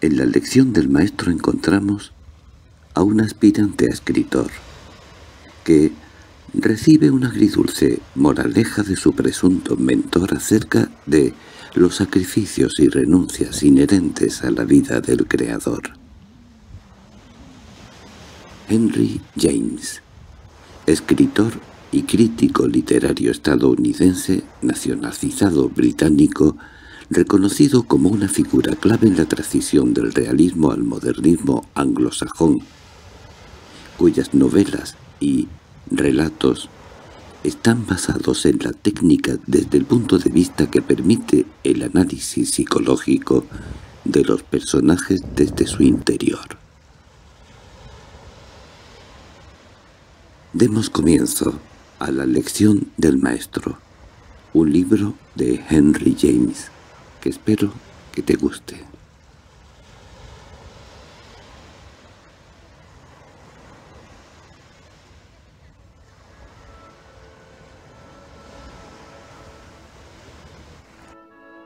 En la lección del maestro encontramos a un aspirante a escritor que recibe una agridulce moraleja de su presunto mentor acerca de los sacrificios y renuncias inherentes a la vida del creador. Henry James, escritor y crítico literario estadounidense, nacionalizado británico, reconocido como una figura clave en la transición del realismo al modernismo anglosajón, cuyas novelas y relatos están basados en la técnica desde el punto de vista que permite el análisis psicológico de los personajes desde su interior. Demos comienzo a la lección del maestro, un libro de Henry James que espero que te guste.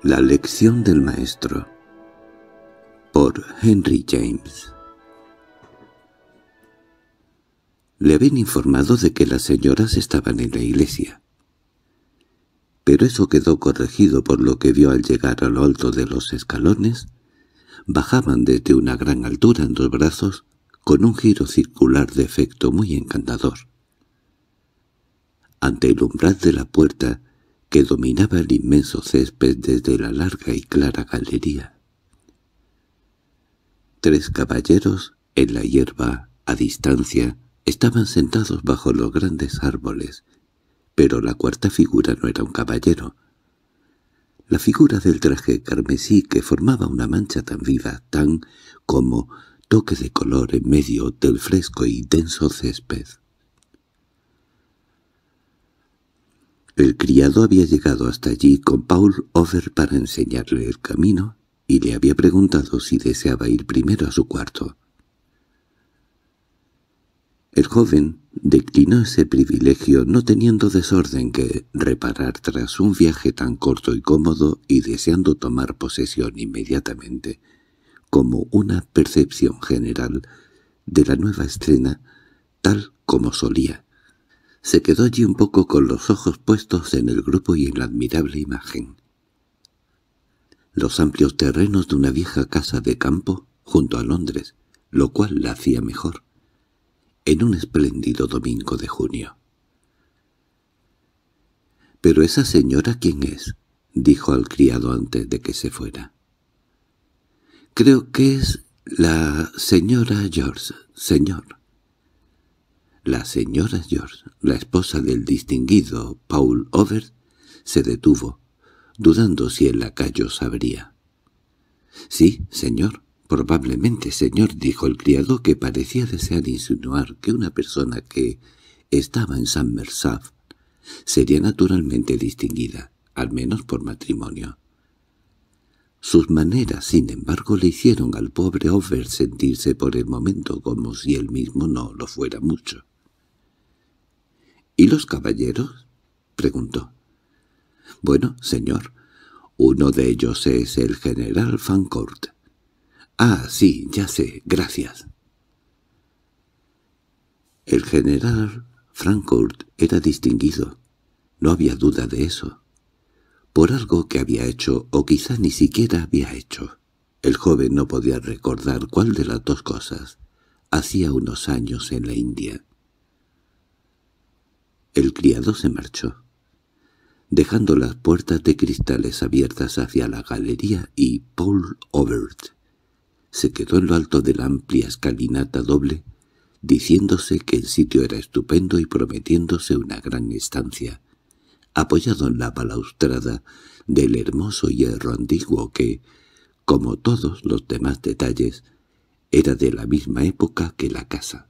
La lección del maestro por Henry James Le habían informado de que las señoras estaban en la iglesia pero eso quedó corregido por lo que vio al llegar a lo alto de los escalones. Bajaban desde una gran altura en dos brazos, con un giro circular de efecto muy encantador. Ante el umbral de la puerta, que dominaba el inmenso césped desde la larga y clara galería. Tres caballeros, en la hierba, a distancia, estaban sentados bajo los grandes árboles, pero la cuarta figura no era un caballero. La figura del traje carmesí que formaba una mancha tan viva, tan como toque de color en medio del fresco y e denso césped. El criado había llegado hasta allí con Paul Over para enseñarle el camino y le había preguntado si deseaba ir primero a su cuarto. El joven Declinó ese privilegio no teniendo desorden que reparar tras un viaje tan corto y cómodo y deseando tomar posesión inmediatamente, como una percepción general de la nueva escena, tal como solía. Se quedó allí un poco con los ojos puestos en el grupo y en la admirable imagen. Los amplios terrenos de una vieja casa de campo junto a Londres, lo cual la hacía mejor en un espléndido domingo de junio. —¿Pero esa señora quién es? —dijo al criado antes de que se fuera. —Creo que es la señora George, señor. La señora George, la esposa del distinguido Paul Over, se detuvo, dudando si el lacayo sabría. —Sí, señor —Probablemente, señor —dijo el criado, que parecía desear insinuar que una persona que estaba en San Mersaf sería naturalmente distinguida, al menos por matrimonio. Sus maneras, sin embargo, le hicieron al pobre Over sentirse por el momento como si él mismo no lo fuera mucho. —¿Y los caballeros? —preguntó. —Bueno, señor, uno de ellos es el general Fancourt, —Ah, sí, ya sé, gracias. El general Francourt era distinguido. No había duda de eso. Por algo que había hecho, o quizá ni siquiera había hecho. El joven no podía recordar cuál de las dos cosas hacía unos años en la India. El criado se marchó, dejando las puertas de cristales abiertas hacia la galería y Paul Overt se quedó en lo alto de la amplia escalinata doble, diciéndose que el sitio era estupendo y prometiéndose una gran estancia, apoyado en la balaustrada del hermoso hierro antiguo que, como todos los demás detalles, era de la misma época que la casa.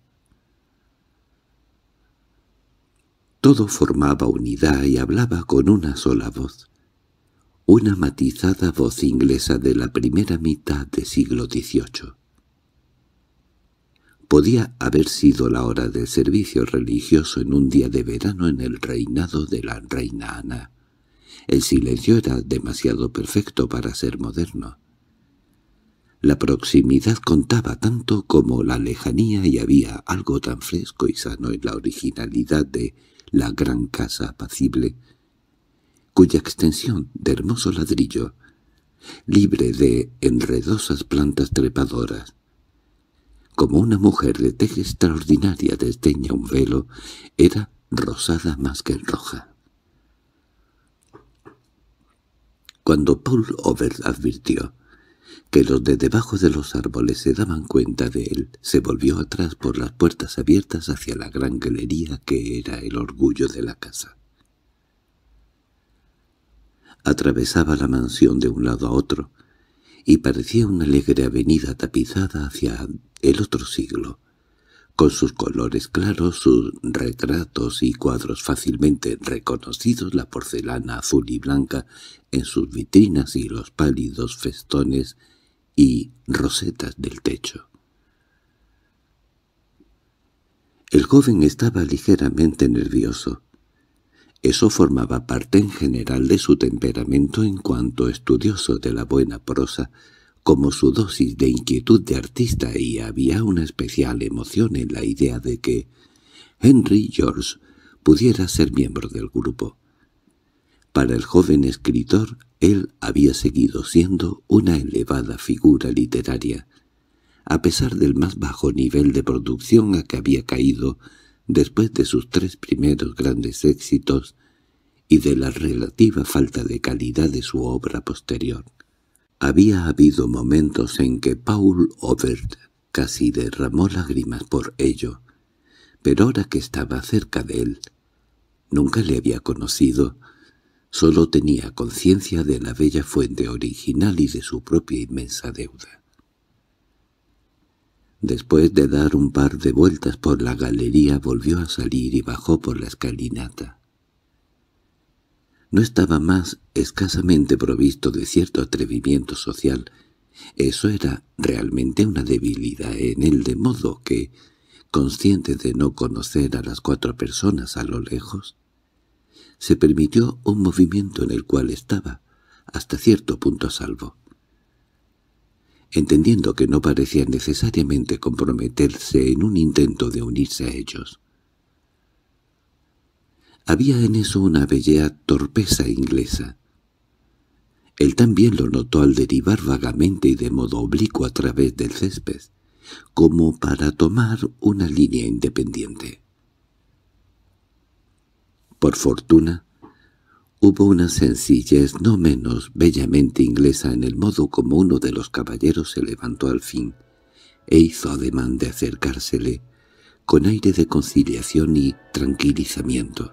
Todo formaba unidad y hablaba con una sola voz una matizada voz inglesa de la primera mitad del siglo XVIII. Podía haber sido la hora del servicio religioso en un día de verano en el reinado de la reina Ana. El silencio era demasiado perfecto para ser moderno. La proximidad contaba tanto como la lejanía y había algo tan fresco y sano en la originalidad de la gran casa apacible cuya extensión de hermoso ladrillo, libre de enredosas plantas trepadoras, como una mujer de teja extraordinaria desdeña un velo, era rosada más que roja. Cuando Paul Over advirtió que los de debajo de los árboles se daban cuenta de él, se volvió atrás por las puertas abiertas hacia la gran galería que era el orgullo de la casa atravesaba la mansión de un lado a otro, y parecía una alegre avenida tapizada hacia el otro siglo, con sus colores claros, sus retratos y cuadros fácilmente reconocidos, la porcelana azul y blanca en sus vitrinas y los pálidos festones y rosetas del techo. El joven estaba ligeramente nervioso. Eso formaba parte en general de su temperamento en cuanto estudioso de la buena prosa, como su dosis de inquietud de artista y había una especial emoción en la idea de que Henry George pudiera ser miembro del grupo. Para el joven escritor, él había seguido siendo una elevada figura literaria, a pesar del más bajo nivel de producción a que había caído después de sus tres primeros grandes éxitos y de la relativa falta de calidad de su obra posterior. Había habido momentos en que Paul Overt casi derramó lágrimas por ello, pero ahora que estaba cerca de él, nunca le había conocido, solo tenía conciencia de la bella fuente original y de su propia inmensa deuda. Después de dar un par de vueltas por la galería volvió a salir y bajó por la escalinata. No estaba más escasamente provisto de cierto atrevimiento social. Eso era realmente una debilidad en él, de modo que, consciente de no conocer a las cuatro personas a lo lejos, se permitió un movimiento en el cual estaba, hasta cierto punto salvo entendiendo que no parecía necesariamente comprometerse en un intento de unirse a ellos. Había en eso una bella torpeza inglesa. Él también lo notó al derivar vagamente y de modo oblicuo a través del césped, como para tomar una línea independiente. Por fortuna, Hubo una sencillez no menos bellamente inglesa en el modo como uno de los caballeros se levantó al fin e hizo ademán de acercársele con aire de conciliación y tranquilizamiento.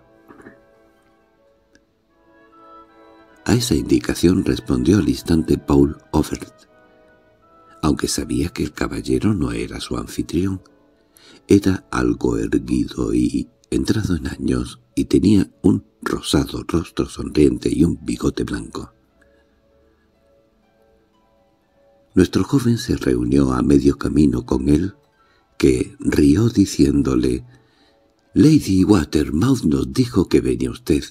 A esa indicación respondió al instante Paul Overt, aunque sabía que el caballero no era su anfitrión. Era algo erguido y, entrado en años, y tenía un rosado rostro sonriente y un bigote blanco. Nuestro joven se reunió a medio camino con él, que rió diciéndole «Lady Watermouth nos dijo que venía usted.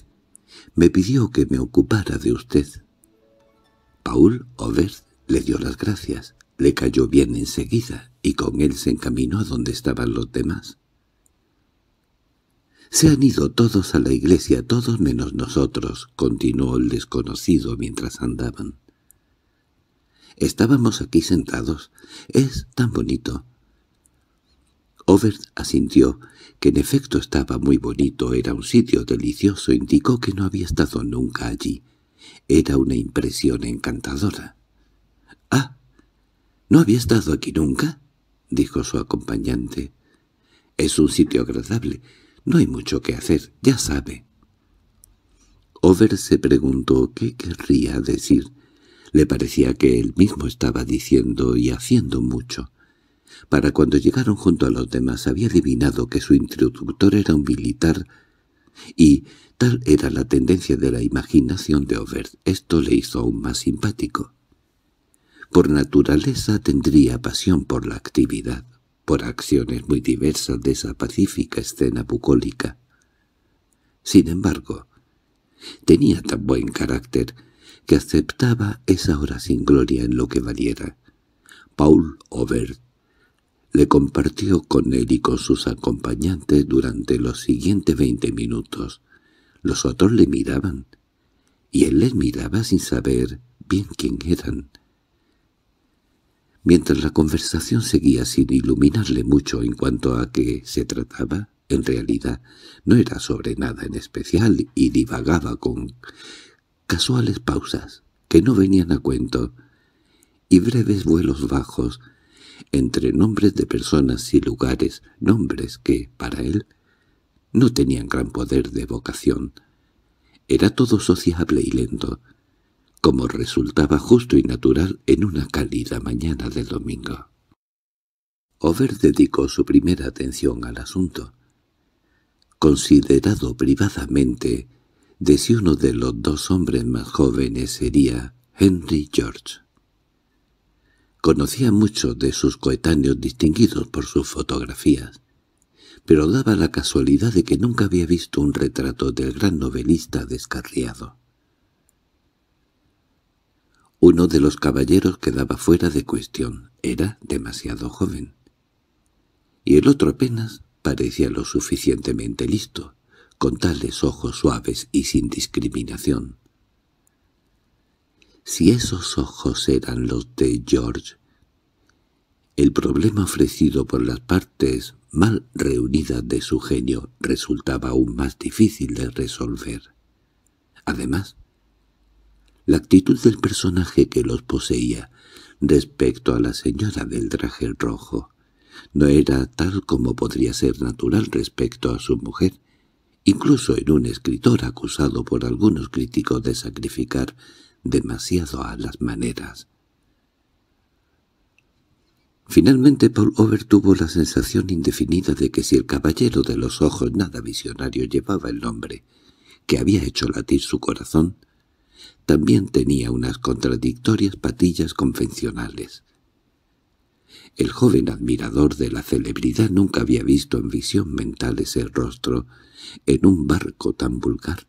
Me pidió que me ocupara de usted». Paul Overt le dio las gracias, le cayó bien enseguida, y con él se encaminó a donde estaban los demás. —Se han ido todos a la iglesia, todos menos nosotros —continuó el desconocido mientras andaban. —Estábamos aquí sentados. Es tan bonito. Overt asintió que en efecto estaba muy bonito, era un sitio delicioso, indicó que no había estado nunca allí. Era una impresión encantadora. —¡Ah! ¿No había estado aquí nunca? —dijo su acompañante. —Es un sitio agradable. No hay mucho que hacer, ya sabe. Over se preguntó qué querría decir. Le parecía que él mismo estaba diciendo y haciendo mucho. Para cuando llegaron junto a los demás había adivinado que su introductor era un militar y tal era la tendencia de la imaginación de Over. Esto le hizo aún más simpático. Por naturaleza tendría pasión por la actividad por acciones muy diversas de esa pacífica escena bucólica. Sin embargo, tenía tan buen carácter que aceptaba esa hora sin gloria en lo que valiera. Paul Overt le compartió con él y con sus acompañantes durante los siguientes veinte minutos. Los otros le miraban, y él les miraba sin saber bien quién eran. Mientras la conversación seguía sin iluminarle mucho en cuanto a qué se trataba, en realidad no era sobre nada en especial y divagaba con casuales pausas que no venían a cuento y breves vuelos bajos entre nombres de personas y lugares, nombres que, para él, no tenían gran poder de vocación. Era todo sociable y lento, como resultaba justo y natural en una cálida mañana de domingo. Over dedicó su primera atención al asunto. Considerado privadamente de si uno de los dos hombres más jóvenes sería Henry George. Conocía muchos de sus coetáneos distinguidos por sus fotografías, pero daba la casualidad de que nunca había visto un retrato del gran novelista descarriado. Uno de los caballeros quedaba fuera de cuestión, era demasiado joven. Y el otro apenas parecía lo suficientemente listo, con tales ojos suaves y sin discriminación. Si esos ojos eran los de George, el problema ofrecido por las partes mal reunidas de su genio resultaba aún más difícil de resolver. Además, la actitud del personaje que los poseía respecto a la señora del traje rojo. No era tal como podría ser natural respecto a su mujer, incluso en un escritor acusado por algunos críticos de sacrificar demasiado a las maneras. Finalmente Paul Over tuvo la sensación indefinida de que si el caballero de los ojos nada visionario llevaba el nombre que había hecho latir su corazón, también tenía unas contradictorias patillas convencionales. El joven admirador de la celebridad nunca había visto en visión mental ese rostro en un barco tan vulgar.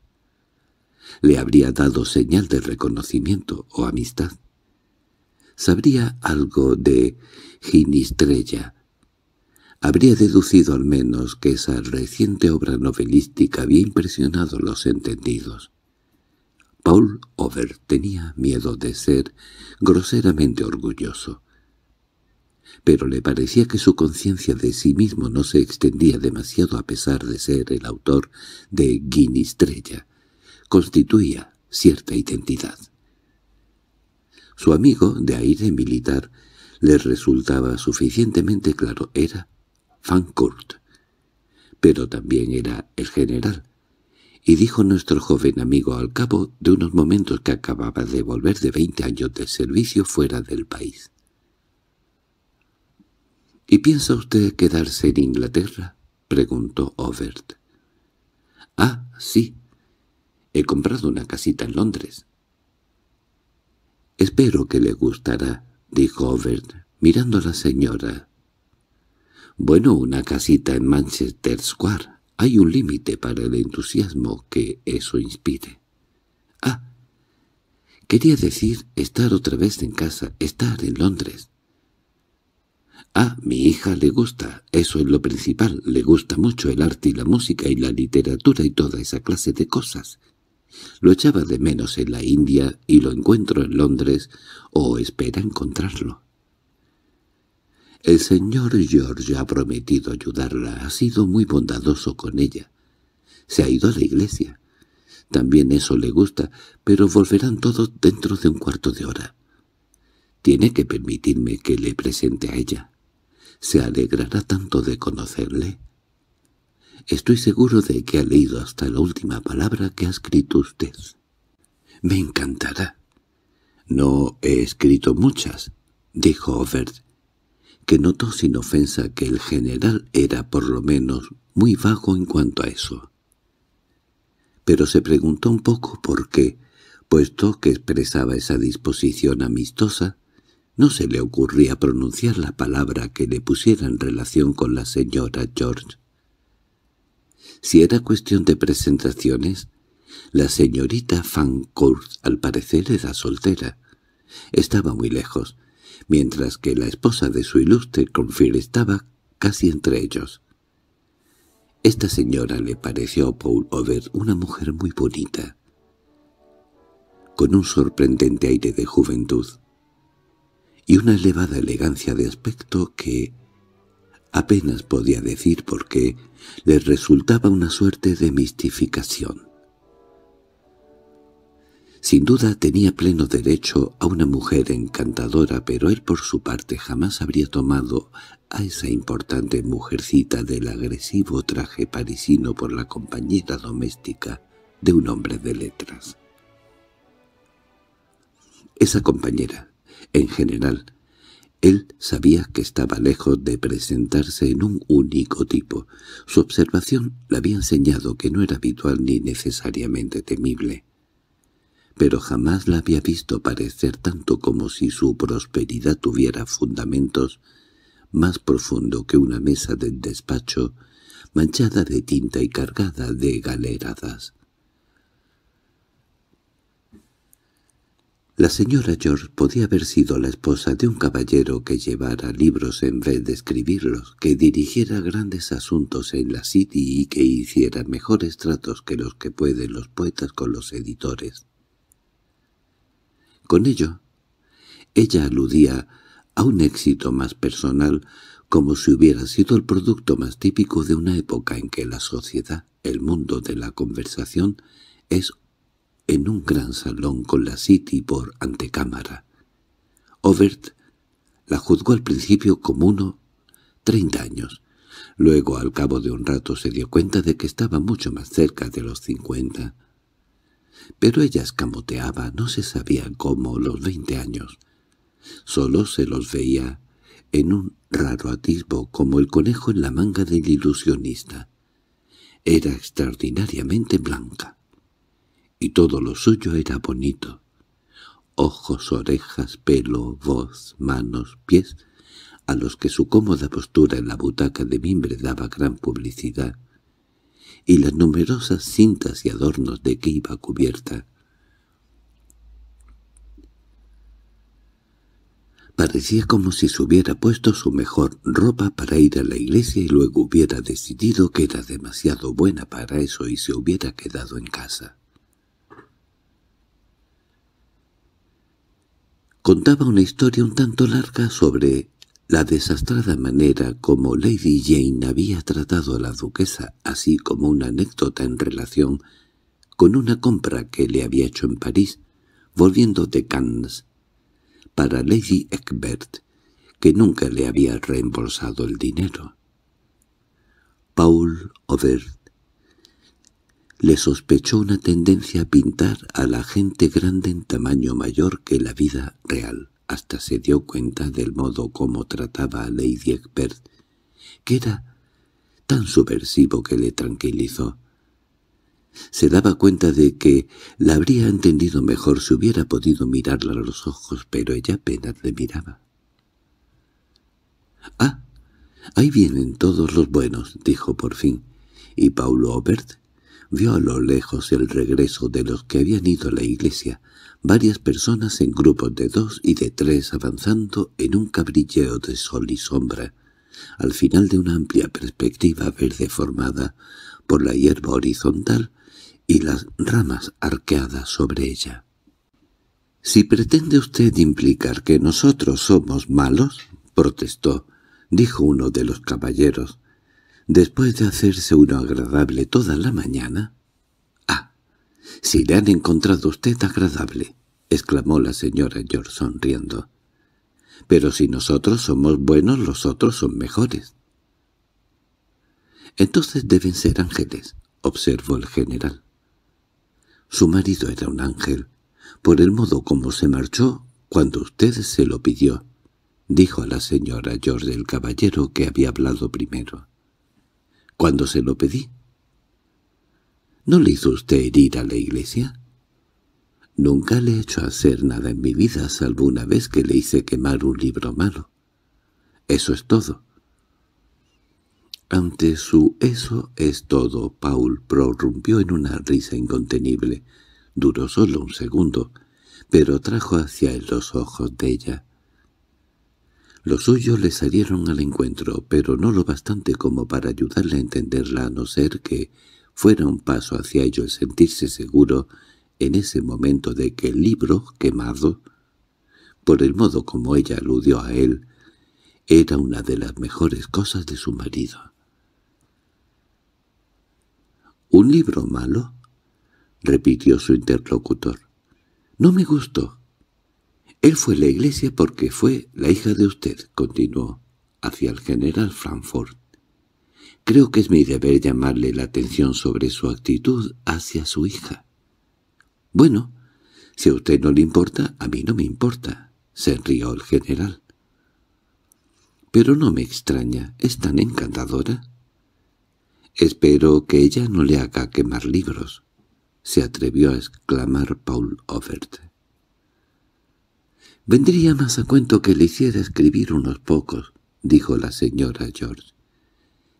Le habría dado señal de reconocimiento o amistad. Sabría algo de Ginistrella. Habría deducido al menos que esa reciente obra novelística había impresionado los entendidos. Paul Over tenía miedo de ser groseramente orgulloso, pero le parecía que su conciencia de sí mismo no se extendía demasiado a pesar de ser el autor de Guinistrella. Constituía cierta identidad. Su amigo, de aire militar, le resultaba suficientemente claro. Era Fancourt, pero también era el general, y dijo nuestro joven amigo al cabo de unos momentos que acababa de volver de veinte años de servicio fuera del país. —¿Y piensa usted quedarse en Inglaterra? —preguntó Overt. —Ah, sí. He comprado una casita en Londres. —Espero que le gustará —dijo Overt, mirando a la señora. —Bueno, una casita en Manchester Square hay un límite para el entusiasmo que eso inspire. Ah, quería decir estar otra vez en casa, estar en Londres. Ah, mi hija le gusta, eso es lo principal, le gusta mucho el arte y la música y la literatura y toda esa clase de cosas. Lo echaba de menos en la India y lo encuentro en Londres, o espera encontrarlo. El señor George ha prometido ayudarla, ha sido muy bondadoso con ella. Se ha ido a la iglesia. También eso le gusta, pero volverán todos dentro de un cuarto de hora. Tiene que permitirme que le presente a ella. Se alegrará tanto de conocerle. Estoy seguro de que ha leído hasta la última palabra que ha escrito usted. Me encantará. No he escrito muchas, dijo Overt que notó sin ofensa que el general era por lo menos muy vago en cuanto a eso. Pero se preguntó un poco por qué, puesto que expresaba esa disposición amistosa, no se le ocurría pronunciar la palabra que le pusiera en relación con la señora George. Si era cuestión de presentaciones, la señorita Fancourt al parecer era soltera. Estaba muy lejos, mientras que la esposa de su ilustre Cornfield estaba casi entre ellos. Esta señora le pareció a Paul Over una mujer muy bonita, con un sorprendente aire de juventud y una elevada elegancia de aspecto que apenas podía decir porque le resultaba una suerte de mistificación. Sin duda tenía pleno derecho a una mujer encantadora, pero él por su parte jamás habría tomado a esa importante mujercita del agresivo traje parisino por la compañera doméstica de un hombre de letras. Esa compañera, en general, él sabía que estaba lejos de presentarse en un único tipo. Su observación le había enseñado que no era habitual ni necesariamente temible pero jamás la había visto parecer tanto como si su prosperidad tuviera fundamentos más profundo que una mesa del despacho, manchada de tinta y cargada de galeradas. La señora George podía haber sido la esposa de un caballero que llevara libros en vez de escribirlos, que dirigiera grandes asuntos en la City y que hiciera mejores tratos que los que pueden los poetas con los editores con ello. Ella aludía a un éxito más personal como si hubiera sido el producto más típico de una época en que la sociedad, el mundo de la conversación, es en un gran salón con la City por antecámara. Overt la juzgó al principio como uno treinta años. Luego, al cabo de un rato, se dio cuenta de que estaba mucho más cerca de los cincuenta pero ella escamoteaba, no se sabía cómo, los veinte años. Solo se los veía en un raro atisbo como el conejo en la manga del ilusionista. Era extraordinariamente blanca. Y todo lo suyo era bonito. Ojos, orejas, pelo, voz, manos, pies, a los que su cómoda postura en la butaca de mimbre daba gran publicidad, y las numerosas cintas y adornos de que iba cubierta. Parecía como si se hubiera puesto su mejor ropa para ir a la iglesia y luego hubiera decidido que era demasiado buena para eso y se hubiera quedado en casa. Contaba una historia un tanto larga sobre la desastrada manera como Lady Jane había tratado a la duquesa, así como una anécdota en relación con una compra que le había hecho en París, volviendo de Cannes, para Lady Egbert, que nunca le había reembolsado el dinero. Paul Overt le sospechó una tendencia a pintar a la gente grande en tamaño mayor que la vida real hasta se dio cuenta del modo como trataba a Lady Egbert, que era tan subversivo que le tranquilizó. Se daba cuenta de que la habría entendido mejor si hubiera podido mirarla a los ojos, pero ella apenas le miraba. «Ah, ahí vienen todos los buenos», dijo por fin, «y Paulo Obert Vio a lo lejos el regreso de los que habían ido a la iglesia, varias personas en grupos de dos y de tres avanzando en un cabrilleo de sol y sombra, al final de una amplia perspectiva verde formada por la hierba horizontal y las ramas arqueadas sobre ella. «Si pretende usted implicar que nosotros somos malos», protestó, dijo uno de los caballeros, Después de hacerse uno agradable toda la mañana... —¡Ah! Si le han encontrado usted agradable —exclamó la señora George sonriendo. —Pero si nosotros somos buenos, los otros son mejores. —Entonces deben ser ángeles —observó el general. Su marido era un ángel, por el modo como se marchó cuando usted se lo pidió —dijo a la señora George el caballero que había hablado primero cuando se lo pedí. ¿No le hizo usted ir a la iglesia? Nunca le he hecho hacer nada en mi vida, salvo una vez que le hice quemar un libro malo. Eso es todo. Ante su «eso es todo», Paul prorrumpió en una risa incontenible. Duró solo un segundo, pero trajo hacia él los ojos de ella. Los suyos le salieron al encuentro, pero no lo bastante como para ayudarle a entenderla a no ser que fuera un paso hacia ello el sentirse seguro en ese momento de que el libro quemado, por el modo como ella aludió a él, era una de las mejores cosas de su marido. —¿Un libro malo? —repitió su interlocutor. —No me gustó. —Él fue la iglesia porque fue la hija de usted —continuó hacia el general Frankfurt. —Creo que es mi deber llamarle la atención sobre su actitud hacia su hija. —Bueno, si a usted no le importa, a mí no me importa —se rió el general. —Pero no me extraña, es tan encantadora. —Espero que ella no le haga quemar libros —se atrevió a exclamar Paul Overt. —Vendría más a cuento que le hiciera escribir unos pocos —dijo la señora George.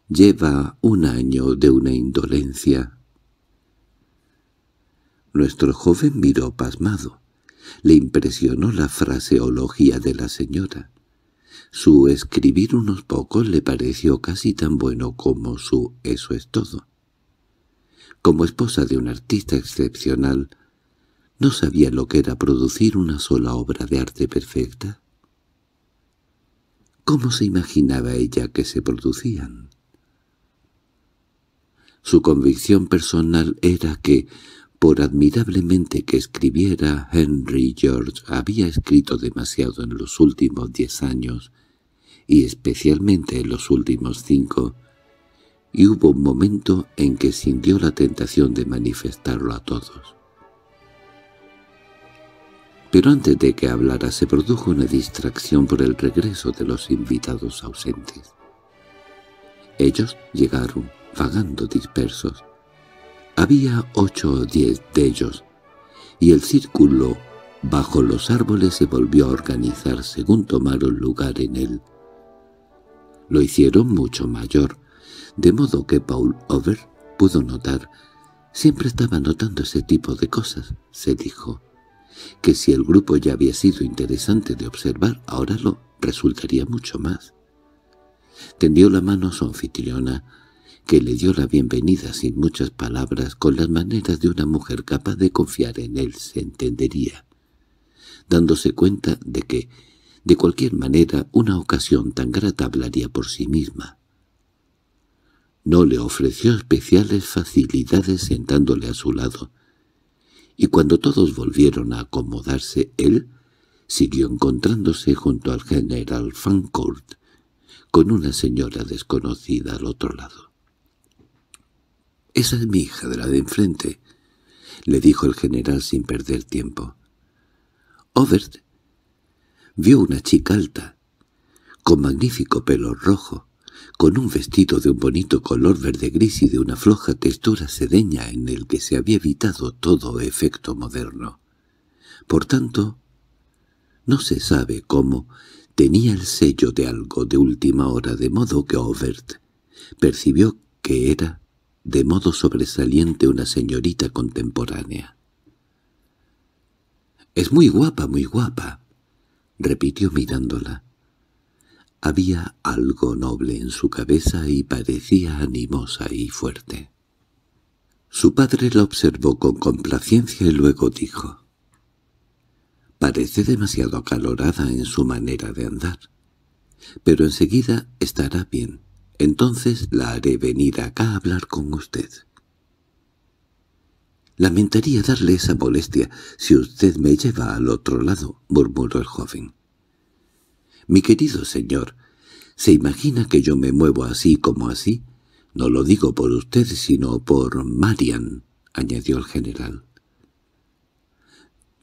—Lleva un año de una indolencia. Nuestro joven miró pasmado. Le impresionó la fraseología de la señora. Su escribir unos pocos le pareció casi tan bueno como su «eso es todo». Como esposa de un artista excepcional, ¿No sabía lo que era producir una sola obra de arte perfecta? ¿Cómo se imaginaba ella que se producían? Su convicción personal era que, por admirablemente que escribiera, Henry George había escrito demasiado en los últimos diez años, y especialmente en los últimos cinco, y hubo un momento en que sintió la tentación de manifestarlo a todos. Pero antes de que hablara se produjo una distracción por el regreso de los invitados ausentes. Ellos llegaron, vagando dispersos. Había ocho o diez de ellos, y el círculo bajo los árboles se volvió a organizar según tomaron lugar en él. Lo hicieron mucho mayor, de modo que Paul Over pudo notar, siempre estaba notando ese tipo de cosas, se dijo que si el grupo ya había sido interesante de observar, ahora lo resultaría mucho más. Tendió la mano a su anfitriona, que le dio la bienvenida sin muchas palabras, con las maneras de una mujer capaz de confiar en él, se entendería, dándose cuenta de que, de cualquier manera, una ocasión tan grata hablaría por sí misma. No le ofreció especiales facilidades sentándole a su lado, y cuando todos volvieron a acomodarse él, siguió encontrándose junto al general Fancourt con una señora desconocida al otro lado. —Esa es mi hija de la de enfrente —le dijo el general sin perder tiempo. Overt vio una chica alta, con magnífico pelo rojo, con un vestido de un bonito color verde gris y de una floja textura sedeña en el que se había evitado todo efecto moderno. Por tanto, no se sabe cómo, tenía el sello de algo de última hora, de modo que Overt percibió que era de modo sobresaliente una señorita contemporánea. —Es muy guapa, muy guapa —repitió mirándola. Había algo noble en su cabeza y parecía animosa y fuerte. Su padre la observó con complacencia y luego dijo, «Parece demasiado acalorada en su manera de andar, pero enseguida estará bien. Entonces la haré venir acá a hablar con usted». «Lamentaría darle esa molestia si usted me lleva al otro lado», murmuró el joven. Mi querido señor, ¿se imagina que yo me muevo así como así? No lo digo por usted, sino por Marian, añadió el general.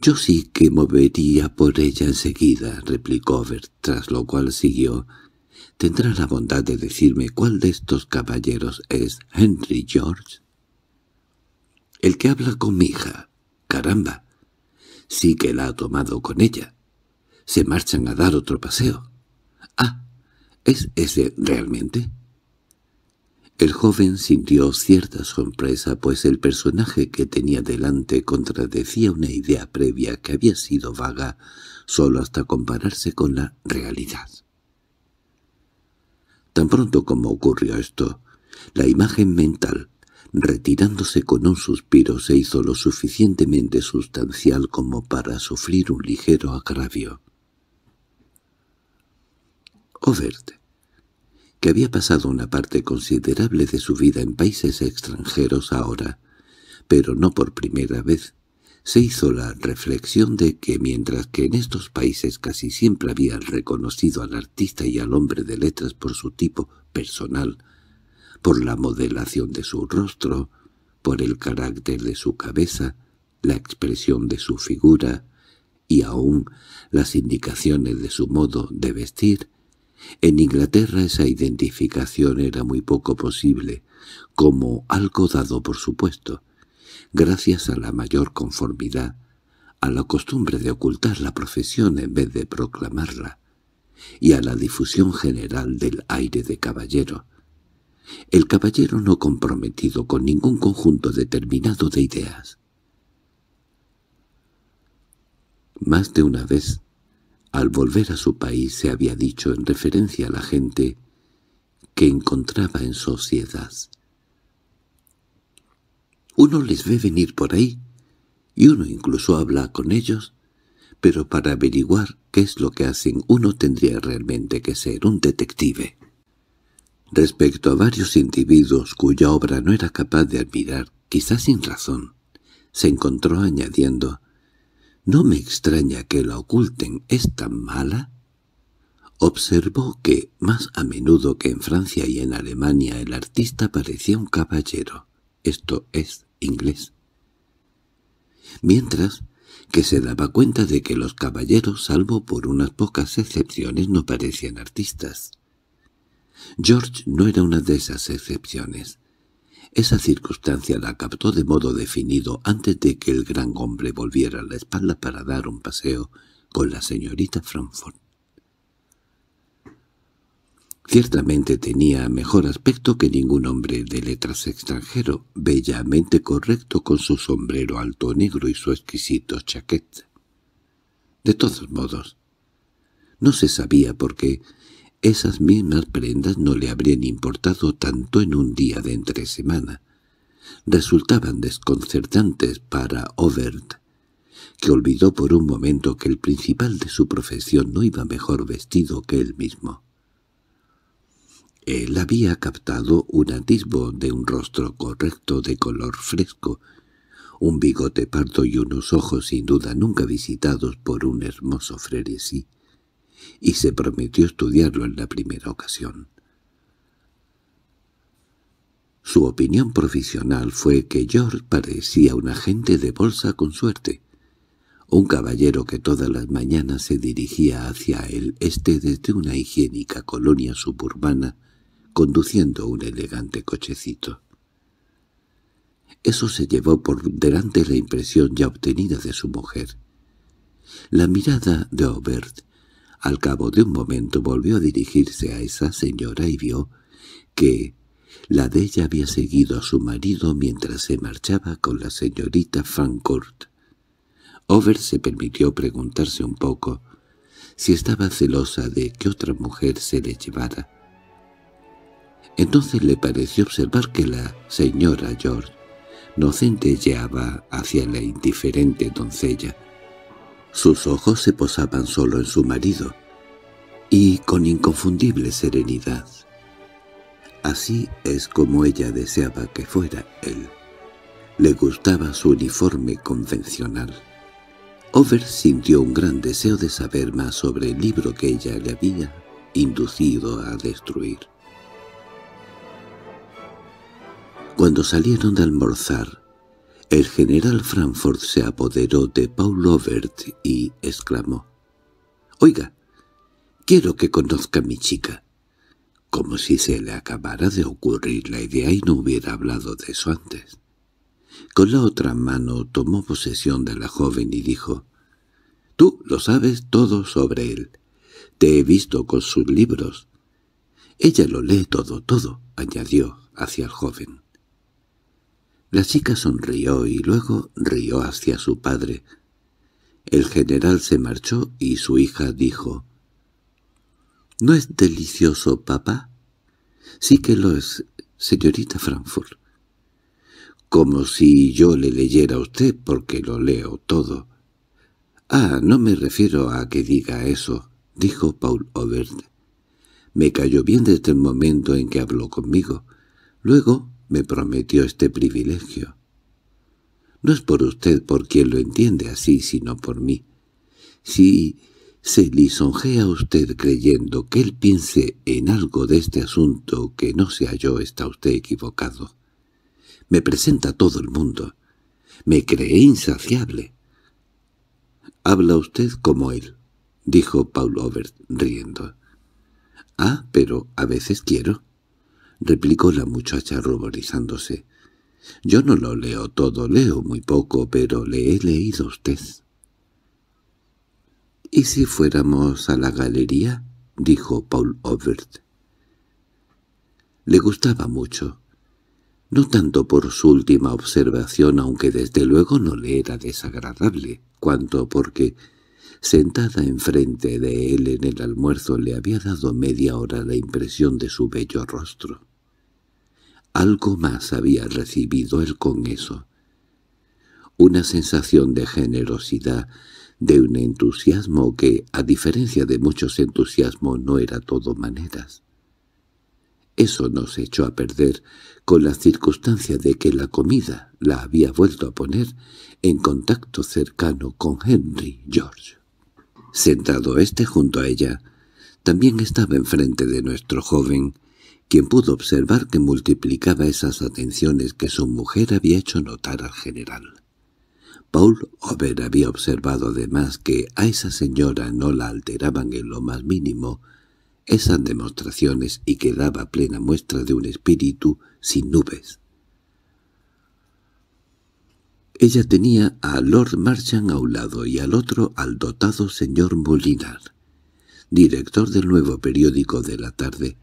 Yo sí que movería por ella enseguida, replicó Bert. tras lo cual siguió. ¿Tendrá la bondad de decirme cuál de estos caballeros es Henry George? El que habla con mi hija. Caramba. Sí que la ha tomado con ella se marchan a dar otro paseo. —¡Ah! ¿Es ese realmente? El joven sintió cierta sorpresa, pues el personaje que tenía delante contradecía una idea previa que había sido vaga solo hasta compararse con la realidad. Tan pronto como ocurrió esto, la imagen mental, retirándose con un suspiro, se hizo lo suficientemente sustancial como para sufrir un ligero agravio. Overt, oh, que había pasado una parte considerable de su vida en países extranjeros ahora, pero no por primera vez, se hizo la reflexión de que mientras que en estos países casi siempre habían reconocido al artista y al hombre de letras por su tipo personal, por la modelación de su rostro, por el carácter de su cabeza, la expresión de su figura y aún las indicaciones de su modo de vestir, en Inglaterra esa identificación era muy poco posible, como algo dado por supuesto, gracias a la mayor conformidad, a la costumbre de ocultar la profesión en vez de proclamarla, y a la difusión general del aire de caballero. El caballero no comprometido con ningún conjunto determinado de ideas. Más de una vez al volver a su país se había dicho en referencia a la gente que encontraba en sociedad. Uno les ve venir por ahí, y uno incluso habla con ellos, pero para averiguar qué es lo que hacen uno tendría realmente que ser un detective. Respecto a varios individuos cuya obra no era capaz de admirar, quizás sin razón, se encontró añadiendo no me extraña que la oculten, es tan mala. Observó que, más a menudo que en Francia y en Alemania, el artista parecía un caballero, esto es, inglés. Mientras que se daba cuenta de que los caballeros, salvo por unas pocas excepciones, no parecían artistas. George no era una de esas excepciones. Esa circunstancia la captó de modo definido antes de que el gran hombre volviera a la espalda para dar un paseo con la señorita Frankfurt. Ciertamente tenía mejor aspecto que ningún hombre de letras extranjero, bellamente correcto con su sombrero alto negro y su exquisito chaqueta. De todos modos, no se sabía por qué esas mismas prendas no le habrían importado tanto en un día de entre semana. Resultaban desconcertantes para Overt, que olvidó por un momento que el principal de su profesión no iba mejor vestido que él mismo. Él había captado un atisbo de un rostro correcto de color fresco, un bigote pardo y unos ojos sin duda nunca visitados por un hermoso fresí y se prometió estudiarlo en la primera ocasión. Su opinión profesional fue que George parecía un agente de bolsa con suerte, un caballero que todas las mañanas se dirigía hacia el este desde una higiénica colonia suburbana conduciendo un elegante cochecito. Eso se llevó por delante la impresión ya obtenida de su mujer. La mirada de Aubert al cabo de un momento volvió a dirigirse a esa señora y vio que la de ella había seguido a su marido mientras se marchaba con la señorita Fancourt. Over se permitió preguntarse un poco si estaba celosa de que otra mujer se le llevara. Entonces le pareció observar que la señora George no centelleaba hacia la indiferente doncella, sus ojos se posaban solo en su marido, y con inconfundible serenidad. Así es como ella deseaba que fuera él. Le gustaba su uniforme convencional. Over sintió un gran deseo de saber más sobre el libro que ella le había inducido a destruir. Cuando salieron de almorzar, el general Frankfurt se apoderó de Paul Overt y exclamó. «Oiga, quiero que conozca a mi chica». Como si se le acabara de ocurrir la idea y no hubiera hablado de eso antes. Con la otra mano tomó posesión de la joven y dijo, «Tú lo sabes todo sobre él. Te he visto con sus libros». «Ella lo lee todo, todo», añadió hacia el joven. La chica sonrió y luego rió hacia su padre. El general se marchó y su hija dijo, —¿No es delicioso, papá? —Sí que lo es, señorita Frankfurt. —Como si yo le leyera a usted porque lo leo todo. —Ah, no me refiero a que diga eso —dijo Paul Obert. Me cayó bien desde el momento en que habló conmigo. Luego me prometió este privilegio. No es por usted por quien lo entiende así, sino por mí. Si se lisonjea usted creyendo que él piense en algo de este asunto que no sea yo, está usted equivocado. Me presenta todo el mundo. Me cree insaciable. Habla usted como él, dijo Paul Obert, riendo. Ah, pero a veces quiero. —replicó la muchacha ruborizándose. —Yo no lo leo todo, leo muy poco, pero le he leído usted. —¿Y si fuéramos a la galería? —dijo Paul Obert. Le gustaba mucho, no tanto por su última observación, aunque desde luego no le era desagradable, cuanto porque, sentada enfrente de él en el almuerzo, le había dado media hora la impresión de su bello rostro. Algo más había recibido él con eso. Una sensación de generosidad, de un entusiasmo que, a diferencia de muchos entusiasmos, no era todo maneras. Eso nos echó a perder con la circunstancia de que la comida la había vuelto a poner en contacto cercano con Henry George. Sentado este junto a ella, también estaba enfrente de nuestro joven, quien pudo observar que multiplicaba esas atenciones que su mujer había hecho notar al general. Paul Over había observado además que a esa señora no la alteraban en lo más mínimo esas demostraciones y que daba plena muestra de un espíritu sin nubes. Ella tenía a Lord Marchand a un lado y al otro al dotado señor Molinar, director del nuevo periódico de la tarde,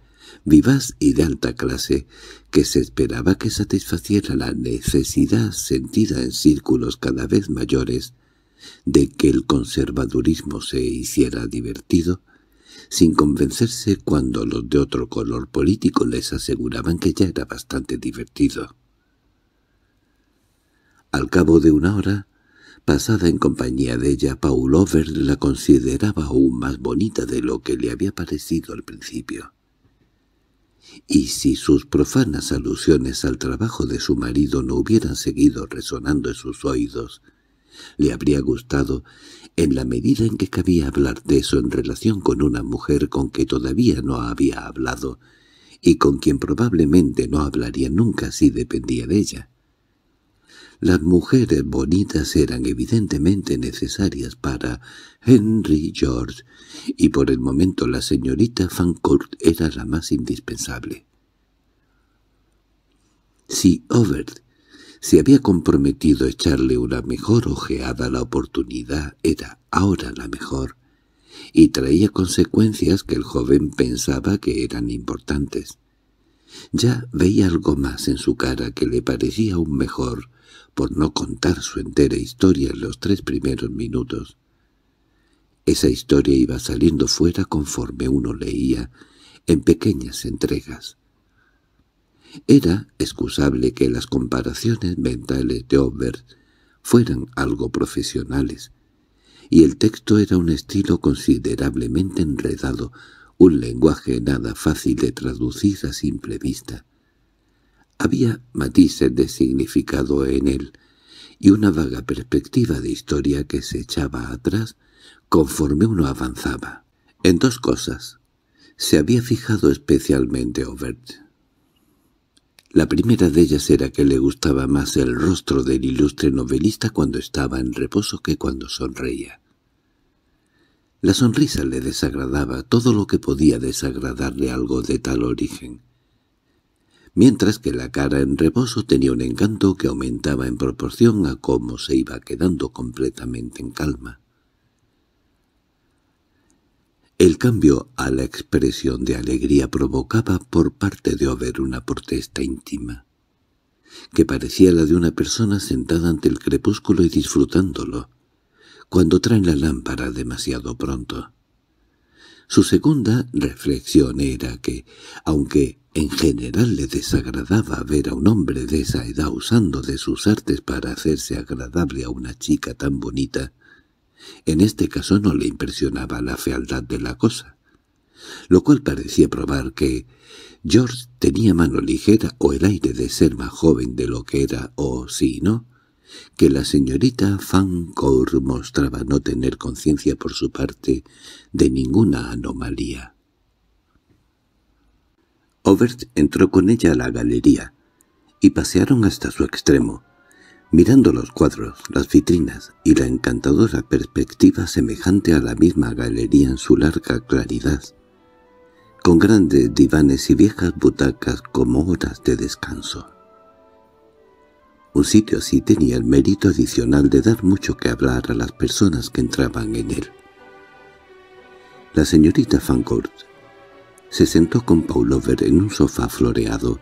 vivaz y de alta clase, que se esperaba que satisfaciera la necesidad sentida en círculos cada vez mayores de que el conservadurismo se hiciera divertido, sin convencerse cuando los de otro color político les aseguraban que ya era bastante divertido. Al cabo de una hora, pasada en compañía de ella, Paul Over la consideraba aún más bonita de lo que le había parecido al principio y si sus profanas alusiones al trabajo de su marido no hubieran seguido resonando en sus oídos, le habría gustado, en la medida en que cabía hablar de eso en relación con una mujer con que todavía no había hablado y con quien probablemente no hablaría nunca si dependía de ella. Las mujeres bonitas eran evidentemente necesarias para Henry George, y por el momento la señorita Fancourt era la más indispensable. Si Overt se había comprometido a echarle una mejor ojeada, la oportunidad era ahora la mejor, y traía consecuencias que el joven pensaba que eran importantes. Ya veía algo más en su cara que le parecía aún mejor, por no contar su entera historia en los tres primeros minutos. Esa historia iba saliendo fuera conforme uno leía, en pequeñas entregas. Era excusable que las comparaciones mentales de Obert fueran algo profesionales, y el texto era un estilo considerablemente enredado, un lenguaje nada fácil de traducir a simple vista. Había matices de significado en él, y una vaga perspectiva de historia que se echaba atrás conforme uno avanzaba. En dos cosas se había fijado especialmente Overt. La primera de ellas era que le gustaba más el rostro del ilustre novelista cuando estaba en reposo que cuando sonreía. La sonrisa le desagradaba todo lo que podía desagradarle algo de tal origen mientras que la cara en reposo tenía un encanto que aumentaba en proporción a cómo se iba quedando completamente en calma. El cambio a la expresión de alegría provocaba por parte de Over una protesta íntima, que parecía la de una persona sentada ante el crepúsculo y disfrutándolo, cuando traen la lámpara demasiado pronto. Su segunda reflexión era que, aunque en general le desagradaba ver a un hombre de esa edad usando de sus artes para hacerse agradable a una chica tan bonita. En este caso no le impresionaba la fealdad de la cosa, lo cual parecía probar que George tenía mano ligera o el aire de ser más joven de lo que era o, si no, que la señorita Fancourt mostraba no tener conciencia por su parte de ninguna anomalía. Overt entró con ella a la galería, y pasearon hasta su extremo. Mirando los cuadros, las vitrinas y la encantadora perspectiva semejante a la misma galería en su larga claridad, con grandes divanes y viejas butacas como horas de descanso. Un sitio así tenía el mérito adicional de dar mucho que hablar a las personas que entraban en él. La señorita Fancourt se sentó con Paulover en un sofá floreado,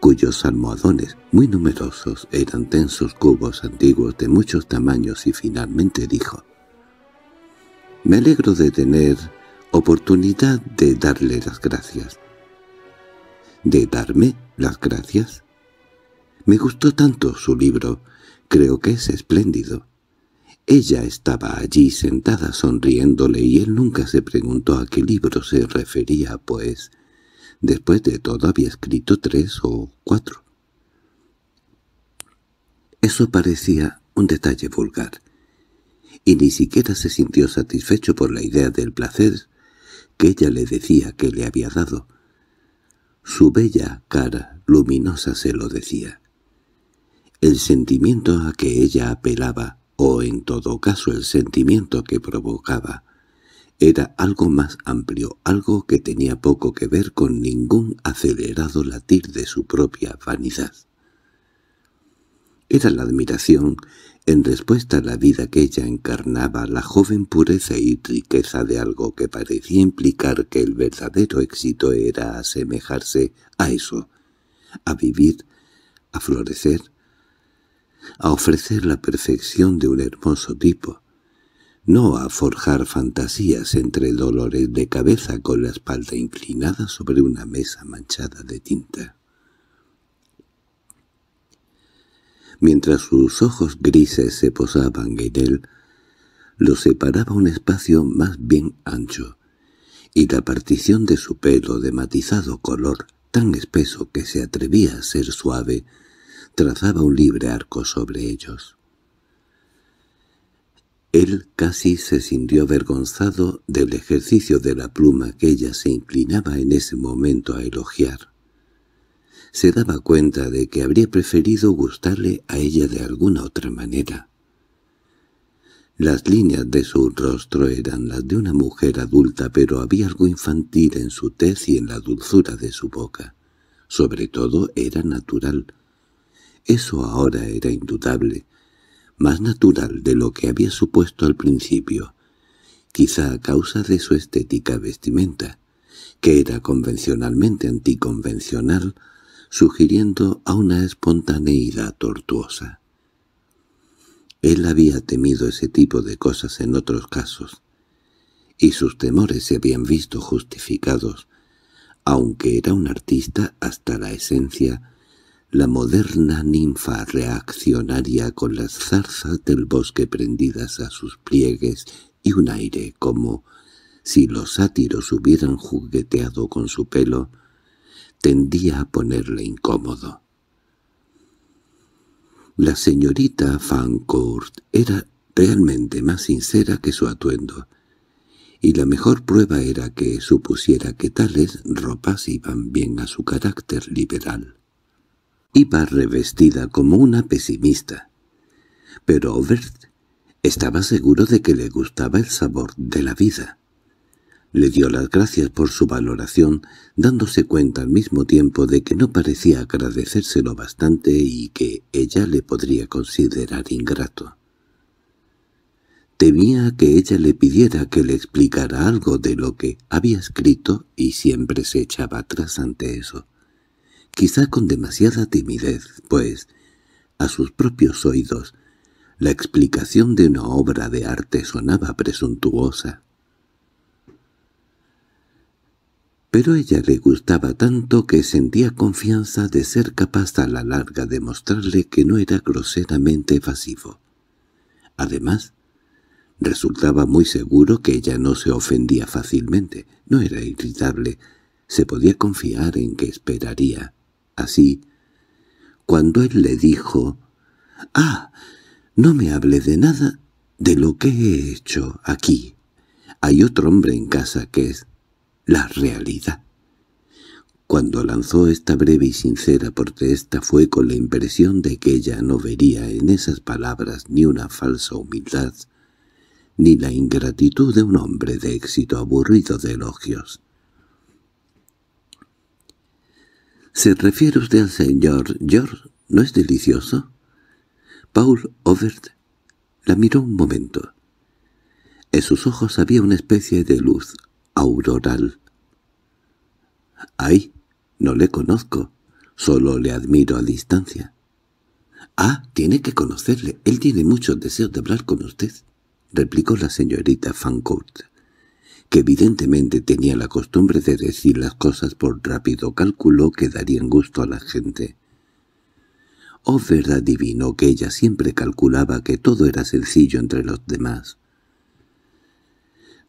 cuyos almohadones, muy numerosos, eran densos cubos antiguos de muchos tamaños y finalmente dijo «Me alegro de tener oportunidad de darle las gracias». «¿De darme las gracias?» «Me gustó tanto su libro. Creo que es espléndido. Ella estaba allí sentada sonriéndole y él nunca se preguntó a qué libro se refería, pues después de todo había escrito tres o cuatro. Eso parecía un detalle vulgar, y ni siquiera se sintió satisfecho por la idea del placer que ella le decía que le había dado. Su bella cara luminosa se lo decía. El sentimiento a que ella apelaba o en todo caso el sentimiento que provocaba. Era algo más amplio, algo que tenía poco que ver con ningún acelerado latir de su propia vanidad. Era la admiración, en respuesta a la vida que ella encarnaba, la joven pureza y riqueza de algo que parecía implicar que el verdadero éxito era asemejarse a eso, a vivir, a florecer, a ofrecer la perfección de un hermoso tipo, no a forjar fantasías entre dolores de cabeza con la espalda inclinada sobre una mesa manchada de tinta. Mientras sus ojos grises se posaban en él, lo separaba un espacio más bien ancho, y la partición de su pelo de matizado color, tan espeso que se atrevía a ser suave, trazaba un libre arco sobre ellos. Él casi se sintió avergonzado del ejercicio de la pluma que ella se inclinaba en ese momento a elogiar. Se daba cuenta de que habría preferido gustarle a ella de alguna otra manera. Las líneas de su rostro eran las de una mujer adulta, pero había algo infantil en su tez y en la dulzura de su boca. Sobre todo era natural, eso ahora era indudable, más natural de lo que había supuesto al principio, quizá a causa de su estética vestimenta, que era convencionalmente anticonvencional, sugiriendo a una espontaneidad tortuosa. Él había temido ese tipo de cosas en otros casos, y sus temores se habían visto justificados, aunque era un artista hasta la esencia la moderna ninfa reaccionaria con las zarzas del bosque prendidas a sus pliegues y un aire como si los sátiros hubieran jugueteado con su pelo, tendía a ponerle incómodo. La señorita Fancourt era realmente más sincera que su atuendo, y la mejor prueba era que supusiera que tales ropas iban bien a su carácter liberal iba revestida como una pesimista. Pero Overt estaba seguro de que le gustaba el sabor de la vida. Le dio las gracias por su valoración, dándose cuenta al mismo tiempo de que no parecía agradecérselo bastante y que ella le podría considerar ingrato. Temía que ella le pidiera que le explicara algo de lo que había escrito y siempre se echaba atrás ante eso quizá con demasiada timidez, pues, a sus propios oídos, la explicación de una obra de arte sonaba presuntuosa. Pero ella le gustaba tanto que sentía confianza de ser capaz a la larga de mostrarle que no era groseramente evasivo. Además, resultaba muy seguro que ella no se ofendía fácilmente, no era irritable, se podía confiar en que esperaría así. Cuando él le dijo, «Ah, no me hable de nada de lo que he hecho aquí. Hay otro hombre en casa que es la realidad». Cuando lanzó esta breve y sincera protesta fue con la impresión de que ella no vería en esas palabras ni una falsa humildad, ni la ingratitud de un hombre de éxito aburrido de elogios. —¿Se refiere usted al señor George? ¿No es delicioso? Paul Overt la miró un momento. En sus ojos había una especie de luz auroral. —¡Ay! No le conozco. Solo le admiro a distancia. —Ah, tiene que conocerle. Él tiene muchos deseos de hablar con usted —replicó la señorita Fancourt que evidentemente tenía la costumbre de decir las cosas por rápido cálculo que darían gusto a la gente. Oh, verdad adivinó que ella siempre calculaba que todo era sencillo entre los demás.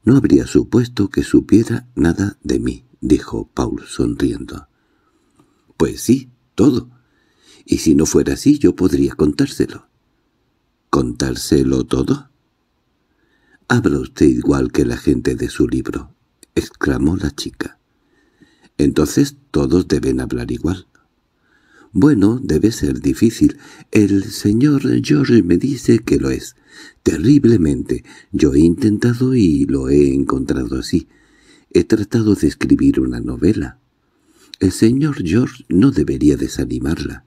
«No habría supuesto que supiera nada de mí», dijo Paul sonriendo. «Pues sí, todo. Y si no fuera así yo podría contárselo». «¿Contárselo todo?» —Habla usted igual que la gente de su libro —exclamó la chica. —Entonces todos deben hablar igual. —Bueno, debe ser difícil. El señor George me dice que lo es. Terriblemente. Yo he intentado y lo he encontrado así. He tratado de escribir una novela. El señor George no debería desanimarla.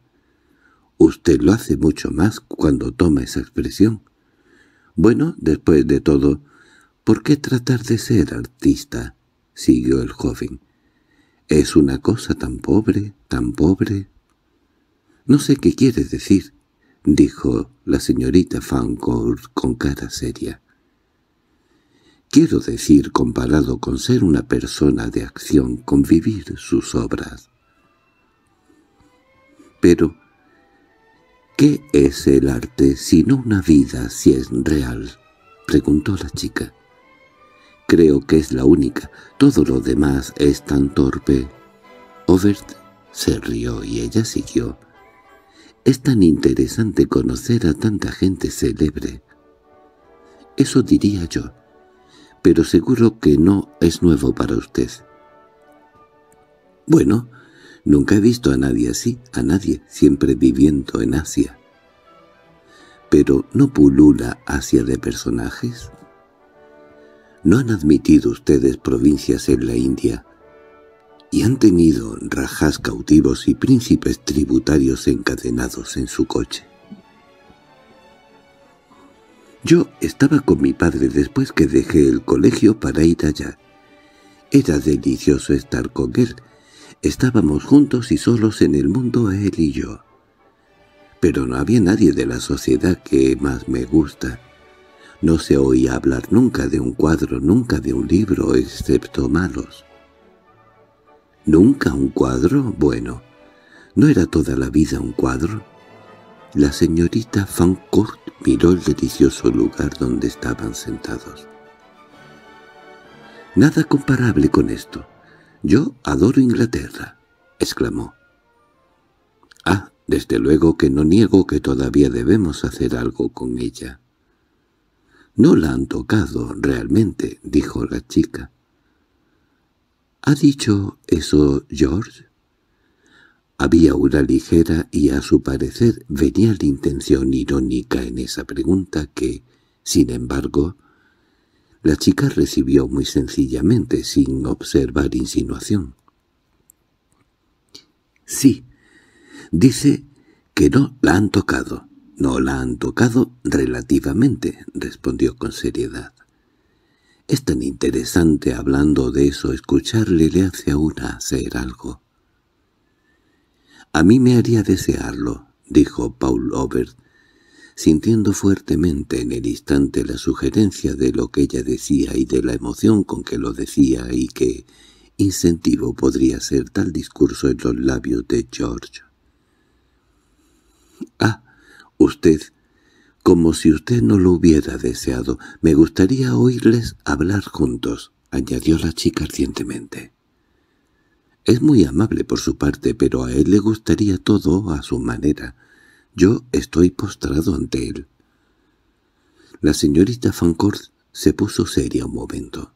Usted lo hace mucho más cuando toma esa expresión. Bueno, después de todo, ¿por qué tratar de ser artista? siguió el joven. Es una cosa tan pobre, tan pobre. No sé qué quieres decir, dijo la señorita Fancourt con cara seria. Quiero decir, comparado con ser una persona de acción, convivir sus obras. Pero —¿Qué es el arte sino una vida si es real? —preguntó la chica. —Creo que es la única. Todo lo demás es tan torpe. Overt se rió y ella siguió. —Es tan interesante conocer a tanta gente célebre. —Eso diría yo. Pero seguro que no es nuevo para usted. —Bueno, Nunca he visto a nadie así, a nadie, siempre viviendo en Asia. Pero ¿no pulula Asia de personajes? ¿No han admitido ustedes provincias en la India? ¿Y han tenido rajas cautivos y príncipes tributarios encadenados en su coche? Yo estaba con mi padre después que dejé el colegio para ir allá. Era delicioso estar con él, Estábamos juntos y solos en el mundo él y yo. Pero no había nadie de la sociedad que más me gusta. No se oía hablar nunca de un cuadro, nunca de un libro, excepto malos. ¿Nunca un cuadro? Bueno, ¿no era toda la vida un cuadro? La señorita Fancourt miró el delicioso lugar donde estaban sentados. Nada comparable con esto. —Yo adoro Inglaterra —exclamó. —Ah, desde luego que no niego que todavía debemos hacer algo con ella. —No la han tocado realmente —dijo la chica. —¿Ha dicho eso George? Había una ligera y a su parecer venial intención irónica en esa pregunta que, sin embargo, la chica recibió muy sencillamente, sin observar insinuación. —Sí. Dice que no la han tocado. —No la han tocado relativamente —respondió con seriedad. —Es tan interesante hablando de eso, escucharle le hace a una hacer algo. —A mí me haría desearlo —dijo Paul Obert, sintiendo fuertemente en el instante la sugerencia de lo que ella decía y de la emoción con que lo decía y que incentivo podría ser tal discurso en los labios de George. —Ah, usted, como si usted no lo hubiera deseado, me gustaría oírles hablar juntos —añadió la chica ardientemente. —Es muy amable por su parte, pero a él le gustaría todo a su manera— yo estoy postrado ante él. La señorita Fancourt se puso seria un momento.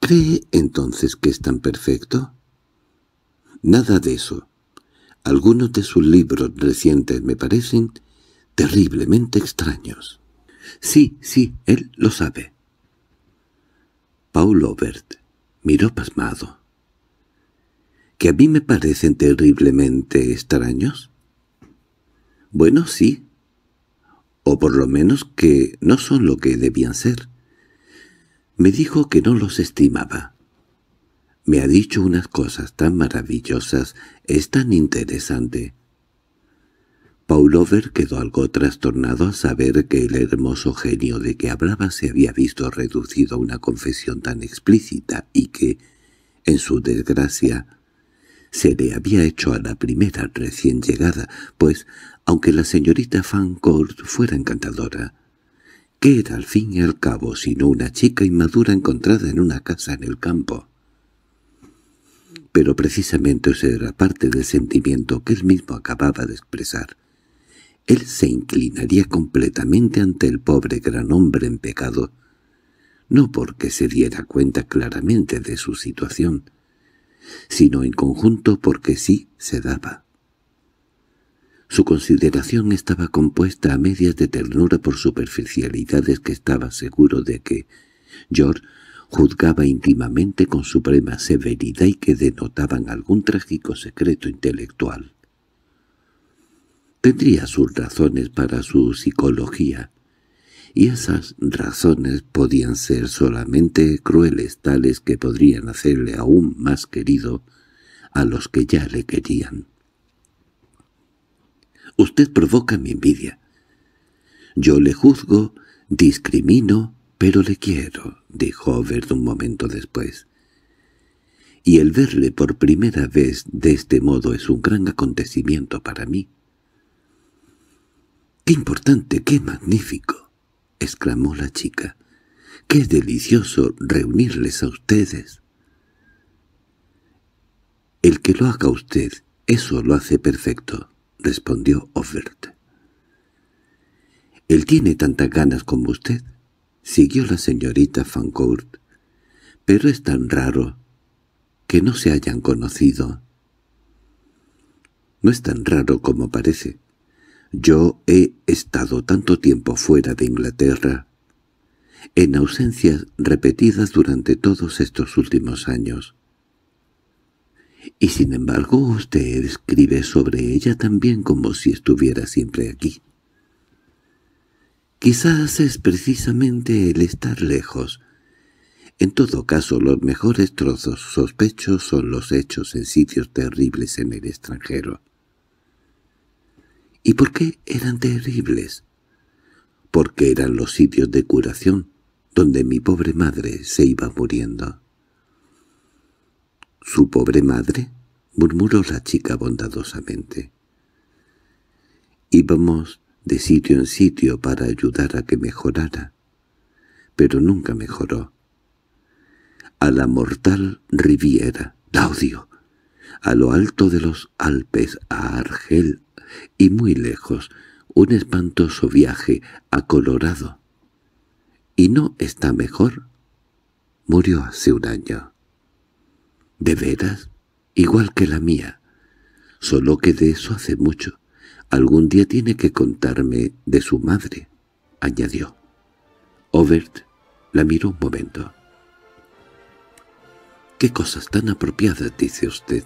—¿Cree entonces que es tan perfecto? —Nada de eso. Algunos de sus libros recientes me parecen terriblemente extraños. —Sí, sí, él lo sabe. Paul Obert miró pasmado. —¿Que a mí me parecen terriblemente extraños? Bueno, sí. O por lo menos que no son lo que debían ser. Me dijo que no los estimaba. Me ha dicho unas cosas tan maravillosas, es tan interesante. Paulover quedó algo trastornado al saber que el hermoso genio de que hablaba se había visto reducido a una confesión tan explícita y que, en su desgracia, se le había hecho a la primera recién llegada, pues, aunque la señorita Fancourt fuera encantadora, ¿qué era al fin y al cabo sino una chica inmadura encontrada en una casa en el campo? Pero precisamente eso era parte del sentimiento que él mismo acababa de expresar. Él se inclinaría completamente ante el pobre gran hombre en pecado, no porque se diera cuenta claramente de su situación, sino en conjunto porque sí se daba. Su consideración estaba compuesta a medias de ternura por superficialidades que estaba seguro de que George juzgaba íntimamente con suprema severidad y que denotaban algún trágico secreto intelectual. Tendría sus razones para su psicología, y esas razones podían ser solamente crueles tales que podrían hacerle aún más querido a los que ya le querían. Usted provoca mi envidia. Yo le juzgo, discrimino, pero le quiero, dijo Verde un momento después. Y el verle por primera vez de este modo es un gran acontecimiento para mí. —¡Qué importante, qué magnífico! —exclamó la chica—, «¡qué delicioso reunirles a ustedes! —El que lo haga usted, eso lo hace perfecto —respondió Offert. —¿Él tiene tantas ganas como usted? —siguió la señorita Fancourt. —Pero es tan raro que no se hayan conocido. —No es tan raro como parece yo he estado tanto tiempo fuera de Inglaterra, en ausencias repetidas durante todos estos últimos años. Y sin embargo usted escribe sobre ella también como si estuviera siempre aquí. Quizás es precisamente el estar lejos. En todo caso, los mejores trozos sospechos son los hechos en sitios terribles en el extranjero. ¿Y por qué eran terribles? Porque eran los sitios de curación donde mi pobre madre se iba muriendo. —¿Su pobre madre? —murmuró la chica bondadosamente. Íbamos de sitio en sitio para ayudar a que mejorara, pero nunca mejoró. A la mortal Riviera, Claudio, a lo alto de los Alpes, a Argel, y muy lejos, un espantoso viaje a Colorado. ¿Y no está mejor? Murió hace un año. ¿De veras? Igual que la mía. Solo que de eso hace mucho. Algún día tiene que contarme de su madre, añadió. Overt la miró un momento. —¿Qué cosas tan apropiadas dice usted?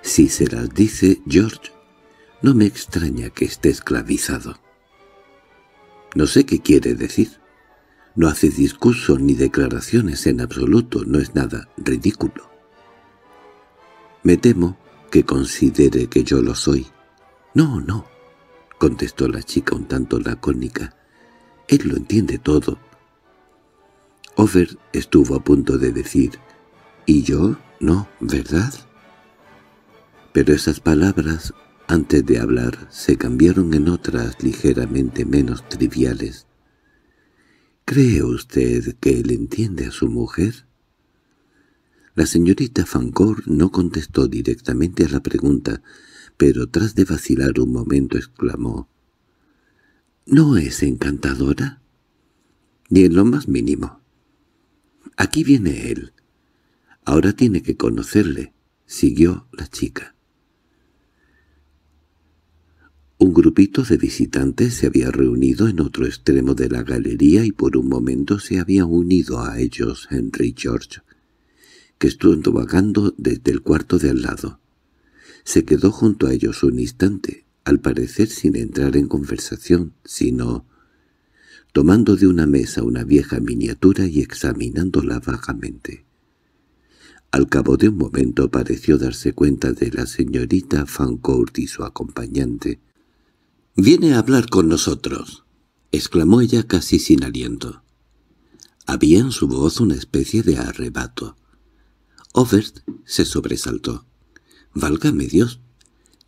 —Si se las dice George no me extraña que esté esclavizado. No sé qué quiere decir. No hace discursos ni declaraciones en absoluto, no es nada ridículo. Me temo que considere que yo lo soy. No, no, contestó la chica un tanto lacónica. Él lo entiende todo. Over estuvo a punto de decir, «¿Y yo? No, ¿verdad?» Pero esas palabras antes de hablar, se cambiaron en otras ligeramente menos triviales. —¿Cree usted que él entiende a su mujer? La señorita Fancor no contestó directamente a la pregunta, pero tras de vacilar un momento exclamó. —¿No es encantadora? —Ni en lo más mínimo. —Aquí viene él. Ahora tiene que conocerle —siguió la chica—. Un grupito de visitantes se había reunido en otro extremo de la galería y por un momento se había unido a ellos Henry George, que estuvo vagando desde el cuarto de al lado. Se quedó junto a ellos un instante, al parecer sin entrar en conversación, sino tomando de una mesa una vieja miniatura y examinándola vagamente. Al cabo de un momento pareció darse cuenta de la señorita Fancourt y su acompañante, —¡Viene a hablar con nosotros! —exclamó ella casi sin aliento. Había en su voz una especie de arrebato. Overt se sobresaltó. —¡Válgame Dios!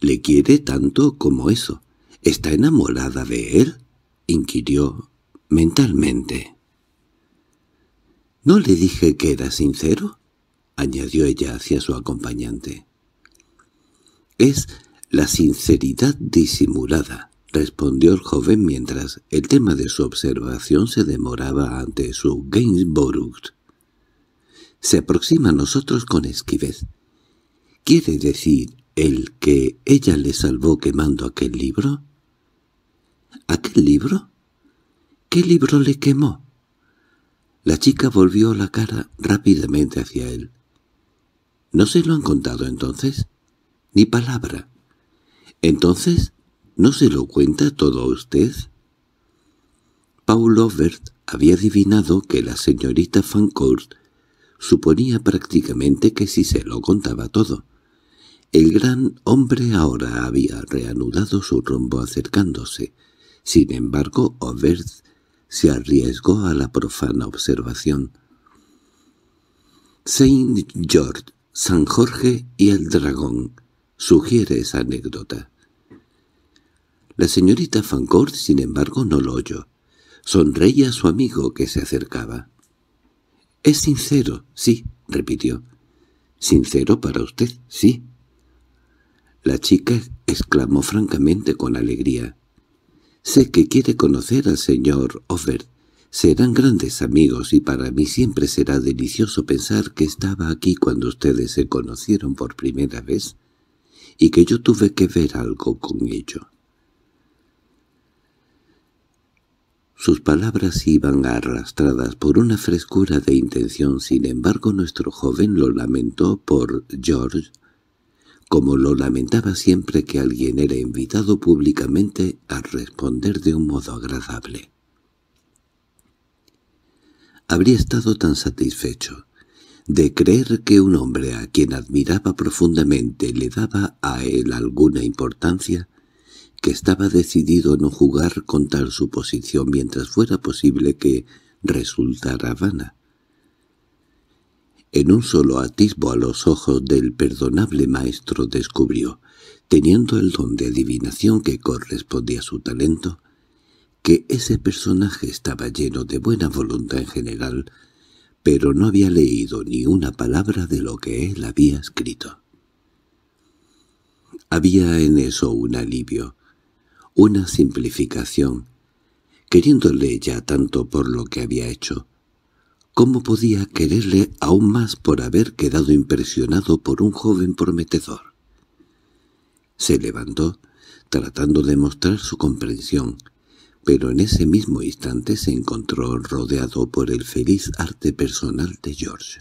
¿Le quiere tanto como eso? ¿Está enamorada de él? —inquirió mentalmente. —¿No le dije que era sincero? —añadió ella hacia su acompañante. —Es la sinceridad disimulada respondió el joven mientras el tema de su observación se demoraba ante su Gainsborough. Se aproxima a nosotros con esquivez. ¿Quiere decir el que ella le salvó quemando aquel libro? ¿Aquel libro? ¿Qué libro le quemó? La chica volvió la cara rápidamente hacia él. ¿No se lo han contado entonces? Ni palabra. Entonces ¿No se lo cuenta todo a usted? Paul Overt había adivinado que la señorita Fancourt suponía prácticamente que si se lo contaba todo. El gran hombre ahora había reanudado su rumbo acercándose. Sin embargo, Overt se arriesgó a la profana observación. Saint George, San Jorge y el dragón sugiere esa anécdota. La señorita Fancourt, sin embargo, no lo oyó. Sonreía a su amigo que se acercaba. —Es sincero, sí —repitió. —¿Sincero para usted? Sí. La chica exclamó francamente con alegría. —Sé que quiere conocer al señor Over. Serán grandes amigos y para mí siempre será delicioso pensar que estaba aquí cuando ustedes se conocieron por primera vez y que yo tuve que ver algo con ello. Sus palabras iban arrastradas por una frescura de intención, sin embargo nuestro joven lo lamentó por George, como lo lamentaba siempre que alguien era invitado públicamente a responder de un modo agradable. Habría estado tan satisfecho de creer que un hombre a quien admiraba profundamente le daba a él alguna importancia, que estaba decidido a no jugar con tal suposición mientras fuera posible que resultara vana. En un solo atisbo a los ojos del perdonable maestro descubrió, teniendo el don de adivinación que correspondía a su talento, que ese personaje estaba lleno de buena voluntad en general, pero no había leído ni una palabra de lo que él había escrito. Había en eso un alivio, una simplificación, queriéndole ya tanto por lo que había hecho. ¿Cómo podía quererle aún más por haber quedado impresionado por un joven prometedor? Se levantó, tratando de mostrar su comprensión, pero en ese mismo instante se encontró rodeado por el feliz arte personal de George.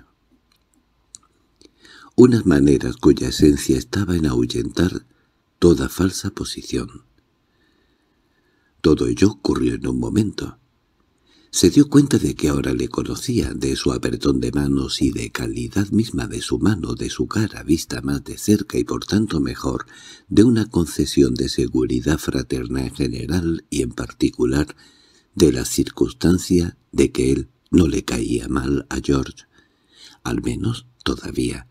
Unas maneras cuya esencia estaba en ahuyentar toda falsa posición. Todo ello ocurrió en un momento. Se dio cuenta de que ahora le conocía, de su apertón de manos y de calidad misma de su mano, de su cara vista más de cerca y por tanto mejor, de una concesión de seguridad fraterna en general y en particular de la circunstancia de que él no le caía mal a George, al menos todavía,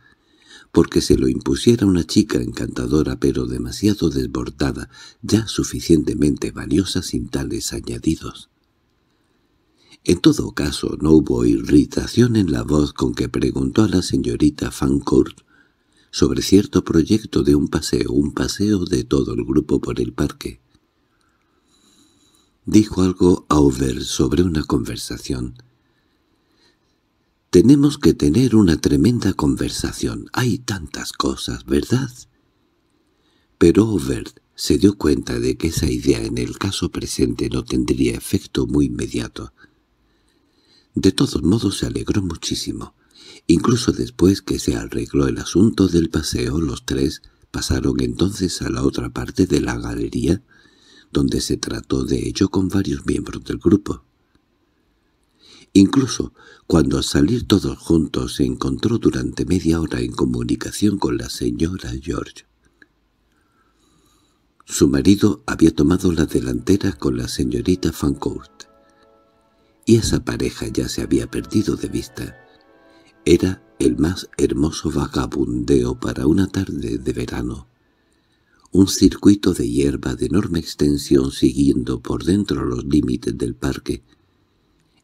porque se lo impusiera una chica encantadora pero demasiado desbordada, ya suficientemente valiosa sin tales añadidos. En todo caso, no hubo irritación en la voz con que preguntó a la señorita Fancourt sobre cierto proyecto de un paseo, un paseo de todo el grupo por el parque. Dijo algo a Over sobre una conversación tenemos que tener una tremenda conversación. Hay tantas cosas, ¿verdad? Pero Overt se dio cuenta de que esa idea en el caso presente no tendría efecto muy inmediato. De todos modos se alegró muchísimo. Incluso después que se arregló el asunto del paseo, los tres pasaron entonces a la otra parte de la galería, donde se trató de ello con varios miembros del grupo. Incluso cuando al salir todos juntos se encontró durante media hora en comunicación con la señora George. Su marido había tomado la delantera con la señorita Fancourt, y esa pareja ya se había perdido de vista. Era el más hermoso vagabundeo para una tarde de verano. Un circuito de hierba de enorme extensión siguiendo por dentro los límites del parque,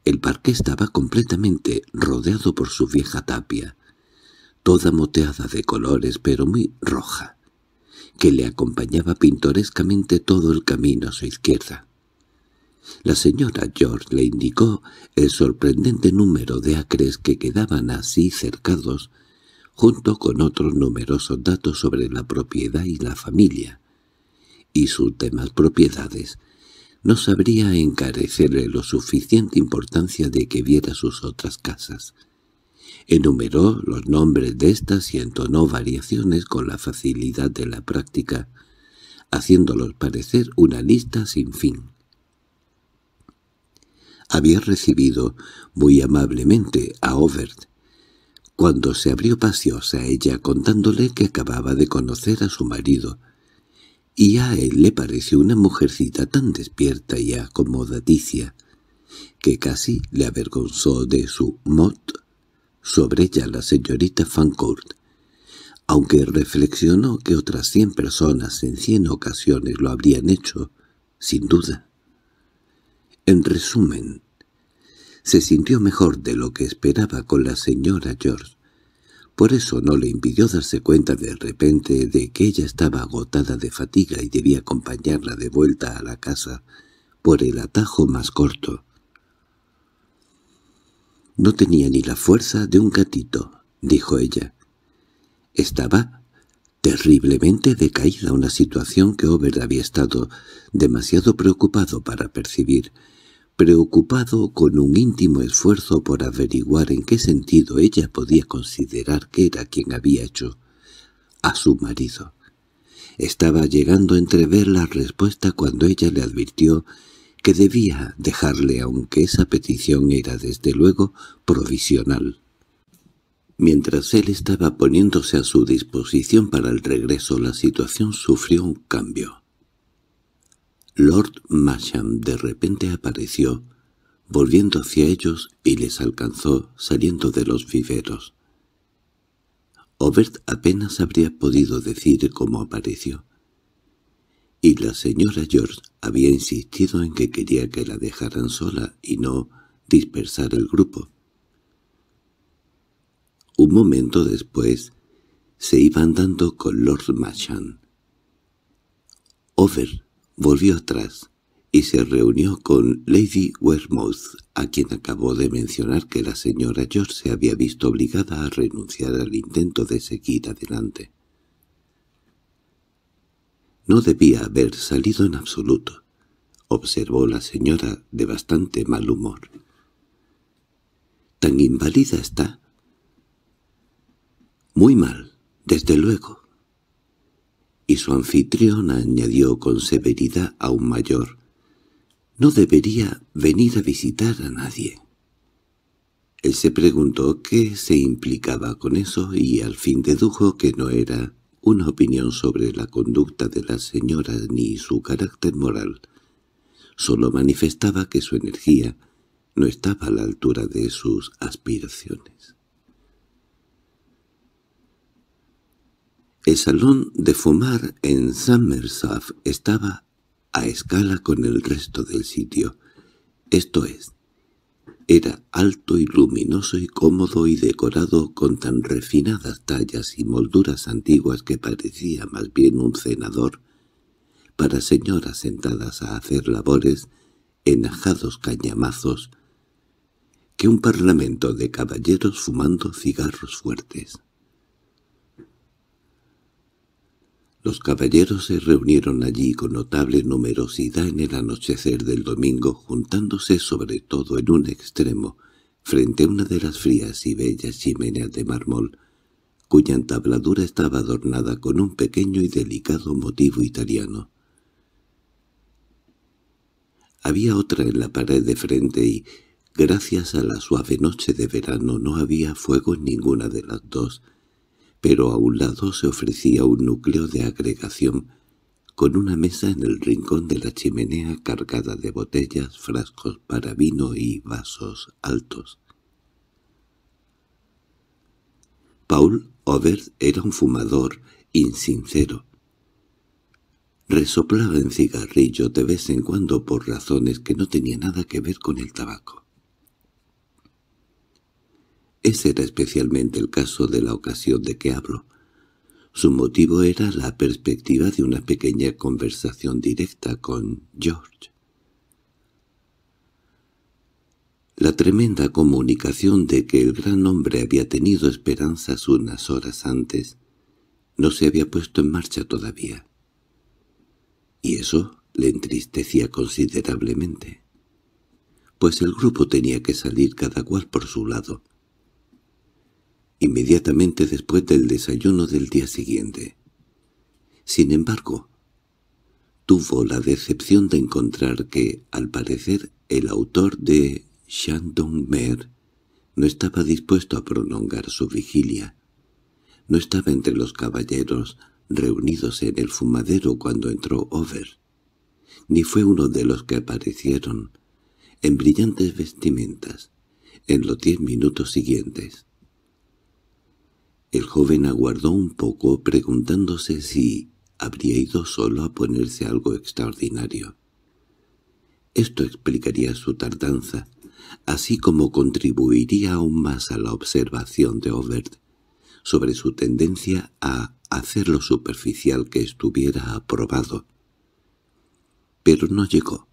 el parque estaba completamente rodeado por su vieja tapia, toda moteada de colores pero muy roja, que le acompañaba pintorescamente todo el camino a su izquierda. La señora George le indicó el sorprendente número de acres que quedaban así cercados, junto con otros numerosos datos sobre la propiedad y la familia, y sus demás propiedades, no sabría encarecerle lo suficiente importancia de que viera sus otras casas. Enumeró los nombres de estas y entonó variaciones con la facilidad de la práctica, haciéndolos parecer una lista sin fin. Había recibido muy amablemente a Overt, cuando se abrió paseos a ella contándole que acababa de conocer a su marido, y a él le pareció una mujercita tan despierta y acomodaticia que casi le avergonzó de su mot sobre ella la señorita Fancourt, aunque reflexionó que otras cien personas en cien ocasiones lo habrían hecho, sin duda. En resumen, se sintió mejor de lo que esperaba con la señora George. Por eso no le impidió darse cuenta de repente de que ella estaba agotada de fatiga y debía acompañarla de vuelta a la casa por el atajo más corto. No tenía ni la fuerza de un gatito, dijo ella. Estaba terriblemente decaída una situación que Over había estado demasiado preocupado para percibir, preocupado con un íntimo esfuerzo por averiguar en qué sentido ella podía considerar que era quien había hecho a su marido. Estaba llegando a entrever la respuesta cuando ella le advirtió que debía dejarle aunque esa petición era desde luego provisional. Mientras él estaba poniéndose a su disposición para el regreso la situación sufrió un cambio. Lord Masham de repente apareció, volviendo hacia ellos y les alcanzó saliendo de los viveros. Obert apenas habría podido decir cómo apareció, y la señora George había insistido en que quería que la dejaran sola y no dispersar el grupo. Un momento después se iban dando con Lord Masham. Over Volvió atrás y se reunió con Lady Wearmouth, a quien acabó de mencionar que la señora George se había visto obligada a renunciar al intento de seguir adelante. No debía haber salido en absoluto, observó la señora de bastante mal humor. —¿Tan inválida está? —Muy mal, desde luego y su anfitrión añadió con severidad aún mayor, «No debería venir a visitar a nadie». Él se preguntó qué se implicaba con eso y al fin dedujo que no era una opinión sobre la conducta de la señora ni su carácter moral. Solo manifestaba que su energía no estaba a la altura de sus aspiraciones. El salón de fumar en Summersaft estaba a escala con el resto del sitio, esto es, era alto y luminoso y cómodo y decorado con tan refinadas tallas y molduras antiguas que parecía más bien un cenador para señoras sentadas a hacer labores, en ajados cañamazos, que un parlamento de caballeros fumando cigarros fuertes. Los caballeros se reunieron allí con notable numerosidad en el anochecer del domingo, juntándose sobre todo en un extremo, frente a una de las frías y bellas chimeneas de mármol, cuya entabladura estaba adornada con un pequeño y delicado motivo italiano. Había otra en la pared de frente y, gracias a la suave noche de verano, no había fuego en ninguna de las dos, pero a un lado se ofrecía un núcleo de agregación, con una mesa en el rincón de la chimenea cargada de botellas, frascos para vino y vasos altos. Paul Overt era un fumador insincero. Resoplaba en cigarrillo de vez en cuando por razones que no tenía nada que ver con el tabaco. Ese era especialmente el caso de la ocasión de que hablo. Su motivo era la perspectiva de una pequeña conversación directa con George. La tremenda comunicación de que el gran hombre había tenido esperanzas unas horas antes no se había puesto en marcha todavía. Y eso le entristecía considerablemente, pues el grupo tenía que salir cada cual por su lado, inmediatamente después del desayuno del día siguiente. Sin embargo, tuvo la decepción de encontrar que, al parecer, el autor de Mer no estaba dispuesto a prolongar su vigilia. No estaba entre los caballeros reunidos en el fumadero cuando entró Over, ni fue uno de los que aparecieron, en brillantes vestimentas, en los diez minutos siguientes. El joven aguardó un poco preguntándose si habría ido solo a ponerse algo extraordinario. Esto explicaría su tardanza, así como contribuiría aún más a la observación de Overt sobre su tendencia a hacer lo superficial que estuviera aprobado. Pero no llegó.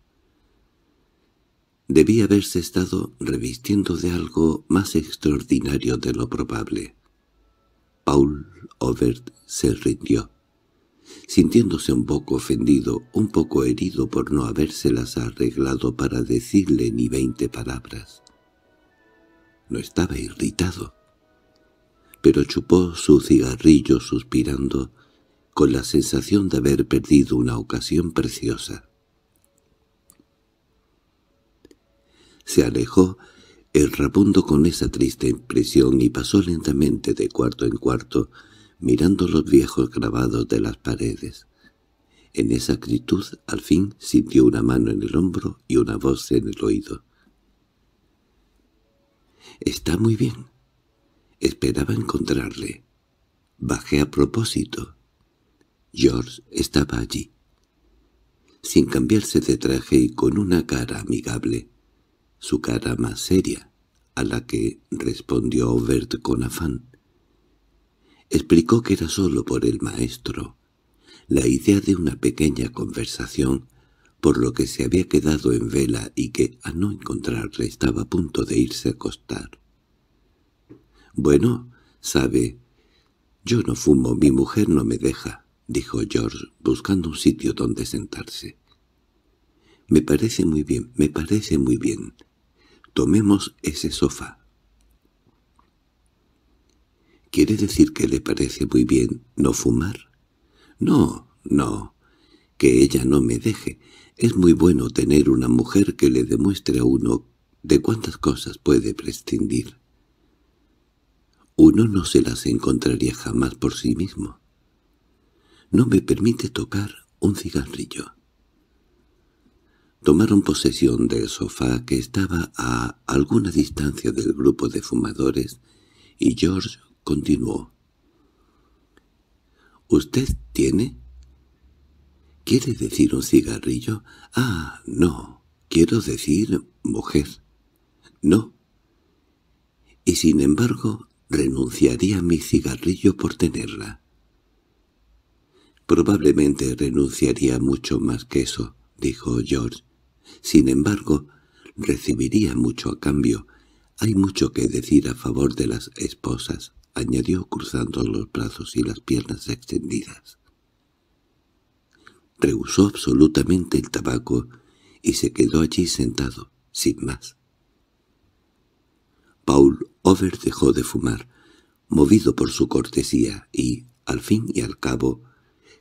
Debía haberse estado revistiendo de algo más extraordinario de lo probable. Paul Overt se rindió, sintiéndose un poco ofendido, un poco herido por no habérselas arreglado para decirle ni veinte palabras. No estaba irritado, pero chupó su cigarrillo suspirando con la sensación de haber perdido una ocasión preciosa. Se alejó Errabundo con esa triste impresión y pasó lentamente de cuarto en cuarto, mirando los viejos grabados de las paredes. En esa actitud, al fin, sintió una mano en el hombro y una voz en el oído. —Está muy bien. Esperaba encontrarle. Bajé a propósito. George estaba allí. Sin cambiarse de traje y con una cara amigable, su cara más seria, a la que respondió Overt con afán. Explicó que era solo por el maestro, la idea de una pequeña conversación, por lo que se había quedado en vela y que, a no encontrarle, estaba a punto de irse a acostar. «Bueno, sabe, yo no fumo, mi mujer no me deja», dijo George, buscando un sitio donde sentarse. «Me parece muy bien, me parece muy bien. Tomemos ese sofá. ¿Quiere decir que le parece muy bien no fumar? No, no, que ella no me deje. Es muy bueno tener una mujer que le demuestre a uno de cuántas cosas puede prescindir. Uno no se las encontraría jamás por sí mismo. No me permite tocar un cigarrillo tomaron posesión del sofá que estaba a alguna distancia del grupo de fumadores y George continuó. —¿Usted tiene? —¿Quiere decir un cigarrillo? —Ah, no. Quiero decir mujer. —No. —Y sin embargo, renunciaría a mi cigarrillo por tenerla. —Probablemente renunciaría mucho más que eso —dijo George. Sin embargo, recibiría mucho a cambio. Hay mucho que decir a favor de las esposas, añadió cruzando los brazos y las piernas extendidas. Rehusó absolutamente el tabaco y se quedó allí sentado, sin más. Paul Over dejó de fumar, movido por su cortesía, y, al fin y al cabo,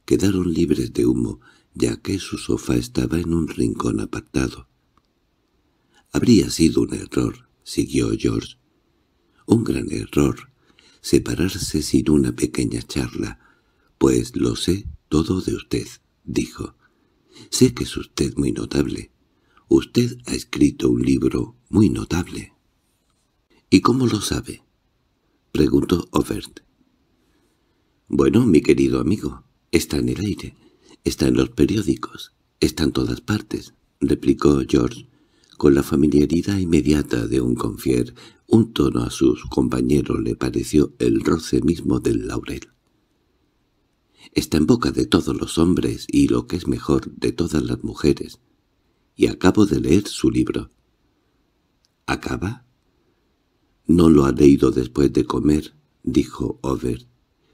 quedaron libres de humo, ya que su sofá estaba en un rincón apartado. Habría sido un error, siguió George. Un gran error, separarse sin una pequeña charla, pues lo sé todo de usted, dijo. Sé que es usted muy notable. Usted ha escrito un libro muy notable. —¿Y cómo lo sabe? —preguntó Overt. —Bueno, mi querido amigo, está en el aire. —Está en los periódicos, está en todas partes —replicó George, con la familiaridad inmediata de un confier. Un tono a sus compañeros le pareció el roce mismo del laurel. Está en boca de todos los hombres y, lo que es mejor, de todas las mujeres. Y acabo de leer su libro. —¿Acaba? —No lo ha leído después de comer —dijo Over.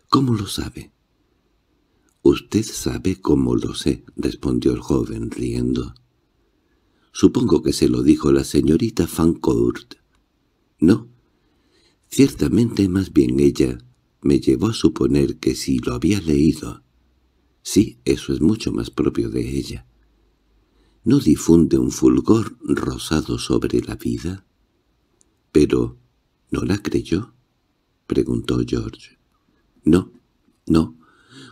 —¿Cómo lo sabe? —Usted sabe cómo lo sé —respondió el joven riendo. —Supongo que se lo dijo la señorita Fancourt. —No. Ciertamente más bien ella me llevó a suponer que si lo había leído. Sí, eso es mucho más propio de ella. ¿No difunde un fulgor rosado sobre la vida? —Pero, ¿no la creyó? —preguntó George. —No, no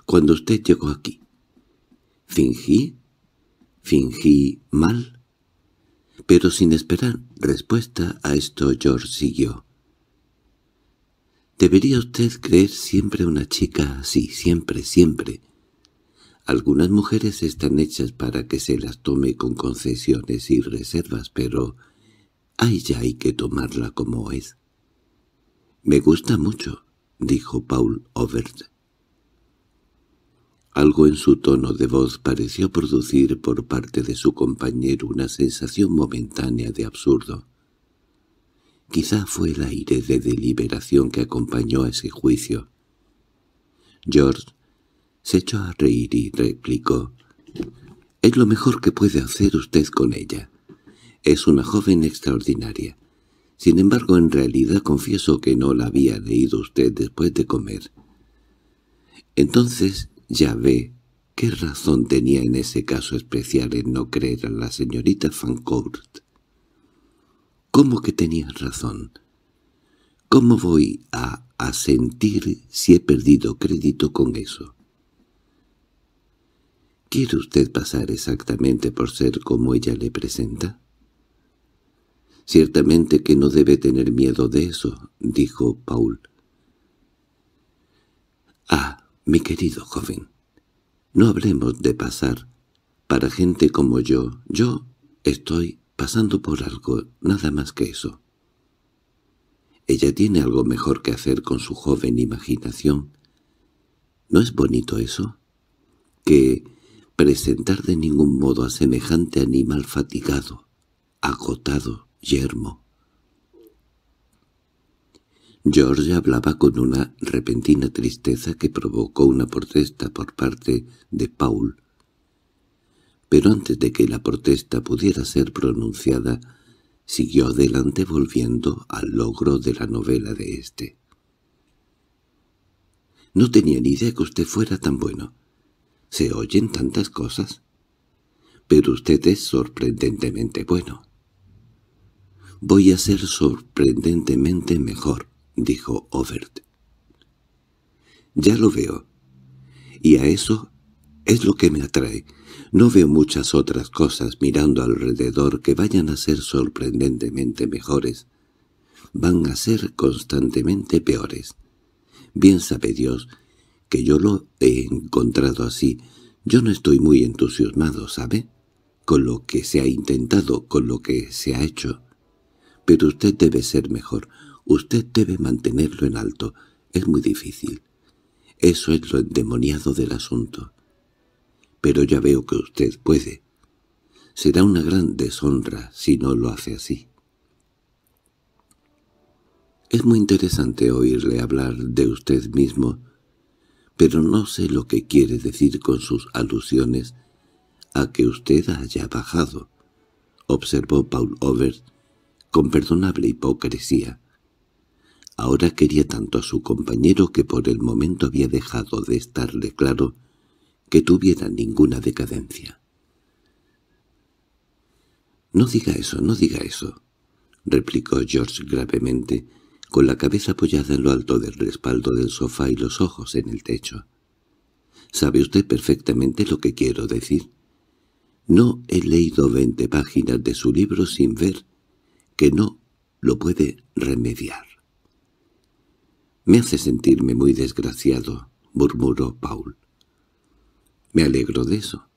cuando usted llegó aquí. ¿Fingí? ¿Fingí mal? Pero sin esperar respuesta a esto George siguió. Debería usted creer siempre una chica así, siempre, siempre. Algunas mujeres están hechas para que se las tome con concesiones y reservas, pero ahí ya hay que tomarla como es. —Me gusta mucho —dijo Paul Overt. Algo en su tono de voz pareció producir por parte de su compañero una sensación momentánea de absurdo. Quizá fue el aire de deliberación que acompañó a ese juicio. George se echó a reír y replicó, «Es lo mejor que puede hacer usted con ella. Es una joven extraordinaria. Sin embargo, en realidad confieso que no la había leído usted después de comer». Entonces ya ve qué razón tenía en ese caso especial en no creer a la señorita Fancourt. ¿Cómo que tenía razón? ¿Cómo voy a sentir si he perdido crédito con eso? ¿Quiere usted pasar exactamente por ser como ella le presenta? Ciertamente que no debe tener miedo de eso, dijo Paul. Ah, mi querido joven, no hablemos de pasar. Para gente como yo, yo estoy pasando por algo, nada más que eso. Ella tiene algo mejor que hacer con su joven imaginación. ¿No es bonito eso? Que presentar de ningún modo a semejante animal fatigado, agotado, yermo, George hablaba con una repentina tristeza que provocó una protesta por parte de Paul. Pero antes de que la protesta pudiera ser pronunciada, siguió adelante volviendo al logro de la novela de éste. No tenía ni idea que usted fuera tan bueno. Se oyen tantas cosas. Pero usted es sorprendentemente bueno. Voy a ser sorprendentemente mejor. —dijo Overt. —Ya lo veo. Y a eso es lo que me atrae. No veo muchas otras cosas mirando alrededor que vayan a ser sorprendentemente mejores. Van a ser constantemente peores. Bien sabe Dios que yo lo he encontrado así. Yo no estoy muy entusiasmado, ¿sabe? Con lo que se ha intentado, con lo que se ha hecho. Pero usted debe ser mejor. Usted debe mantenerlo en alto. Es muy difícil. Eso es lo endemoniado del asunto. Pero ya veo que usted puede. Será una gran deshonra si no lo hace así. Es muy interesante oírle hablar de usted mismo, pero no sé lo que quiere decir con sus alusiones a que usted haya bajado, observó Paul Overt con perdonable hipocresía. Ahora quería tanto a su compañero que por el momento había dejado de estarle claro que tuviera ninguna decadencia. —No diga eso, no diga eso —replicó George gravemente, con la cabeza apoyada en lo alto del respaldo del sofá y los ojos en el techo. —Sabe usted perfectamente lo que quiero decir. No he leído veinte páginas de su libro sin ver que no lo puede remediar. —Me hace sentirme muy desgraciado —murmuró Paul. —Me alegro de eso,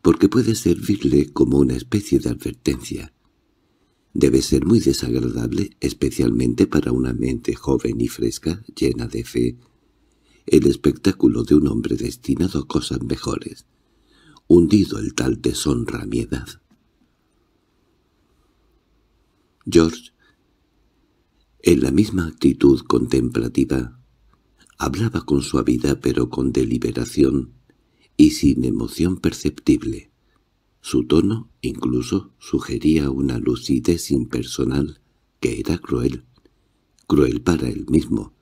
porque puede servirle como una especie de advertencia. Debe ser muy desagradable, especialmente para una mente joven y fresca, llena de fe, el espectáculo de un hombre destinado a cosas mejores, hundido el tal deshonra edad George en la misma actitud contemplativa, hablaba con suavidad pero con deliberación y sin emoción perceptible. Su tono incluso sugería una lucidez impersonal que era cruel, cruel para él mismo,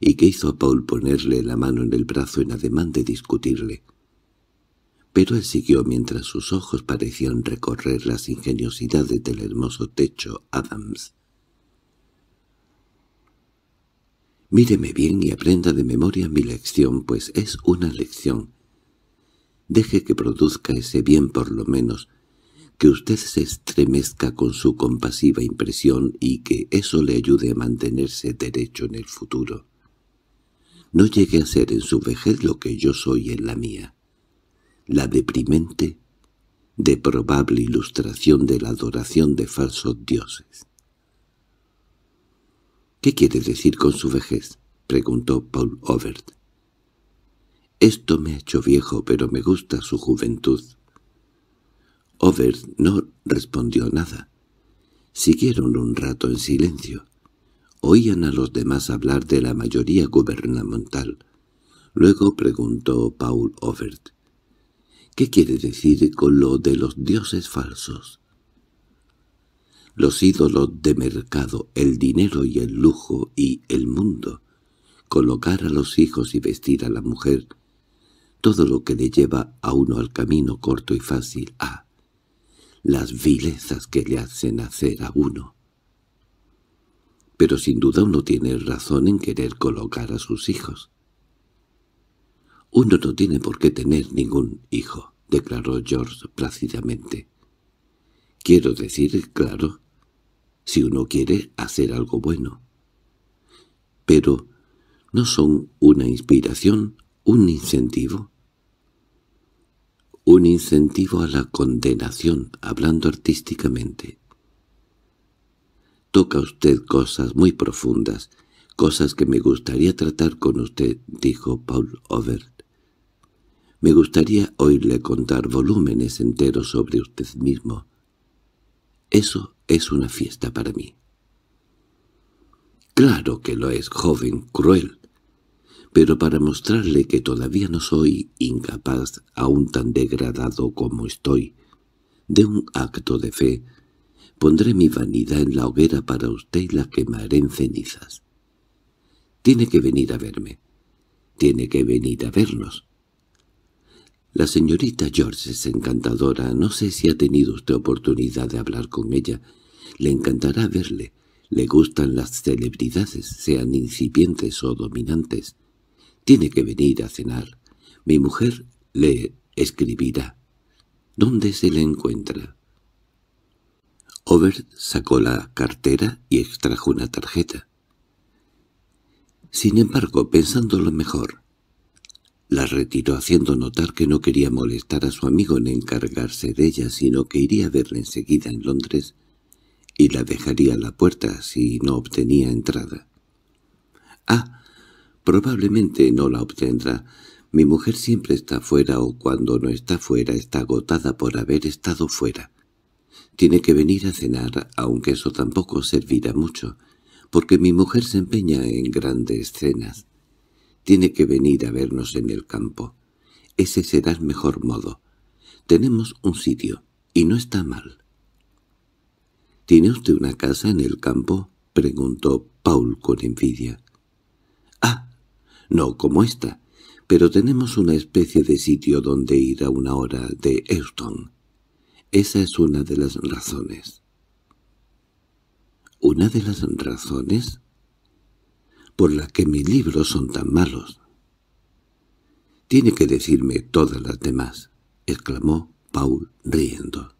y que hizo a Paul ponerle la mano en el brazo en ademán de discutirle. Pero él siguió mientras sus ojos parecían recorrer las ingeniosidades del hermoso techo Adams, Míreme bien y aprenda de memoria mi lección, pues es una lección. Deje que produzca ese bien por lo menos, que usted se estremezca con su compasiva impresión y que eso le ayude a mantenerse derecho en el futuro. No llegue a ser en su vejez lo que yo soy en la mía, la deprimente de probable ilustración de la adoración de falsos dioses. —¿Qué quiere decir con su vejez? —preguntó Paul Overt. —Esto me ha hecho viejo, pero me gusta su juventud. Overt no respondió nada. Siguieron un rato en silencio. Oían a los demás hablar de la mayoría gubernamental. Luego preguntó Paul Overt. —¿Qué quiere decir con lo de los dioses falsos? los ídolos de mercado, el dinero y el lujo y el mundo, colocar a los hijos y vestir a la mujer, todo lo que le lleva a uno al camino corto y fácil a las vilezas que le hacen hacer a uno. Pero sin duda uno tiene razón en querer colocar a sus hijos. «Uno no tiene por qué tener ningún hijo», declaró George plácidamente. «Quiero decir, claro, si uno quiere hacer algo bueno. Pero, ¿no son una inspiración, un incentivo? Un incentivo a la condenación, hablando artísticamente. Toca usted cosas muy profundas, cosas que me gustaría tratar con usted, dijo Paul Overt. Me gustaría oírle contar volúmenes enteros sobre usted mismo, eso es una fiesta para mí. Claro que lo es, joven cruel, pero para mostrarle que todavía no soy incapaz, aún tan degradado como estoy, de un acto de fe, pondré mi vanidad en la hoguera para usted y la quemaré en cenizas. Tiene que venir a verme. Tiene que venir a vernos. La señorita George es encantadora. No sé si ha tenido usted oportunidad de hablar con ella. Le encantará verle. Le gustan las celebridades, sean incipientes o dominantes. Tiene que venir a cenar. Mi mujer le escribirá. ¿Dónde se le encuentra? Over sacó la cartera y extrajo una tarjeta. Sin embargo, pensándolo mejor, la retiró haciendo notar que no quería molestar a su amigo en encargarse de ella, sino que iría a verla enseguida en Londres y la dejaría a la puerta si no obtenía entrada. —Ah, probablemente no la obtendrá. Mi mujer siempre está fuera o cuando no está fuera está agotada por haber estado fuera. Tiene que venir a cenar, aunque eso tampoco servirá mucho, porque mi mujer se empeña en grandes cenas. Tiene que venir a vernos en el campo. Ese será el mejor modo. Tenemos un sitio, y no está mal. —¿Tiene usted una casa en el campo? —preguntó Paul con envidia. —Ah, no como esta, pero tenemos una especie de sitio donde ir a una hora de Euston. Esa es una de las razones. —¿Una de las razones? por la que mis libros son tan malos. —Tiene que decirme todas las demás —exclamó Paul riendo.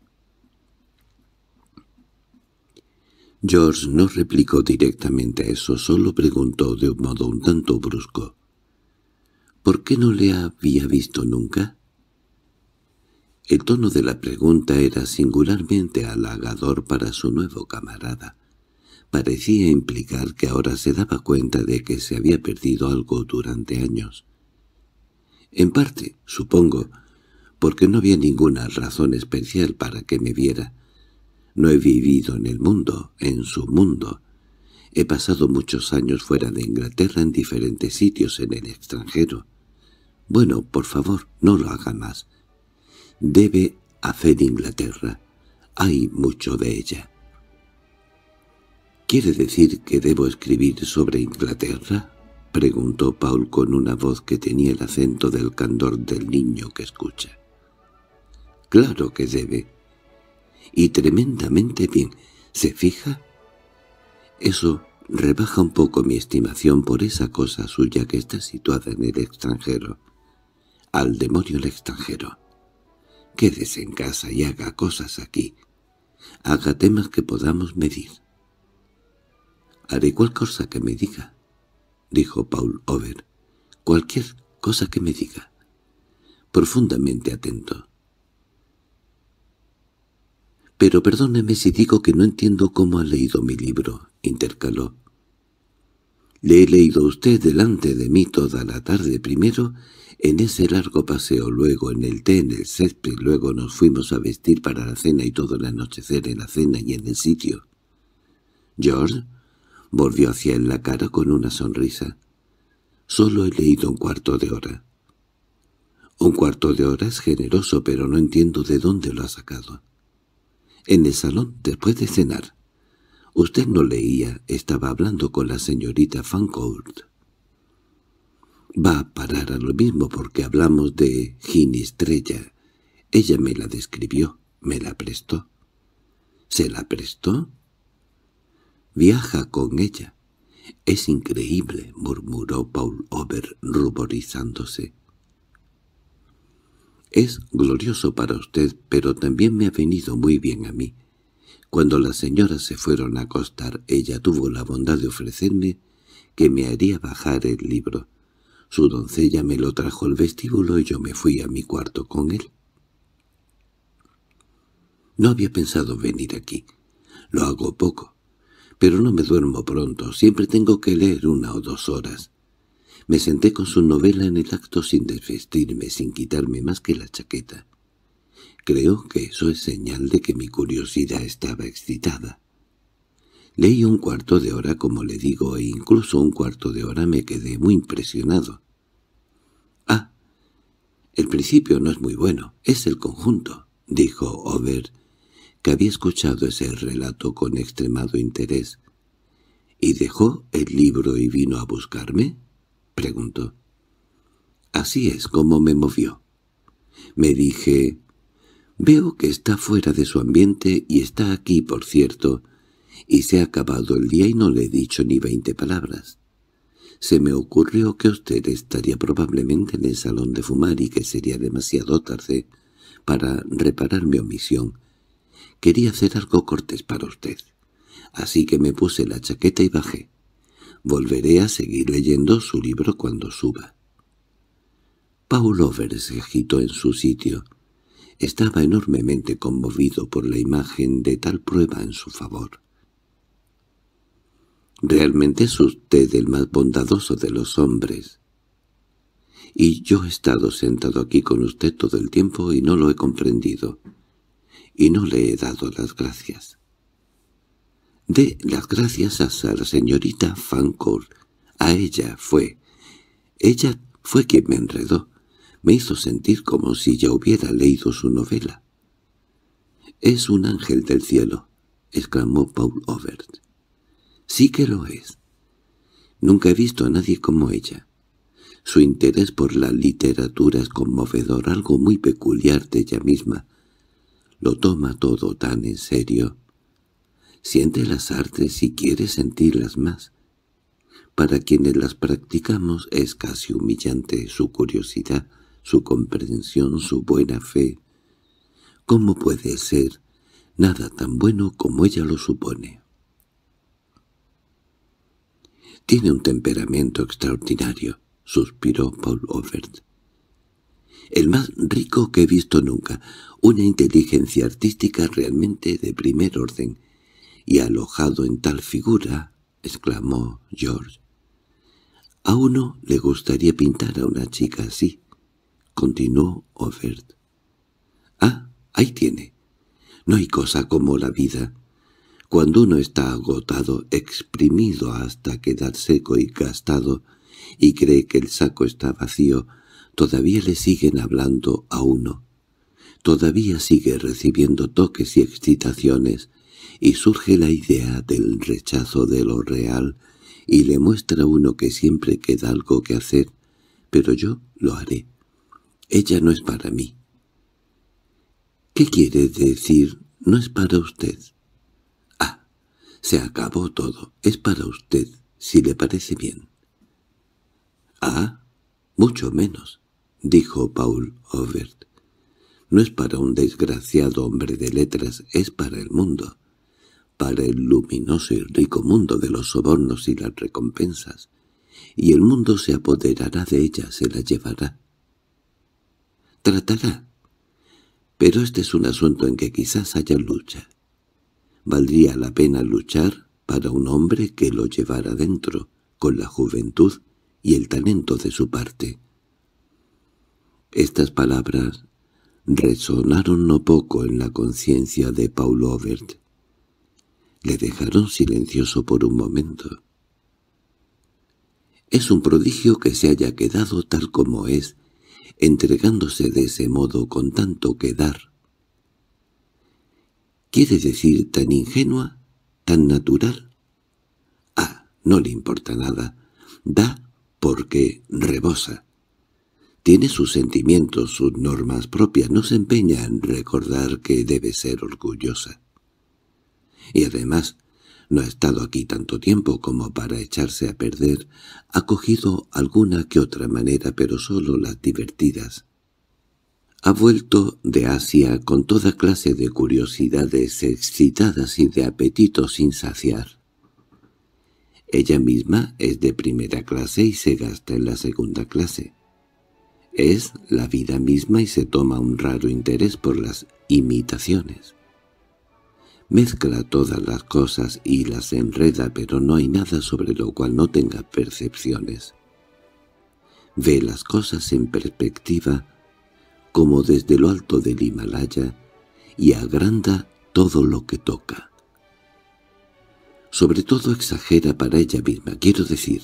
George no replicó directamente a eso, solo preguntó de un modo un tanto brusco. —¿Por qué no le había visto nunca? El tono de la pregunta era singularmente halagador para su nuevo camarada parecía implicar que ahora se daba cuenta de que se había perdido algo durante años. En parte, supongo, porque no había ninguna razón especial para que me viera. No he vivido en el mundo, en su mundo. He pasado muchos años fuera de Inglaterra en diferentes sitios en el extranjero. Bueno, por favor, no lo haga más. Debe hacer Inglaterra. Hay mucho de ella. —¿Quiere decir que debo escribir sobre Inglaterra? —preguntó Paul con una voz que tenía el acento del candor del niño que escucha. —Claro que debe. —Y tremendamente bien. ¿Se fija? Eso rebaja un poco mi estimación por esa cosa suya que está situada en el extranjero. Al demonio el extranjero. Quédese en casa y haga cosas aquí. Haga temas que podamos medir. «Haré cualquier cosa que me diga», dijo Paul Over. «Cualquier cosa que me diga». Profundamente atento. «Pero perdóneme si digo que no entiendo cómo ha leído mi libro», intercaló. «Le he leído usted delante de mí toda la tarde primero, en ese largo paseo, luego en el té, en el césped, luego nos fuimos a vestir para la cena y todo el anochecer en la cena y en el sitio. George Volvió hacia él la cara con una sonrisa. Solo he leído un cuarto de hora. Un cuarto de hora es generoso, pero no entiendo de dónde lo ha sacado. En el salón, después de cenar. Usted no leía, estaba hablando con la señorita Fancourt. Va a parar a lo mismo porque hablamos de Ginistrella. Ella me la describió, me la prestó. —¿Se la prestó? Viaja con ella. —Es increíble —murmuró Paul Over ruborizándose. —Es glorioso para usted, pero también me ha venido muy bien a mí. Cuando las señoras se fueron a acostar, ella tuvo la bondad de ofrecerme que me haría bajar el libro. Su doncella me lo trajo al vestíbulo y yo me fui a mi cuarto con él. No había pensado venir aquí. Lo hago poco, pero no me duermo pronto, siempre tengo que leer una o dos horas. Me senté con su novela en el acto sin desvestirme, sin quitarme más que la chaqueta. Creo que eso es señal de que mi curiosidad estaba excitada. Leí un cuarto de hora, como le digo, e incluso un cuarto de hora me quedé muy impresionado. Ah, el principio no es muy bueno, es el conjunto, dijo Over, que había escuchado ese relato con extremado interés. —¿Y dejó el libro y vino a buscarme? —preguntó. —Así es como me movió. Me dije, veo que está fuera de su ambiente y está aquí, por cierto, y se ha acabado el día y no le he dicho ni veinte palabras. Se me ocurrió que usted estaría probablemente en el salón de fumar y que sería demasiado tarde para reparar mi omisión, Quería hacer algo cortés para usted. Así que me puse la chaqueta y bajé. Volveré a seguir leyendo su libro cuando suba. Paul Over se agitó en su sitio. Estaba enormemente conmovido por la imagen de tal prueba en su favor. Realmente es usted el más bondadoso de los hombres. Y yo he estado sentado aquí con usted todo el tiempo y no lo he comprendido y no le he dado las gracias. —De las gracias a la señorita Fancourt. A ella fue. Ella fue quien me enredó. Me hizo sentir como si ya hubiera leído su novela. —Es un ángel del cielo —exclamó Paul Overt. —Sí que lo es. Nunca he visto a nadie como ella. Su interés por la literatura es conmovedor, algo muy peculiar de ella misma, lo toma todo tan en serio. Siente las artes y quiere sentirlas más. Para quienes las practicamos es casi humillante su curiosidad, su comprensión, su buena fe. ¿Cómo puede ser nada tan bueno como ella lo supone? Tiene un temperamento extraordinario, suspiró Paul Overt el más rico que he visto nunca, una inteligencia artística realmente de primer orden. Y alojado en tal figura, exclamó George. A uno le gustaría pintar a una chica así, continuó Overt. Ah, ahí tiene. No hay cosa como la vida. Cuando uno está agotado, exprimido hasta quedar seco y gastado, y cree que el saco está vacío, Todavía le siguen hablando a uno. Todavía sigue recibiendo toques y excitaciones, y surge la idea del rechazo de lo real, y le muestra a uno que siempre queda algo que hacer, pero yo lo haré. Ella no es para mí. ¿Qué quiere decir no es para usted? Ah, se acabó todo. Es para usted, si le parece bien. Ah, mucho menos. —dijo Paul Overt—, no es para un desgraciado hombre de letras, es para el mundo, para el luminoso y rico mundo de los sobornos y las recompensas, y el mundo se apoderará de ella, se la llevará. Tratará. Pero este es un asunto en que quizás haya lucha. Valdría la pena luchar para un hombre que lo llevara dentro, con la juventud y el talento de su parte. Estas palabras resonaron no poco en la conciencia de Paulo Overt. Le dejaron silencioso por un momento. Es un prodigio que se haya quedado tal como es, entregándose de ese modo con tanto que dar. ¿Quiere decir tan ingenua, tan natural? Ah, no le importa nada. Da porque rebosa. Tiene sus sentimientos, sus normas propias, no se empeña en recordar que debe ser orgullosa. Y además, no ha estado aquí tanto tiempo como para echarse a perder, ha cogido alguna que otra manera, pero solo las divertidas. Ha vuelto de Asia con toda clase de curiosidades excitadas y de apetito sin saciar. Ella misma es de primera clase y se gasta en la segunda clase. Es la vida misma y se toma un raro interés por las imitaciones. Mezcla todas las cosas y las enreda, pero no hay nada sobre lo cual no tenga percepciones. Ve las cosas en perspectiva, como desde lo alto del Himalaya, y agranda todo lo que toca. Sobre todo exagera para ella misma, quiero decir,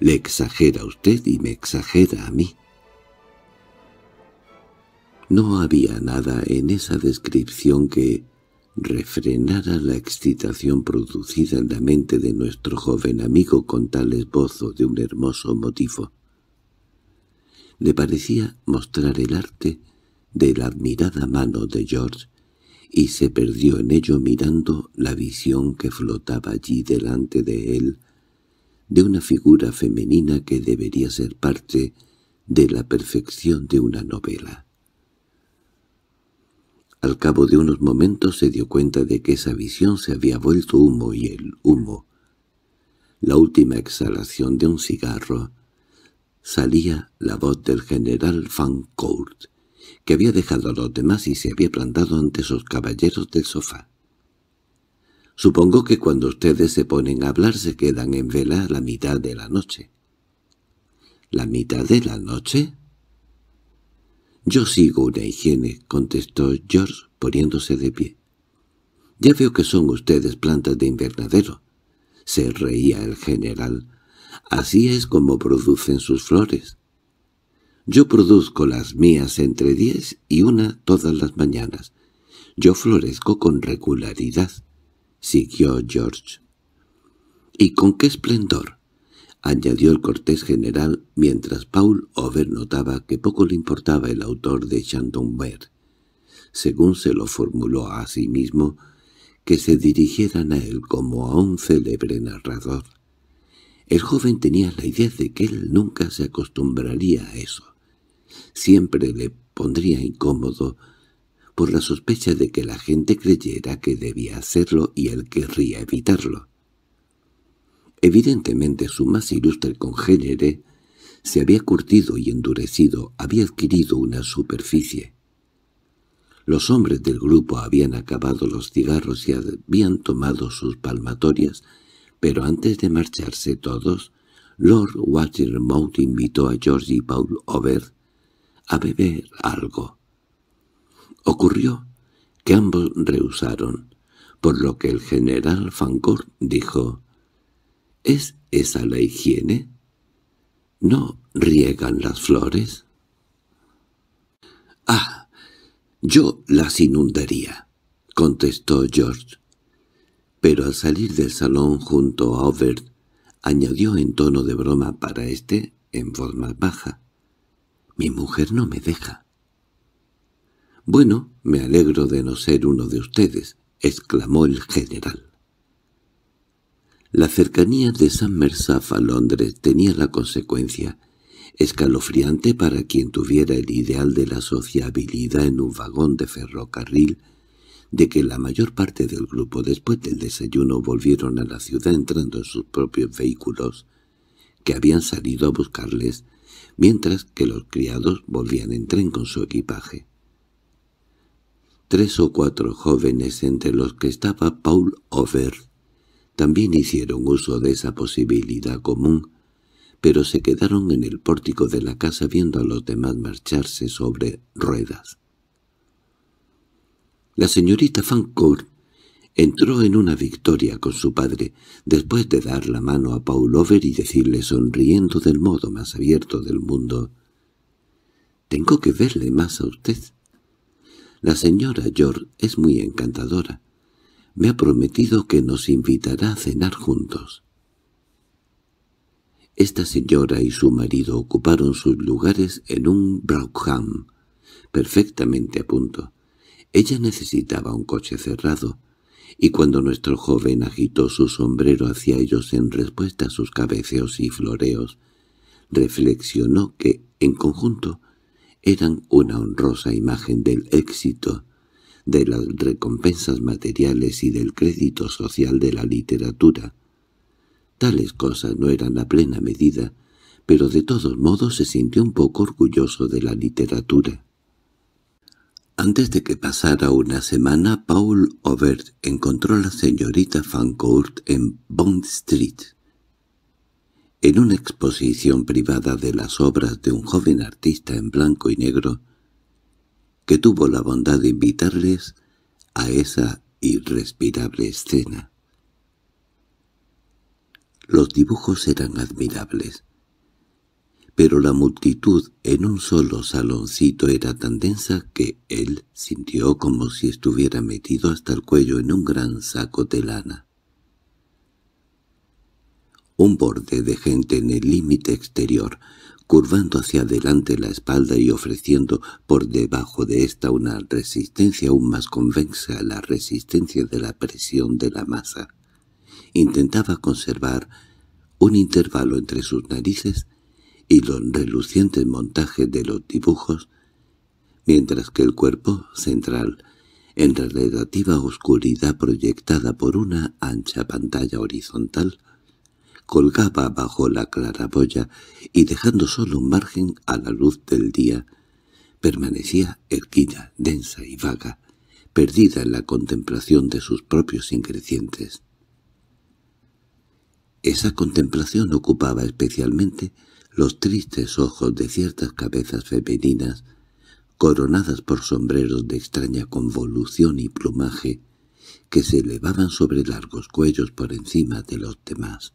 le exagera a usted y me exagera a mí. No había nada en esa descripción que refrenara la excitación producida en la mente de nuestro joven amigo con tal esbozo de un hermoso motivo. Le parecía mostrar el arte de la admirada mano de George y se perdió en ello mirando la visión que flotaba allí delante de él de una figura femenina que debería ser parte de la perfección de una novela. Al cabo de unos momentos se dio cuenta de que esa visión se había vuelto humo y el humo, la última exhalación de un cigarro, salía la voz del general Van Fancourt, que había dejado a los demás y se había plantado ante sus caballeros del sofá. Supongo que cuando ustedes se ponen a hablar se quedan en vela la mitad de la noche. —¿La mitad de la noche? —Yo sigo una higiene —contestó George poniéndose de pie. —Ya veo que son ustedes plantas de invernadero —se reía el general—. Así es como producen sus flores. Yo produzco las mías entre diez y una todas las mañanas. Yo florezco con regularidad, siguió George. —¿Y con qué esplendor? —añadió el cortés general mientras Paul Over notaba que poco le importaba el autor de Chandomber, según se lo formuló a sí mismo, que se dirigieran a él como a un célebre narrador. El joven tenía la idea de que él nunca se acostumbraría a eso. Siempre le pondría incómodo por la sospecha de que la gente creyera que debía hacerlo y él querría evitarlo. Evidentemente su más ilustre congénere se había curtido y endurecido, había adquirido una superficie. Los hombres del grupo habían acabado los cigarros y habían tomado sus palmatorias, pero antes de marcharse todos, Lord Watermouth invitó a George y Paul Over a beber algo. Ocurrió que ambos rehusaron, por lo que el general Fancourt dijo ¿Es esa la higiene? ¿No riegan las flores? —¡Ah! Yo las inundaría —contestó George. Pero al salir del salón junto a Overt, añadió en tono de broma para este, en voz más baja. —Mi mujer no me deja. —Bueno, me alegro de no ser uno de ustedes —exclamó el general. La cercanía de San Mersaf a Londres tenía la consecuencia escalofriante para quien tuviera el ideal de la sociabilidad en un vagón de ferrocarril, de que la mayor parte del grupo después del desayuno volvieron a la ciudad entrando en sus propios vehículos, que habían salido a buscarles, mientras que los criados volvían en tren con su equipaje. Tres o cuatro jóvenes, entre los que estaba Paul Over, también hicieron uso de esa posibilidad común, pero se quedaron en el pórtico de la casa viendo a los demás marcharse sobre ruedas. La señorita Fancourt entró en una victoria con su padre, después de dar la mano a Paul Over y decirle sonriendo del modo más abierto del mundo, «Tengo que verle más a usted. La señora George es muy encantadora me ha prometido que nos invitará a cenar juntos. Esta señora y su marido ocuparon sus lugares en un Brougham, perfectamente a punto. Ella necesitaba un coche cerrado, y cuando nuestro joven agitó su sombrero hacia ellos en respuesta a sus cabeceos y floreos, reflexionó que, en conjunto, eran una honrosa imagen del éxito de las recompensas materiales y del crédito social de la literatura. Tales cosas no eran a plena medida, pero de todos modos se sintió un poco orgulloso de la literatura. Antes de que pasara una semana, Paul Overt encontró a la señorita Fancourt en Bond Street. En una exposición privada de las obras de un joven artista en blanco y negro, que tuvo la bondad de invitarles a esa irrespirable escena. Los dibujos eran admirables, pero la multitud en un solo saloncito era tan densa que él sintió como si estuviera metido hasta el cuello en un gran saco de lana. Un borde de gente en el límite exterior, curvando hacia adelante la espalda y ofreciendo por debajo de ésta una resistencia aún más convexa a la resistencia de la presión de la masa. Intentaba conservar un intervalo entre sus narices y los relucientes montajes de los dibujos, mientras que el cuerpo central, en relativa oscuridad proyectada por una ancha pantalla horizontal, colgaba bajo la claraboya y dejando solo un margen a la luz del día, permanecía erguida, densa y vaga, perdida en la contemplación de sus propios increcientes Esa contemplación ocupaba especialmente los tristes ojos de ciertas cabezas femeninas, coronadas por sombreros de extraña convolución y plumaje, que se elevaban sobre largos cuellos por encima de los demás.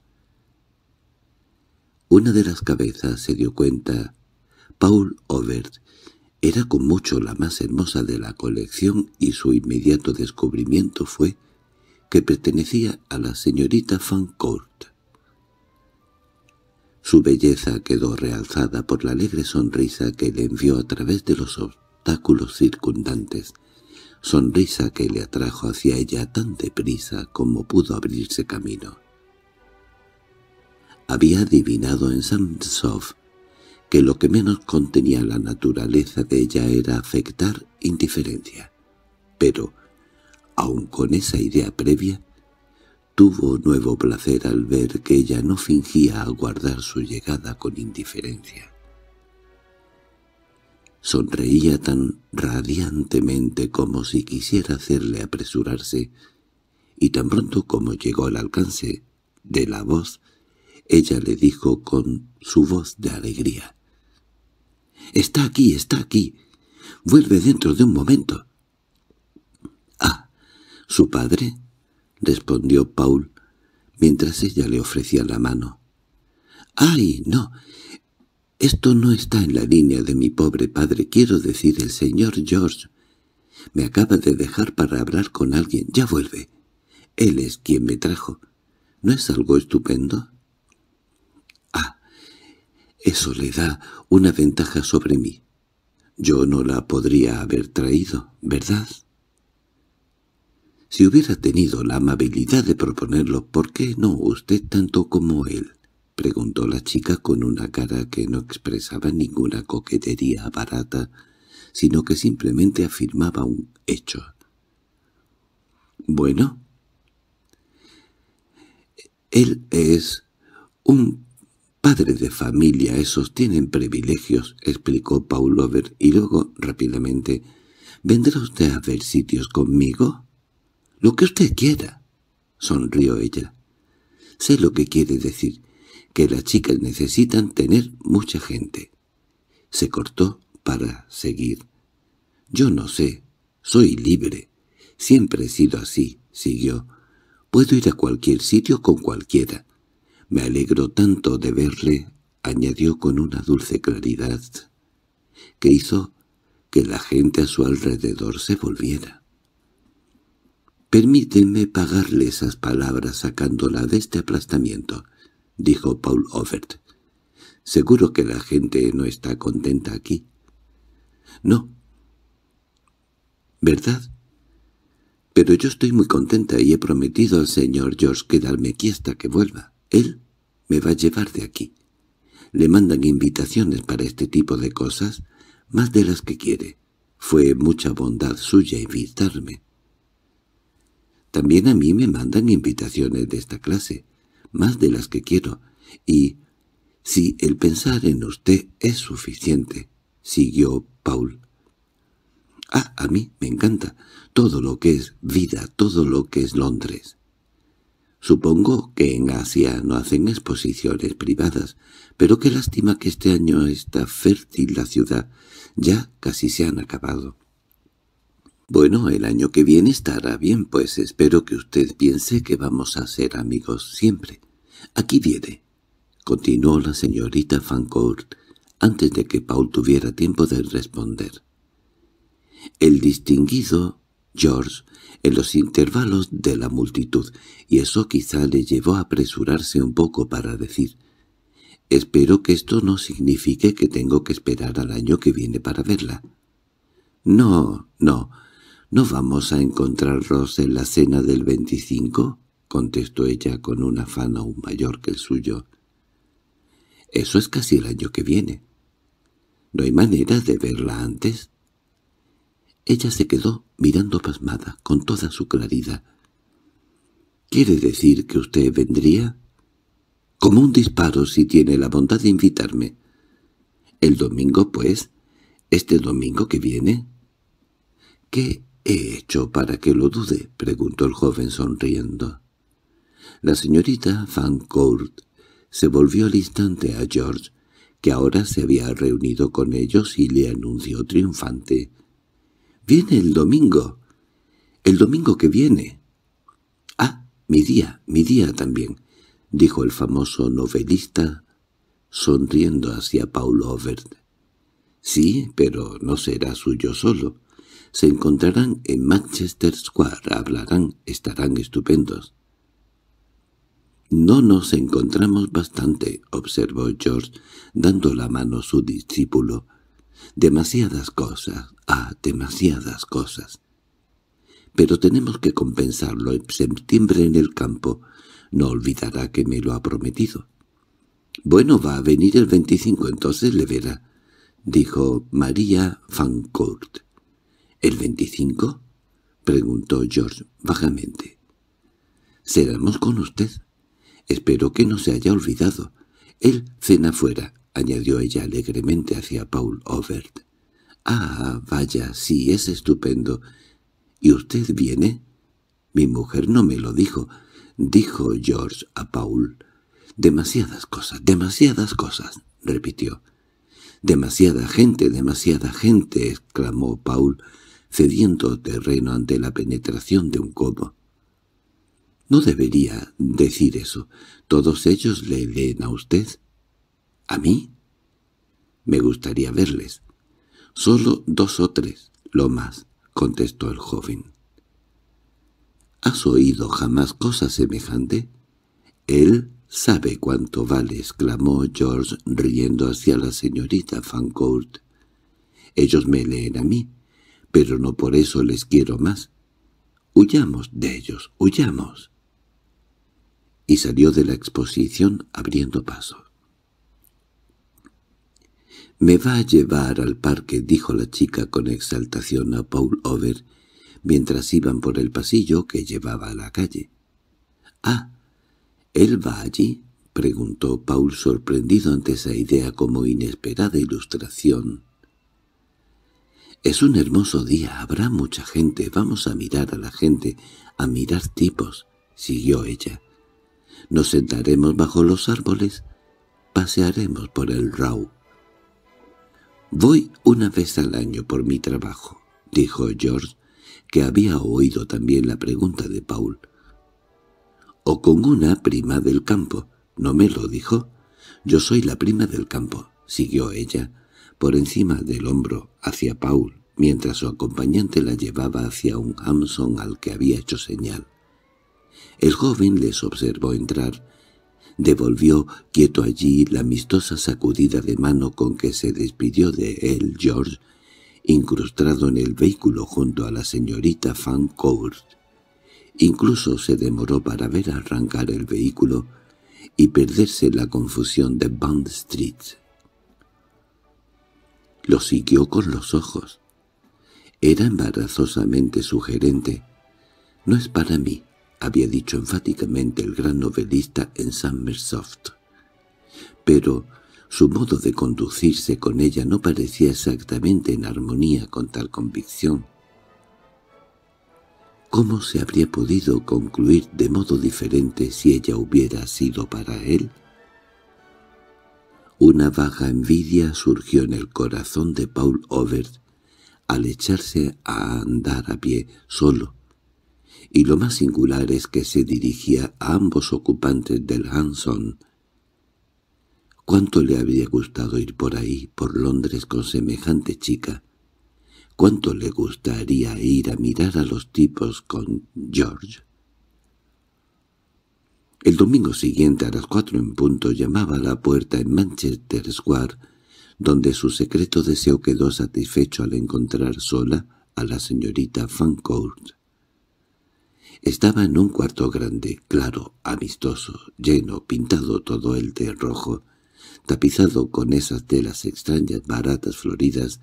Una de las cabezas se dio cuenta. Paul Overt era con mucho la más hermosa de la colección y su inmediato descubrimiento fue que pertenecía a la señorita Fancourt. Su belleza quedó realzada por la alegre sonrisa que le envió a través de los obstáculos circundantes, sonrisa que le atrajo hacia ella tan deprisa como pudo abrirse camino. Había adivinado en Samsov que lo que menos contenía la naturaleza de ella era afectar indiferencia. Pero, aun con esa idea previa, tuvo nuevo placer al ver que ella no fingía aguardar su llegada con indiferencia. Sonreía tan radiantemente como si quisiera hacerle apresurarse, y tan pronto como llegó al alcance de la voz, ella le dijo con su voz de alegría. —¡Está aquí, está aquí! ¡Vuelve dentro de un momento! —Ah, ¿su padre? —respondió Paul, mientras ella le ofrecía la mano. —¡Ay, no! Esto no está en la línea de mi pobre padre, quiero decir el señor George. Me acaba de dejar para hablar con alguien, ya vuelve. Él es quien me trajo. ¿No es algo estupendo? Eso le da una ventaja sobre mí. Yo no la podría haber traído, ¿verdad? Si hubiera tenido la amabilidad de proponerlo, ¿por qué no usted tanto como él? —preguntó la chica con una cara que no expresaba ninguna coquetería barata, sino que simplemente afirmaba un hecho. —Bueno. —Él es un Padre de familia, esos tienen privilegios, explicó Paul Over, y luego, rápidamente, —¿Vendrá usted a ver sitios conmigo? —Lo que usted quiera —sonrió ella. —Sé lo que quiere decir, que las chicas necesitan tener mucha gente. Se cortó para seguir. —Yo no sé, soy libre. Siempre he sido así —siguió—. Puedo ir a cualquier sitio con cualquiera. Me alegro tanto de verle, añadió con una dulce claridad, que hizo que la gente a su alrededor se volviera. Permíteme pagarle esas palabras sacándola de este aplastamiento —dijo Paul Offert. —Seguro que la gente no está contenta aquí. —No. —¿Verdad? Pero yo estoy muy contenta y he prometido al señor George quedarme aquí hasta que vuelva. Él me va a llevar de aquí. Le mandan invitaciones para este tipo de cosas, más de las que quiere. Fue mucha bondad suya invitarme. También a mí me mandan invitaciones de esta clase, más de las que quiero, y si el pensar en usted es suficiente, siguió Paul. Ah, a mí me encanta todo lo que es vida, todo lo que es Londres. Supongo que en Asia no hacen exposiciones privadas, pero qué lástima que este año está fértil la ciudad. Ya casi se han acabado. Bueno, el año que viene estará bien, pues espero que usted piense que vamos a ser amigos siempre. Aquí viene, continuó la señorita Fancourt antes de que Paul tuviera tiempo de responder. El distinguido George en los intervalos de la multitud, y eso quizá le llevó a apresurarse un poco para decir «Espero que esto no signifique que tengo que esperar al año que viene para verla». «No, no, no vamos a encontrarnos en la cena del 25», contestó ella con un afán aún mayor que el suyo. «Eso es casi el año que viene». «¿No hay manera de verla antes?» Ella se quedó mirando pasmada, con toda su claridad. —¿Quiere decir que usted vendría? —Como un disparo si tiene la bondad de invitarme. —¿El domingo, pues? ¿Este domingo que viene? —¿Qué he hecho para que lo dude? —preguntó el joven sonriendo. La señorita Van Court se volvió al instante a George, que ahora se había reunido con ellos y le anunció triunfante — —Viene el domingo. —El domingo que viene. —Ah, mi día, mi día también —dijo el famoso novelista, sonriendo hacia Paulo Overt. —Sí, pero no será suyo solo. Se encontrarán en Manchester Square, hablarán, estarán estupendos. —No nos encontramos bastante —observó George, dando la mano a su discípulo— Demasiadas cosas, ah, demasiadas cosas. Pero tenemos que compensarlo en septiembre en el campo. No olvidará que me lo ha prometido. —Bueno, va a venir el 25, entonces le verá —dijo María Fancourt. —¿El 25? —preguntó George vagamente. -Seramos con usted. Espero que no se haya olvidado. Él cena fuera, —añadió ella alegremente hacia Paul Overt. —Ah, vaya, sí, es estupendo. —¿Y usted viene? —Mi mujer no me lo dijo —dijo George a Paul—. Demasiadas cosas, demasiadas cosas —repitió. —Demasiada gente, demasiada gente —exclamó Paul, cediendo terreno ante la penetración de un codo. —No debería decir eso. Todos ellos le leen a usted. ¿A mí? Me gustaría verles. Solo dos o tres, lo más, contestó el joven. ¿Has oído jamás cosa semejante? Él sabe cuánto vale, exclamó George riendo hacia la señorita Fancourt. Ellos me leen a mí, pero no por eso les quiero más. Huyamos de ellos, huyamos. Y salió de la exposición abriendo paso. —Me va a llevar al parque —dijo la chica con exaltación a Paul Over, mientras iban por el pasillo que llevaba a la calle. —Ah, ¿él va allí? —preguntó Paul sorprendido ante esa idea como inesperada ilustración. —Es un hermoso día, habrá mucha gente, vamos a mirar a la gente, a mirar tipos —siguió ella. —Nos sentaremos bajo los árboles, pasearemos por el Rau. «Voy una vez al año por mi trabajo», dijo George, que había oído también la pregunta de Paul. «O con una prima del campo. ¿No me lo dijo?» «Yo soy la prima del campo», siguió ella, por encima del hombro hacia Paul, mientras su acompañante la llevaba hacia un Hamson al que había hecho señal. El joven les observó entrar Devolvió quieto allí la amistosa sacudida de mano con que se despidió de él George, incrustado en el vehículo junto a la señorita Van Fancourt. Incluso se demoró para ver arrancar el vehículo y perderse la confusión de Bond Street. Lo siguió con los ojos. Era embarazosamente sugerente. «No es para mí», había dicho enfáticamente el gran novelista en Summersoft. Pero su modo de conducirse con ella no parecía exactamente en armonía con tal convicción. ¿Cómo se habría podido concluir de modo diferente si ella hubiera sido para él? Una vaga envidia surgió en el corazón de Paul Overt al echarse a andar a pie solo y lo más singular es que se dirigía a ambos ocupantes del Hanson. Cuánto le habría gustado ir por ahí, por Londres, con semejante chica. Cuánto le gustaría ir a mirar a los tipos con George. El domingo siguiente a las cuatro en punto llamaba a la puerta en Manchester Square, donde su secreto deseo quedó satisfecho al encontrar sola a la señorita Fancourt. Estaba en un cuarto grande, claro, amistoso, lleno, pintado todo el de rojo, tapizado con esas telas extrañas, baratas, floridas,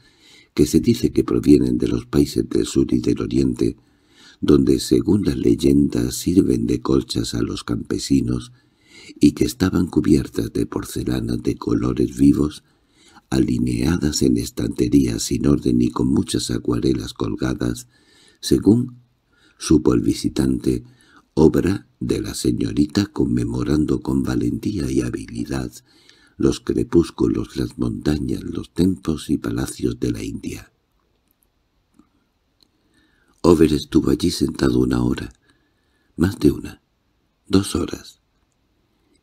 que se dice que provienen de los países del sur y del oriente, donde según las leyendas sirven de colchas a los campesinos y que estaban cubiertas de porcelanas de colores vivos, alineadas en estanterías sin orden y con muchas acuarelas colgadas, según supo el visitante, obra de la señorita conmemorando con valentía y habilidad los crepúsculos, las montañas, los templos y palacios de la India. Over estuvo allí sentado una hora, más de una, dos horas,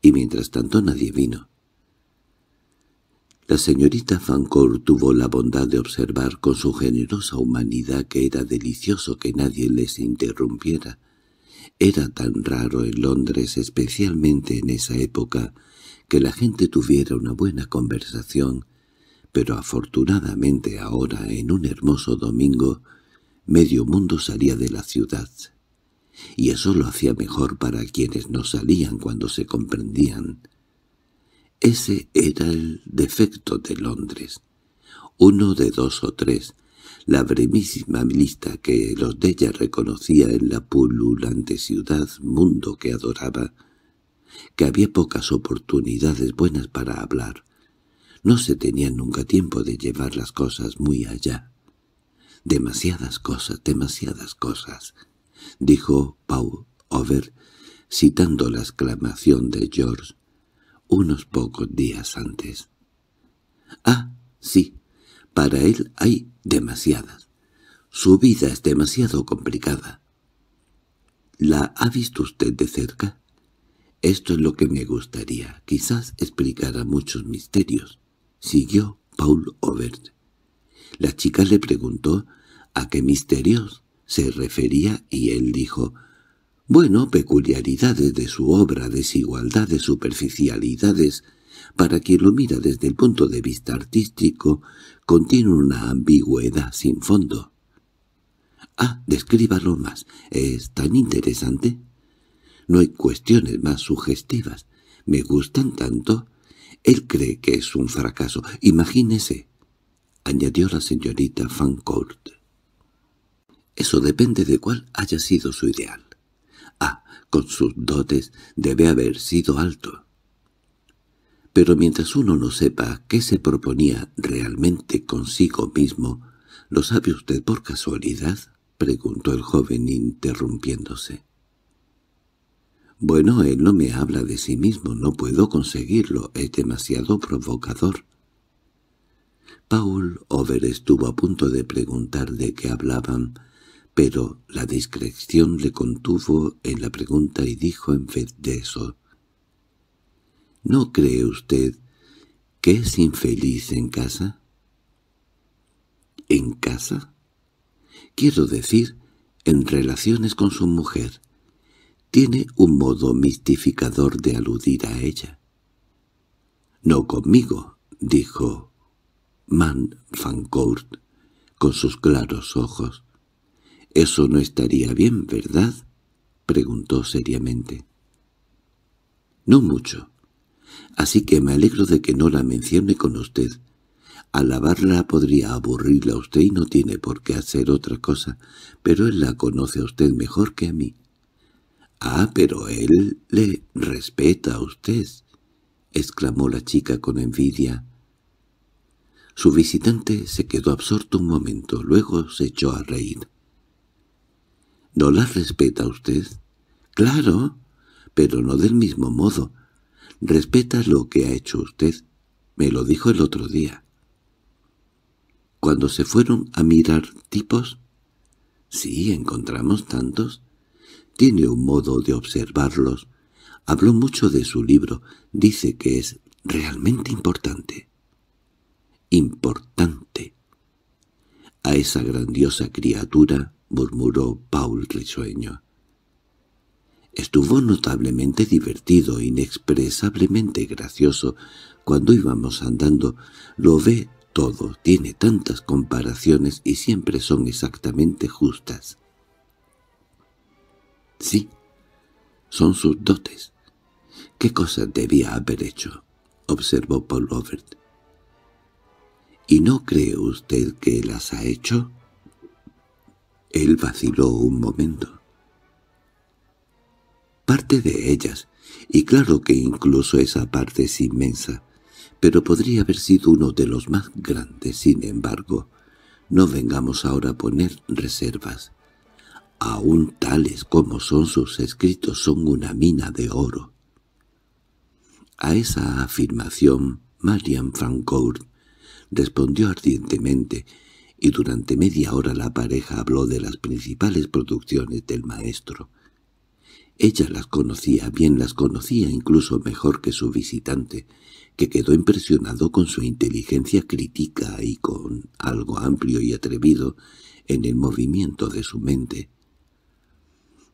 y mientras tanto nadie vino. La señorita Fancourt tuvo la bondad de observar con su generosa humanidad que era delicioso que nadie les interrumpiera. Era tan raro en Londres, especialmente en esa época, que la gente tuviera una buena conversación, pero afortunadamente ahora, en un hermoso domingo, medio mundo salía de la ciudad. Y eso lo hacía mejor para quienes no salían cuando se comprendían. Ese era el defecto de Londres, uno de dos o tres, la brevísima lista que los de ella reconocía en la pululante ciudad mundo que adoraba, que había pocas oportunidades buenas para hablar. No se tenía nunca tiempo de llevar las cosas muy allá. «Demasiadas cosas, demasiadas cosas», dijo Paul Over, citando la exclamación de George unos pocos días antes. Ah, sí, para él hay demasiadas. Su vida es demasiado complicada. ¿La ha visto usted de cerca? Esto es lo que me gustaría. Quizás explicara muchos misterios. Siguió Paul Overt. La chica le preguntó a qué misterios se refería y él dijo bueno, peculiaridades de su obra, desigualdades, superficialidades, para quien lo mira desde el punto de vista artístico, contiene una ambigüedad sin fondo. Ah, descríbalo más. ¿Es tan interesante? No hay cuestiones más sugestivas. Me gustan tanto. Él cree que es un fracaso. Imagínese, añadió la señorita Fancourt. Eso depende de cuál haya sido su ideal. —¡Ah! con sus dotes, debe haber sido alto. Pero mientras uno no sepa qué se proponía realmente consigo mismo, ¿lo sabe usted por casualidad? preguntó el joven interrumpiéndose. Bueno, él no me habla de sí mismo, no puedo conseguirlo, es demasiado provocador. Paul Over estuvo a punto de preguntar de qué hablaban, pero la discreción le contuvo en la pregunta y dijo en vez de eso, ¿No cree usted que es infeliz en casa? ¿En casa? Quiero decir, en relaciones con su mujer. Tiene un modo mistificador de aludir a ella. —No conmigo —dijo Man Fancourt con sus claros ojos. —Eso no estaría bien, ¿verdad? —preguntó seriamente. —No mucho. Así que me alegro de que no la mencione con usted. Alabarla podría aburrirla a usted y no tiene por qué hacer otra cosa, pero él la conoce a usted mejor que a mí. —Ah, pero él le respeta a usted —exclamó la chica con envidia. Su visitante se quedó absorto un momento, luego se echó a reír. ¿No las respeta usted? —Claro, pero no del mismo modo. Respeta lo que ha hecho usted. Me lo dijo el otro día. Cuando se fueron a mirar tipos... Sí, encontramos tantos. Tiene un modo de observarlos. Habló mucho de su libro. Dice que es realmente importante. Importante. A esa grandiosa criatura —murmuró Paul risueño. Estuvo notablemente divertido, inexpresablemente gracioso. Cuando íbamos andando, lo ve todo, tiene tantas comparaciones y siempre son exactamente justas. Sí, son sus dotes. ¿Qué cosas debía haber hecho? —observó Paul Overt. —¿Y no cree usted que las ha hecho? Él vaciló un momento. Parte de ellas, y claro que incluso esa parte es inmensa, pero podría haber sido uno de los más grandes, sin embargo. No vengamos ahora a poner reservas. Aún tales como son sus escritos son una mina de oro. A esa afirmación Marian Francourt respondió ardientemente, y durante media hora la pareja habló de las principales producciones del maestro. Ella las conocía, bien las conocía incluso mejor que su visitante, que quedó impresionado con su inteligencia crítica y con algo amplio y atrevido en el movimiento de su mente.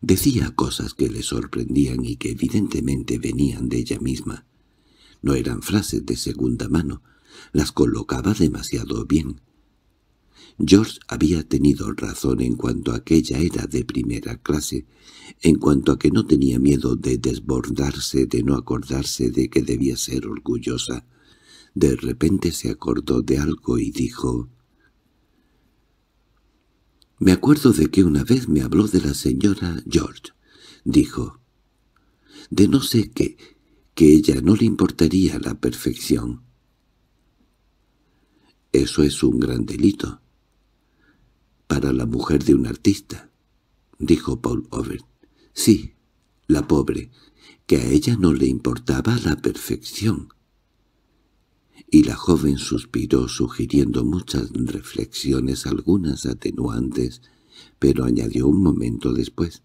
Decía cosas que le sorprendían y que evidentemente venían de ella misma. No eran frases de segunda mano, las colocaba demasiado bien. George había tenido razón en cuanto a que ella era de primera clase, en cuanto a que no tenía miedo de desbordarse, de no acordarse de que debía ser orgullosa. De repente se acordó de algo y dijo... «Me acuerdo de que una vez me habló de la señora George», dijo. «De no sé qué, que ella no le importaría la perfección». «Eso es un gran delito», para la mujer de un artista, dijo Paul Over. Sí, la pobre, que a ella no le importaba la perfección. Y la joven suspiró sugiriendo muchas reflexiones, algunas atenuantes, pero añadió un momento después.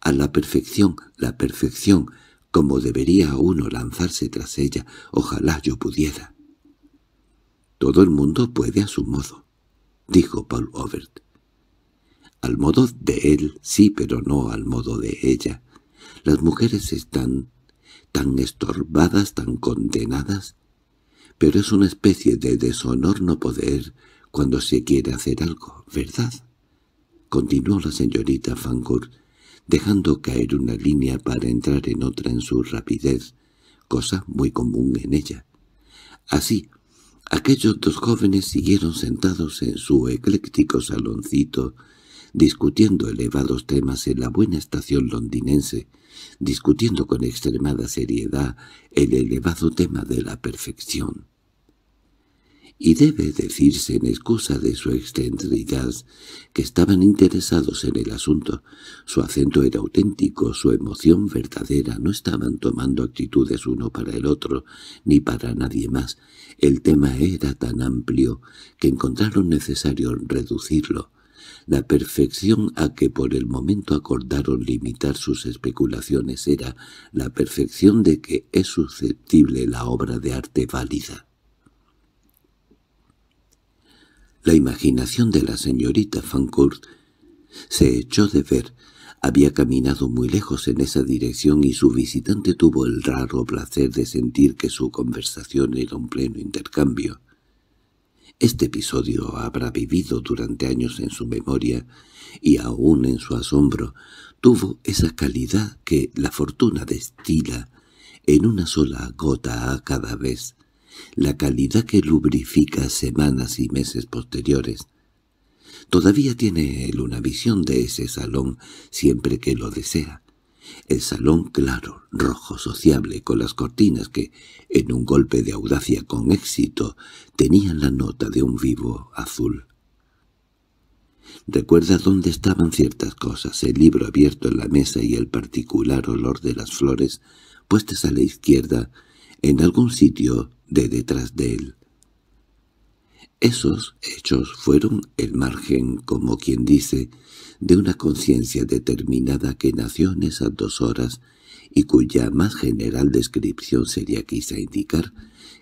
A la perfección, la perfección, como debería uno lanzarse tras ella, ojalá yo pudiera. Todo el mundo puede a su modo. —dijo Paul Overt. —Al modo de él, sí, pero no al modo de ella. Las mujeres están tan estorbadas, tan condenadas. Pero es una especie de deshonor no poder cuando se quiere hacer algo, ¿verdad? Continuó la señorita Fancourt, dejando caer una línea para entrar en otra en su rapidez, cosa muy común en ella. Así, Aquellos dos jóvenes siguieron sentados en su ecléctico saloncito, discutiendo elevados temas en la buena estación londinense, discutiendo con extremada seriedad el elevado tema de la perfección y debe decirse en excusa de su extendridad, que estaban interesados en el asunto. Su acento era auténtico, su emoción verdadera, no estaban tomando actitudes uno para el otro ni para nadie más. El tema era tan amplio que encontraron necesario reducirlo. La perfección a que por el momento acordaron limitar sus especulaciones era la perfección de que es susceptible la obra de arte válida. La imaginación de la señorita Fancourt se echó de ver. Había caminado muy lejos en esa dirección y su visitante tuvo el raro placer de sentir que su conversación era un pleno intercambio. Este episodio habrá vivido durante años en su memoria y aún en su asombro tuvo esa calidad que la fortuna destila en una sola gota a cada vez la calidad que lubrifica semanas y meses posteriores. Todavía tiene él una visión de ese salón siempre que lo desea. El salón claro, rojo, sociable, con las cortinas que, en un golpe de audacia con éxito, tenían la nota de un vivo azul. Recuerda dónde estaban ciertas cosas, el libro abierto en la mesa y el particular olor de las flores puestas a la izquierda, en algún sitio de detrás de él. Esos hechos fueron el margen, como quien dice, de una conciencia determinada que nació en esas dos horas y cuya más general descripción sería quizá indicar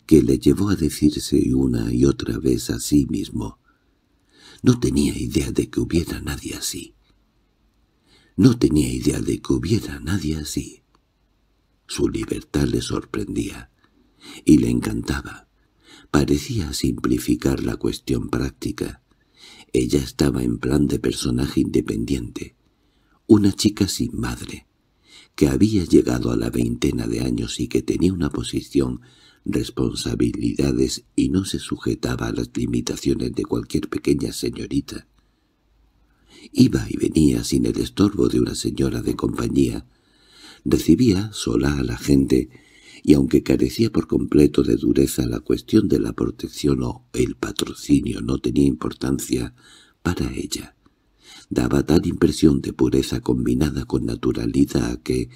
que le llevó a decirse una y otra vez a sí mismo. No tenía idea de que hubiera nadie así. No tenía idea de que hubiera nadie así. Su libertad le sorprendía y le encantaba. Parecía simplificar la cuestión práctica. Ella estaba en plan de personaje independiente, una chica sin madre, que había llegado a la veintena de años y que tenía una posición, responsabilidades y no se sujetaba a las limitaciones de cualquier pequeña señorita. Iba y venía sin el estorbo de una señora de compañía, recibía sola a la gente y aunque carecía por completo de dureza la cuestión de la protección o el patrocinio no tenía importancia para ella. Daba tal impresión de pureza combinada con naturalidad que,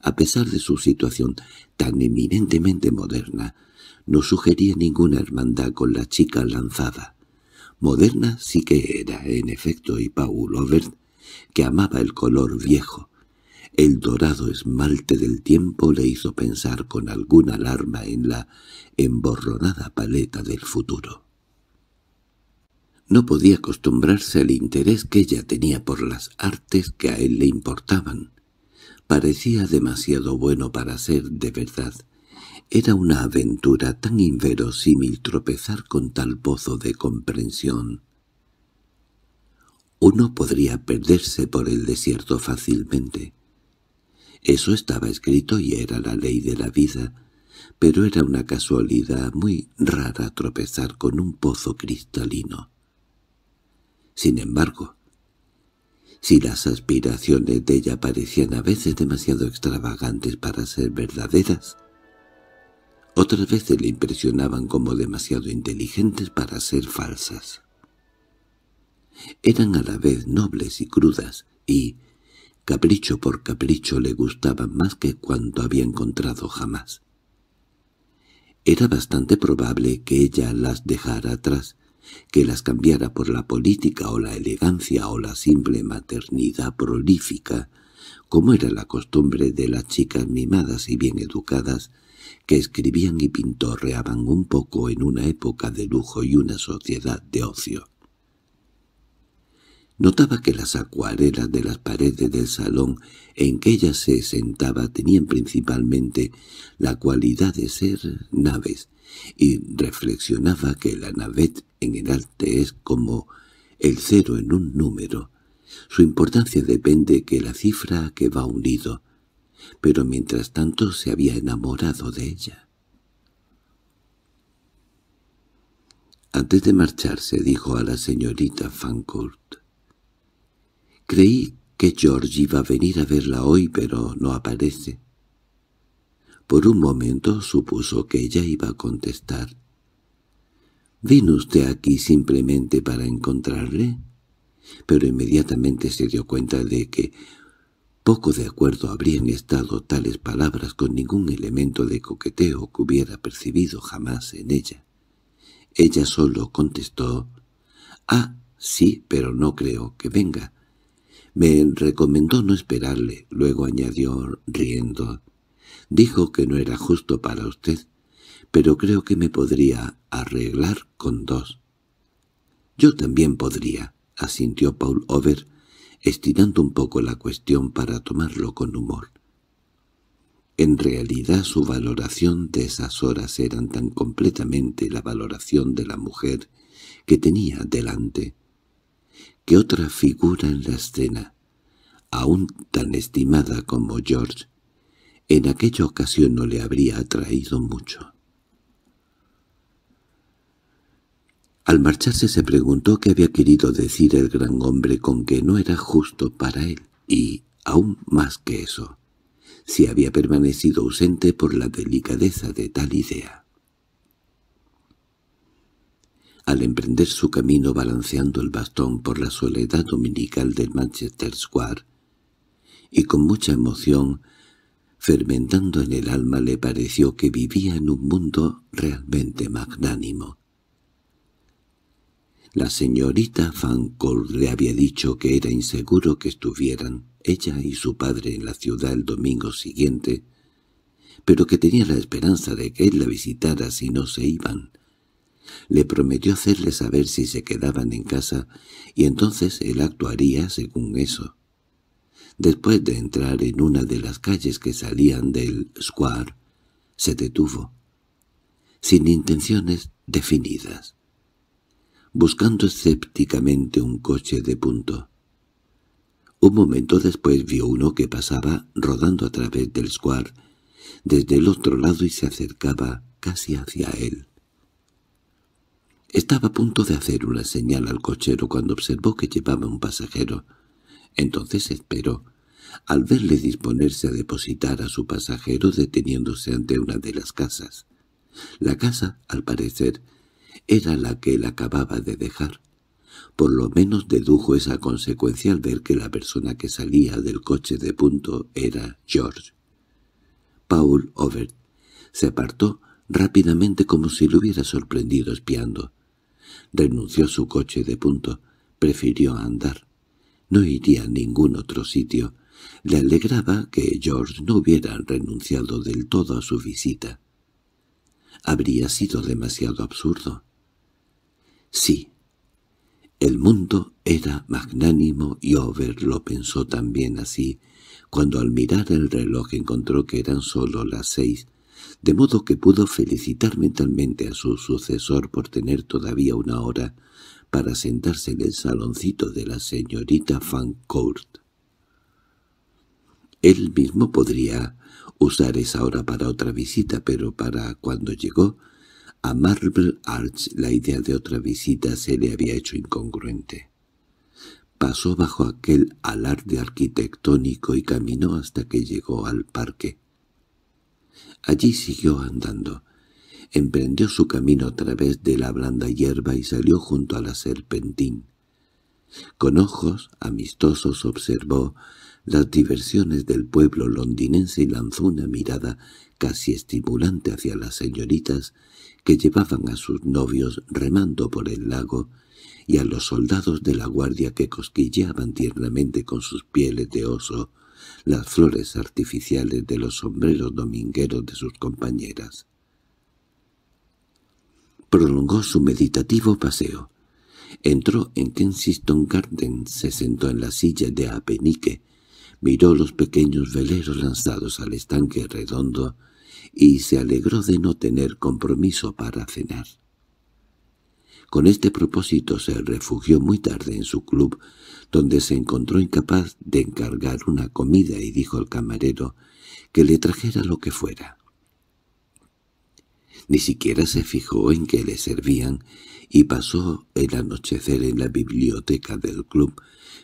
a pesar de su situación tan eminentemente moderna, no sugería ninguna hermandad con la chica lanzada. Moderna sí que era, en efecto, y Paul Overt, que amaba el color viejo, el dorado esmalte del tiempo le hizo pensar con alguna alarma en la emborronada paleta del futuro. No podía acostumbrarse al interés que ella tenía por las artes que a él le importaban. Parecía demasiado bueno para ser de verdad. Era una aventura tan inverosímil tropezar con tal pozo de comprensión. Uno podría perderse por el desierto fácilmente, eso estaba escrito y era la ley de la vida, pero era una casualidad muy rara tropezar con un pozo cristalino. Sin embargo, si las aspiraciones de ella parecían a veces demasiado extravagantes para ser verdaderas, otras veces le impresionaban como demasiado inteligentes para ser falsas. Eran a la vez nobles y crudas, y, Capricho por capricho le gustaban más que cuanto había encontrado jamás. Era bastante probable que ella las dejara atrás, que las cambiara por la política o la elegancia o la simple maternidad prolífica, como era la costumbre de las chicas mimadas y bien educadas, que escribían y pintorreaban un poco en una época de lujo y una sociedad de ocio. Notaba que las acuarelas de las paredes del salón en que ella se sentaba tenían principalmente la cualidad de ser naves, y reflexionaba que la navet en el arte es como el cero en un número. Su importancia depende que la cifra que va unido, pero mientras tanto se había enamorado de ella. Antes de marcharse dijo a la señorita Fancourt, Creí que George iba a venir a verla hoy, pero no aparece. Por un momento supuso que ella iba a contestar. —¿Vino usted aquí simplemente para encontrarle? Pero inmediatamente se dio cuenta de que poco de acuerdo habrían estado tales palabras con ningún elemento de coqueteo que hubiera percibido jamás en ella. Ella solo contestó, «Ah, sí, pero no creo que venga. Me recomendó no esperarle, luego añadió riendo. Dijo que no era justo para usted, pero creo que me podría arreglar con dos. Yo también podría, asintió Paul Over, estirando un poco la cuestión para tomarlo con humor. En realidad su valoración de esas horas eran tan completamente la valoración de la mujer que tenía delante, que otra figura en la escena, aún tan estimada como George, en aquella ocasión no le habría atraído mucho. Al marcharse se preguntó qué había querido decir el gran hombre con que no era justo para él, y, aún más que eso, si había permanecido ausente por la delicadeza de tal idea al emprender su camino balanceando el bastón por la soledad dominical del Manchester Square, y con mucha emoción, fermentando en el alma le pareció que vivía en un mundo realmente magnánimo. La señorita Fancourt le había dicho que era inseguro que estuvieran ella y su padre en la ciudad el domingo siguiente, pero que tenía la esperanza de que él la visitara si no se iban. Le prometió hacerle saber si se quedaban en casa, y entonces él actuaría según eso. Después de entrar en una de las calles que salían del square, se detuvo, sin intenciones definidas, buscando escépticamente un coche de punto. Un momento después vio uno que pasaba rodando a través del square, desde el otro lado y se acercaba casi hacia él. Estaba a punto de hacer una señal al cochero cuando observó que llevaba un pasajero. Entonces esperó. Al verle disponerse a depositar a su pasajero deteniéndose ante una de las casas. La casa, al parecer, era la que él acababa de dejar. Por lo menos dedujo esa consecuencia al ver que la persona que salía del coche de punto era George. Paul Overt se apartó rápidamente como si lo hubiera sorprendido espiando renunció a su coche de punto, prefirió andar. No iría a ningún otro sitio. Le alegraba que George no hubiera renunciado del todo a su visita. Habría sido demasiado absurdo. Sí, el mundo era magnánimo y Over lo pensó también así, cuando al mirar el reloj encontró que eran solo las seis de modo que pudo felicitar mentalmente a su sucesor por tener todavía una hora para sentarse en el saloncito de la señorita Fancourt. Él mismo podría usar esa hora para otra visita, pero para cuando llegó a Marble Arch la idea de otra visita se le había hecho incongruente. Pasó bajo aquel alarde arquitectónico y caminó hasta que llegó al parque. Allí siguió andando. Emprendió su camino a través de la blanda hierba y salió junto a la serpentín. Con ojos amistosos observó las diversiones del pueblo londinense y lanzó una mirada casi estimulante hacia las señoritas que llevaban a sus novios remando por el lago y a los soldados de la guardia que cosquilleaban tiernamente con sus pieles de oso las flores artificiales de los sombreros domingueros de sus compañeras. Prolongó su meditativo paseo. Entró en Kensington Garden, se sentó en la silla de apenique, miró los pequeños veleros lanzados al estanque redondo y se alegró de no tener compromiso para cenar. Con este propósito se refugió muy tarde en su club, donde se encontró incapaz de encargar una comida y dijo al camarero que le trajera lo que fuera. Ni siquiera se fijó en qué le servían y pasó el anochecer en la biblioteca del club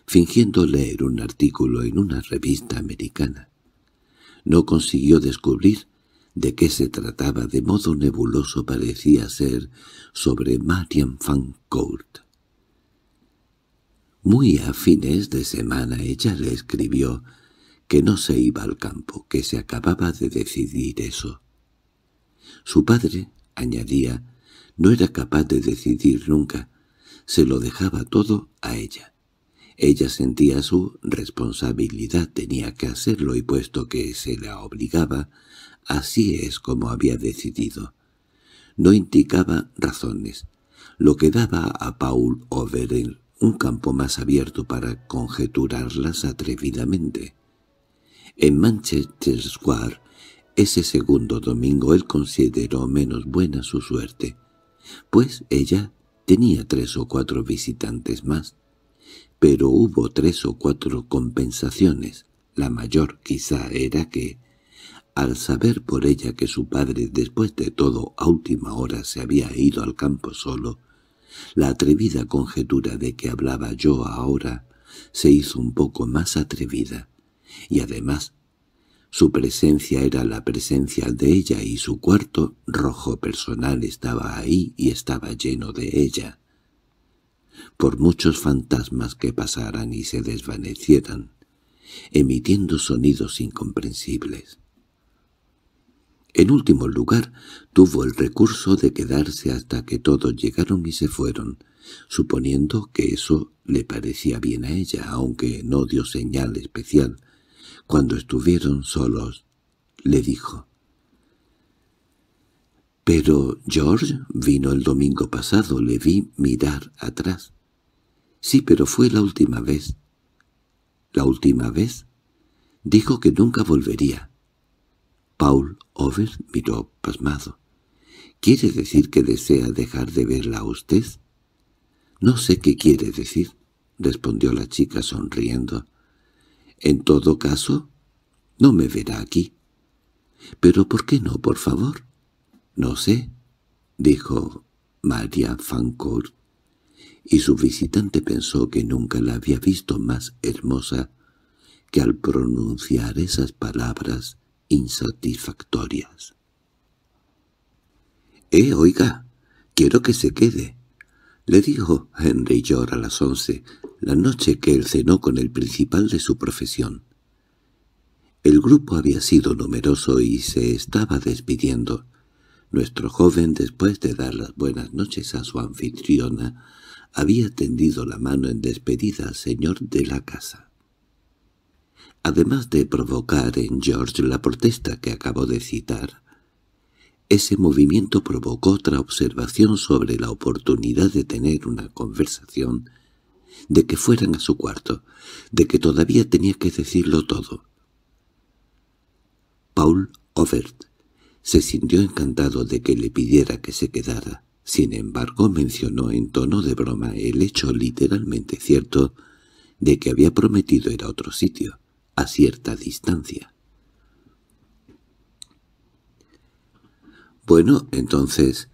fingiendo leer un artículo en una revista americana. No consiguió descubrir de qué se trataba, de modo nebuloso parecía ser sobre Marian Fancourt. Muy a fines de semana ella le escribió que no se iba al campo, que se acababa de decidir eso. Su padre, añadía, no era capaz de decidir nunca, se lo dejaba todo a ella. Ella sentía su responsabilidad, tenía que hacerlo y puesto que se la obligaba, así es como había decidido. No indicaba razones. Lo que daba a Paul Overell un campo más abierto para conjeturarlas atrevidamente. En Manchester Square, ese segundo domingo él consideró menos buena su suerte, pues ella tenía tres o cuatro visitantes más, pero hubo tres o cuatro compensaciones. La mayor quizá era que, al saber por ella que su padre después de todo a última hora se había ido al campo solo, la atrevida conjetura de que hablaba yo ahora se hizo un poco más atrevida, y además su presencia era la presencia de ella y su cuarto rojo personal estaba ahí y estaba lleno de ella. Por muchos fantasmas que pasaran y se desvanecieran, emitiendo sonidos incomprensibles. En último lugar, tuvo el recurso de quedarse hasta que todos llegaron y se fueron, suponiendo que eso le parecía bien a ella, aunque no dio señal especial. Cuando estuvieron solos, le dijo. —Pero George vino el domingo pasado, le vi mirar atrás. —Sí, pero fue la última vez. —¿La última vez? Dijo que nunca volvería. Paul Over miró pasmado. —¿Quiere decir que desea dejar de verla a usted? —No sé qué quiere decir —respondió la chica sonriendo. —En todo caso, no me verá aquí. —¿Pero por qué no, por favor? —No sé —dijo María Fancourt, y su visitante pensó que nunca la había visto más hermosa que al pronunciar esas palabras insatisfactorias. —¡Eh, oiga! Quiero que se quede —le dijo Henry George a las once, la noche que él cenó con el principal de su profesión. El grupo había sido numeroso y se estaba despidiendo. Nuestro joven, después de dar las buenas noches a su anfitriona, había tendido la mano en despedida al señor de la casa además de provocar en George la protesta que acabo de citar, ese movimiento provocó otra observación sobre la oportunidad de tener una conversación, de que fueran a su cuarto, de que todavía tenía que decirlo todo. Paul Overt se sintió encantado de que le pidiera que se quedara. Sin embargo, mencionó en tono de broma el hecho literalmente cierto de que había prometido ir a otro sitio a cierta distancia. Bueno, entonces,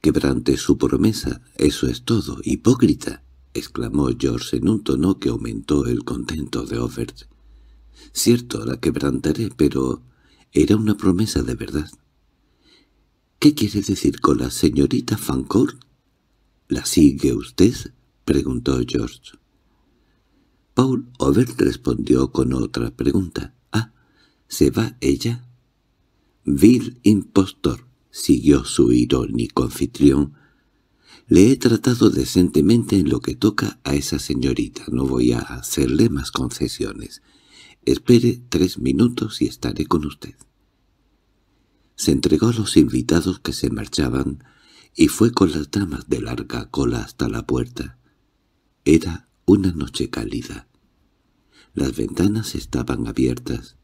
quebrante su promesa, eso es todo, hipócrita, exclamó George en un tono que aumentó el contento de Overt—. Cierto, la quebrantaré, pero era una promesa de verdad. —¿Qué quiere decir con la señorita Fancourt? —¿La sigue usted? —preguntó George. Paul Overt respondió con otra pregunta. «Ah, ¿se va ella?» «Vil impostor», siguió su irónico anfitrión. «Le he tratado decentemente en lo que toca a esa señorita. No voy a hacerle más concesiones. Espere tres minutos y estaré con usted». Se entregó a los invitados que se marchaban y fue con las damas de larga cola hasta la puerta. Era una noche cálida. Las ventanas estaban abiertas,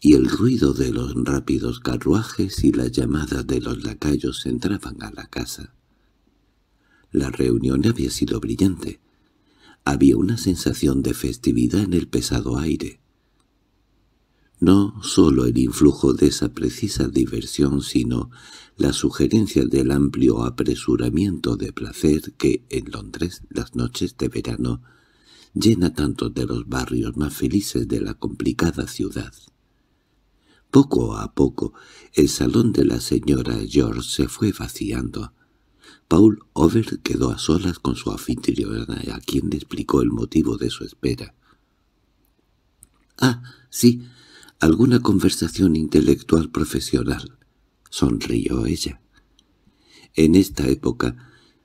y el ruido de los rápidos carruajes y las llamadas de los lacayos entraban a la casa. La reunión había sido brillante. Había una sensación de festividad en el pesado aire no sólo el influjo de esa precisa diversión, sino la sugerencia del amplio apresuramiento de placer que en Londres las noches de verano llena tanto de los barrios más felices de la complicada ciudad. Poco a poco el salón de la señora George se fue vaciando. Paul Over quedó a solas con su anfitriona, a quien le explicó el motivo de su espera. —Ah, sí, alguna conversación intelectual profesional, sonrió ella. En esta época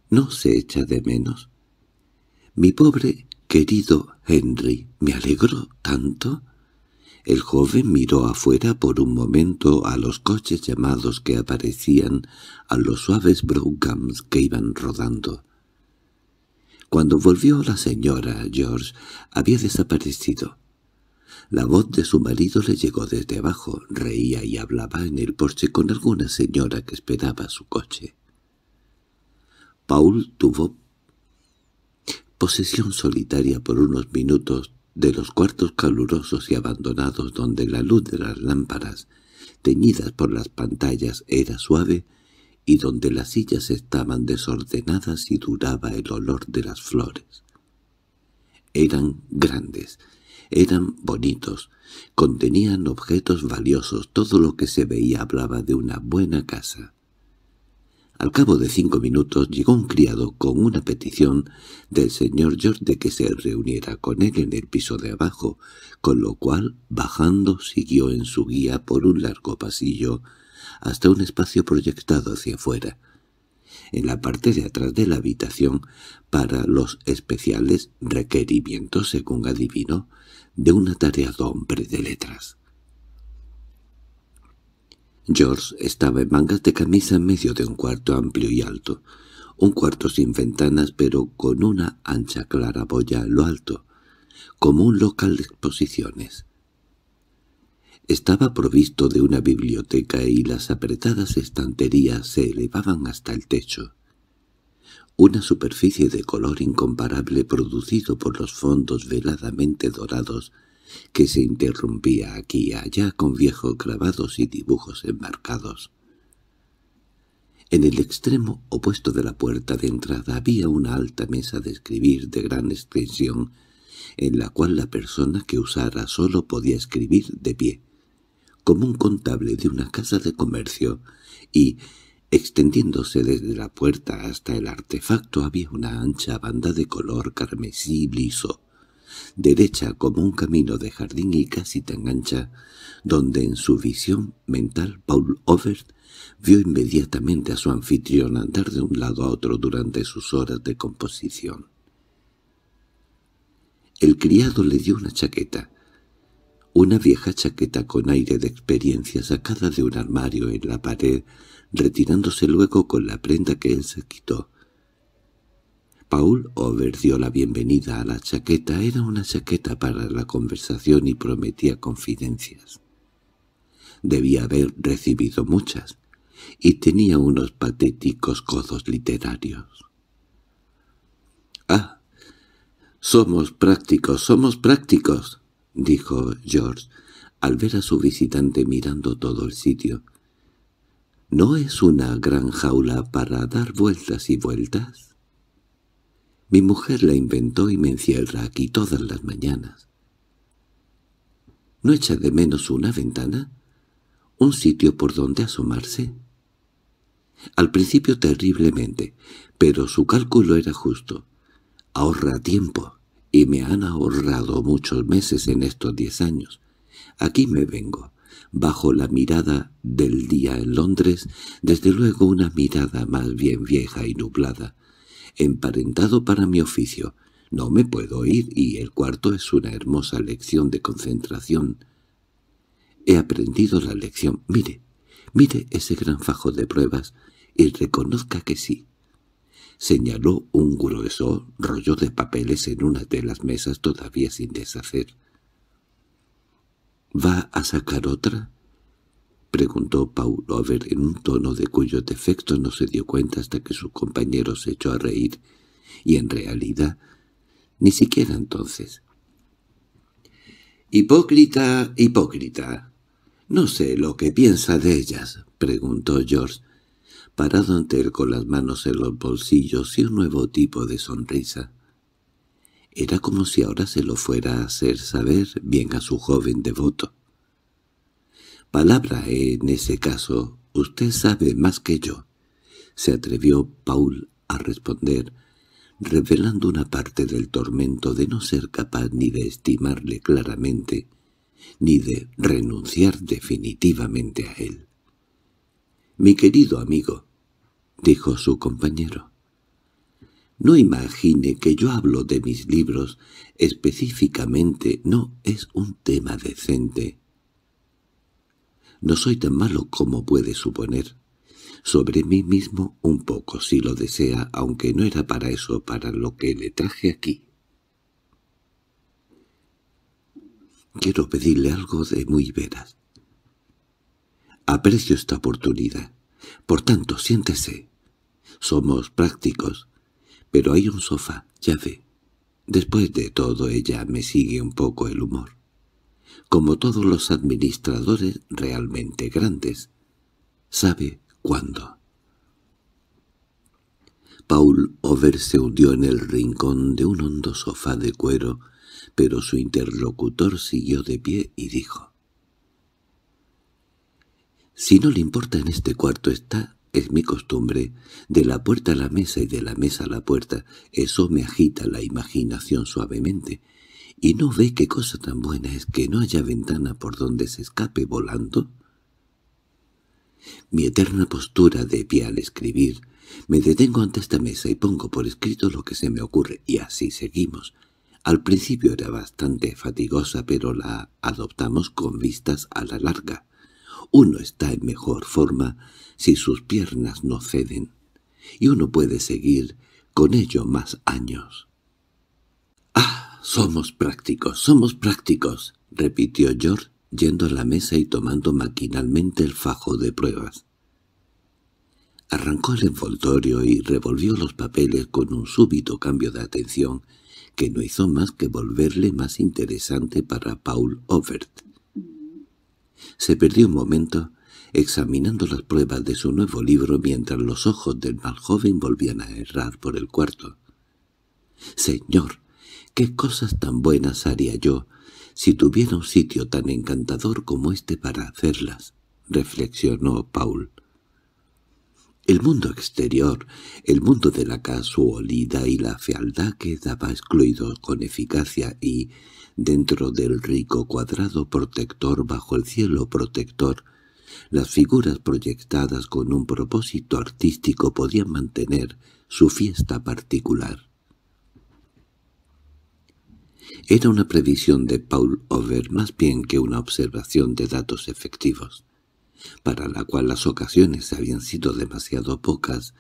no se echa de menos. Mi pobre querido Henry me alegró tanto. El joven miró afuera por un momento a los coches llamados que aparecían, a los suaves brogams que iban rodando. Cuando volvió la señora, George había desaparecido. La voz de su marido le llegó desde abajo, reía y hablaba en el porche con alguna señora que esperaba su coche. Paul tuvo posesión solitaria por unos minutos de los cuartos calurosos y abandonados donde la luz de las lámparas, teñidas por las pantallas, era suave y donde las sillas estaban desordenadas y duraba el olor de las flores. Eran grandes, eran bonitos, contenían objetos valiosos, todo lo que se veía hablaba de una buena casa. Al cabo de cinco minutos llegó un criado con una petición del señor George de que se reuniera con él en el piso de abajo, con lo cual, bajando, siguió en su guía por un largo pasillo hasta un espacio proyectado hacia afuera. En la parte de atrás de la habitación, para los especiales requerimientos, según adivinó, de un atareado hombre de letras. George estaba en mangas de camisa en medio de un cuarto amplio y alto, un cuarto sin ventanas pero con una ancha claraboya a lo alto, como un local de exposiciones. Estaba provisto de una biblioteca y las apretadas estanterías se elevaban hasta el techo una superficie de color incomparable producido por los fondos veladamente dorados que se interrumpía aquí y allá con viejos grabados y dibujos enmarcados. En el extremo opuesto de la puerta de entrada había una alta mesa de escribir de gran extensión, en la cual la persona que usara solo podía escribir de pie, como un contable de una casa de comercio, y Extendiéndose desde la puerta hasta el artefacto había una ancha banda de color carmesí liso, derecha como un camino de jardín y casi tan ancha, donde en su visión mental Paul Overt vio inmediatamente a su anfitrión andar de un lado a otro durante sus horas de composición. El criado le dio una chaqueta, una vieja chaqueta con aire de experiencia sacada de un armario en la pared retirándose luego con la prenda que él se quitó. Paul Over dio la bienvenida a la chaqueta. Era una chaqueta para la conversación y prometía confidencias. Debía haber recibido muchas, y tenía unos patéticos codos literarios. —¡Ah! Somos prácticos, somos prácticos —dijo George, al ver a su visitante mirando todo el sitio— ¿No es una gran jaula para dar vueltas y vueltas? Mi mujer la inventó y me encierra aquí todas las mañanas. ¿No echa de menos una ventana? ¿Un sitio por donde asomarse? Al principio terriblemente, pero su cálculo era justo. Ahorra tiempo, y me han ahorrado muchos meses en estos diez años. Aquí me vengo, bajo la mirada del día en Londres, desde luego una mirada más bien vieja y nublada. Emparentado para mi oficio, no me puedo ir y el cuarto es una hermosa lección de concentración. He aprendido la lección. Mire, mire ese gran fajo de pruebas y reconozca que sí. Señaló un grueso rollo de papeles en una de las mesas todavía sin deshacer. —¿Va a sacar otra? —preguntó Paulo ver en un tono de cuyo defecto no se dio cuenta hasta que su compañero se echó a reír, y en realidad ni siquiera entonces. —Hipócrita, hipócrita. No sé lo que piensa de ellas —preguntó George, parado ante él con las manos en los bolsillos y un nuevo tipo de sonrisa. Era como si ahora se lo fuera a hacer saber bien a su joven devoto. —Palabra en ese caso, usted sabe más que yo —se atrevió Paul a responder, revelando una parte del tormento de no ser capaz ni de estimarle claramente, ni de renunciar definitivamente a él. —Mi querido amigo —dijo su compañero—, no imagine que yo hablo de mis libros. Específicamente no es un tema decente. No soy tan malo como puede suponer. Sobre mí mismo un poco si lo desea, aunque no era para eso para lo que le traje aquí. Quiero pedirle algo de muy veras. Aprecio esta oportunidad. Por tanto, siéntese. Somos prácticos. Pero hay un sofá, ya ve. Después de todo ella me sigue un poco el humor. Como todos los administradores realmente grandes. Sabe cuándo. Paul Over se hundió en el rincón de un hondo sofá de cuero, pero su interlocutor siguió de pie y dijo. «Si no le importa en este cuarto está es mi costumbre, de la puerta a la mesa y de la mesa a la puerta, eso me agita la imaginación suavemente. ¿Y no ve qué cosa tan buena es que no haya ventana por donde se escape volando? Mi eterna postura de pie al escribir, me detengo ante esta mesa y pongo por escrito lo que se me ocurre, y así seguimos. Al principio era bastante fatigosa, pero la adoptamos con vistas a la larga. Uno está en mejor forma si sus piernas no ceden, y uno puede seguir con ello más años. —¡Ah! Somos prácticos, somos prácticos —repitió George yendo a la mesa y tomando maquinalmente el fajo de pruebas. Arrancó el envoltorio y revolvió los papeles con un súbito cambio de atención que no hizo más que volverle más interesante para Paul Overt se perdió un momento examinando las pruebas de su nuevo libro mientras los ojos del mal joven volvían a errar por el cuarto. «Señor, qué cosas tan buenas haría yo si tuviera un sitio tan encantador como este para hacerlas», reflexionó Paul. El mundo exterior, el mundo de la casualidad y la fealdad quedaba excluido con eficacia y, dentro del rico cuadrado protector bajo el cielo protector, las figuras proyectadas con un propósito artístico podían mantener su fiesta particular. Era una previsión de Paul Over más bien que una observación de datos efectivos, para la cual las ocasiones habían sido demasiado pocas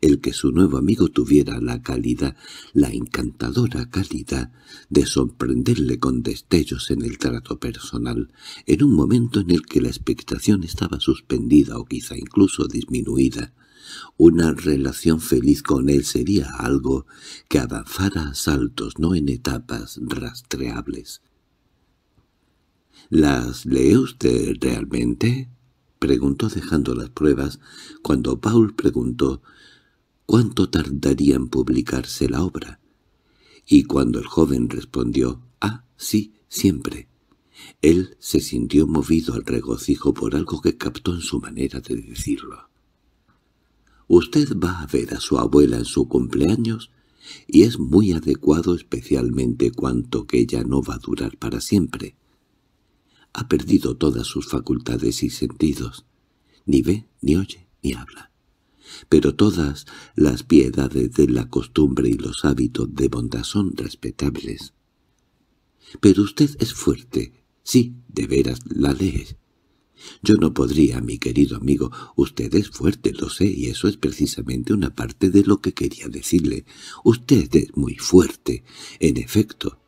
el que su nuevo amigo tuviera la calidad, la encantadora calidad, de sorprenderle con destellos en el trato personal, en un momento en el que la expectación estaba suspendida o quizá incluso disminuida. Una relación feliz con él sería algo que avanzara a saltos, no en etapas rastreables. —¿Las lee usted realmente? —preguntó dejando las pruebas cuando Paul preguntó cuánto tardaría en publicarse la obra. Y cuando el joven respondió «Ah, sí, siempre», él se sintió movido al regocijo por algo que captó en su manera de decirlo. «Usted va a ver a su abuela en su cumpleaños y es muy adecuado especialmente cuanto que ella no va a durar para siempre. Ha perdido todas sus facultades y sentidos. Ni ve, ni oye, ni habla pero todas las piedades de la costumbre y los hábitos de bondad son respetables. Pero usted es fuerte, sí, de veras la lees. Yo no podría, mi querido amigo, usted es fuerte, lo sé, y eso es precisamente una parte de lo que quería decirle. Usted es muy fuerte, en efecto,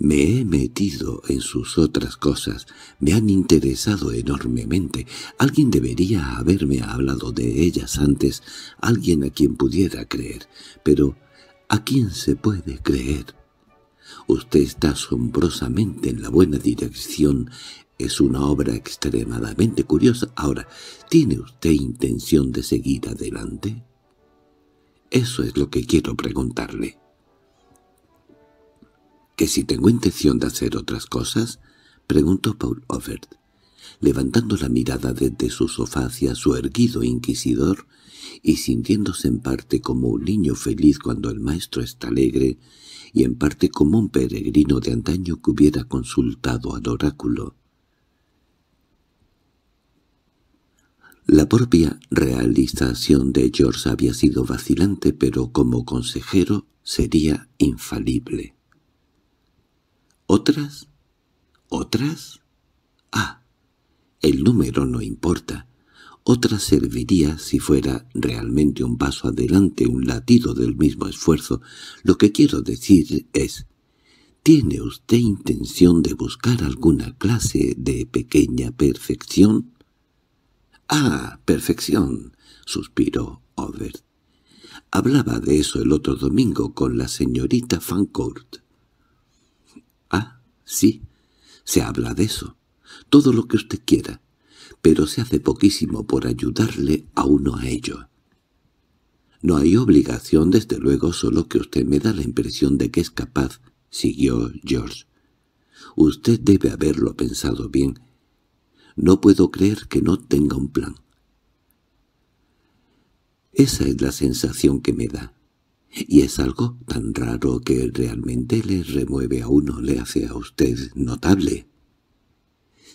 me he metido en sus otras cosas, me han interesado enormemente. Alguien debería haberme hablado de ellas antes, alguien a quien pudiera creer. Pero, ¿a quién se puede creer? Usted está asombrosamente en la buena dirección. Es una obra extremadamente curiosa. Ahora, ¿tiene usted intención de seguir adelante? Eso es lo que quiero preguntarle. ¿Que si tengo intención de hacer otras cosas? preguntó Paul Overt, levantando la mirada desde su sofá hacia su erguido inquisidor y sintiéndose en parte como un niño feliz cuando el maestro está alegre y en parte como un peregrino de antaño que hubiera consultado al oráculo. La propia realización de George había sido vacilante, pero como consejero sería infalible. ¿Otras? ¿Otras? Ah, el número no importa. Otra serviría si fuera realmente un paso adelante, un latido del mismo esfuerzo. Lo que quiero decir es, ¿tiene usted intención de buscar alguna clase de pequeña perfección? —¡Ah, perfección! —suspiró Overt. Hablaba de eso el otro domingo con la señorita Fancourt. Sí, se habla de eso, todo lo que usted quiera, pero se hace poquísimo por ayudarle a uno a ello. No hay obligación, desde luego, solo que usted me da la impresión de que es capaz, siguió George. Usted debe haberlo pensado bien. No puedo creer que no tenga un plan. Esa es la sensación que me da. Y es algo tan raro que realmente le remueve a uno, le hace a usted notable.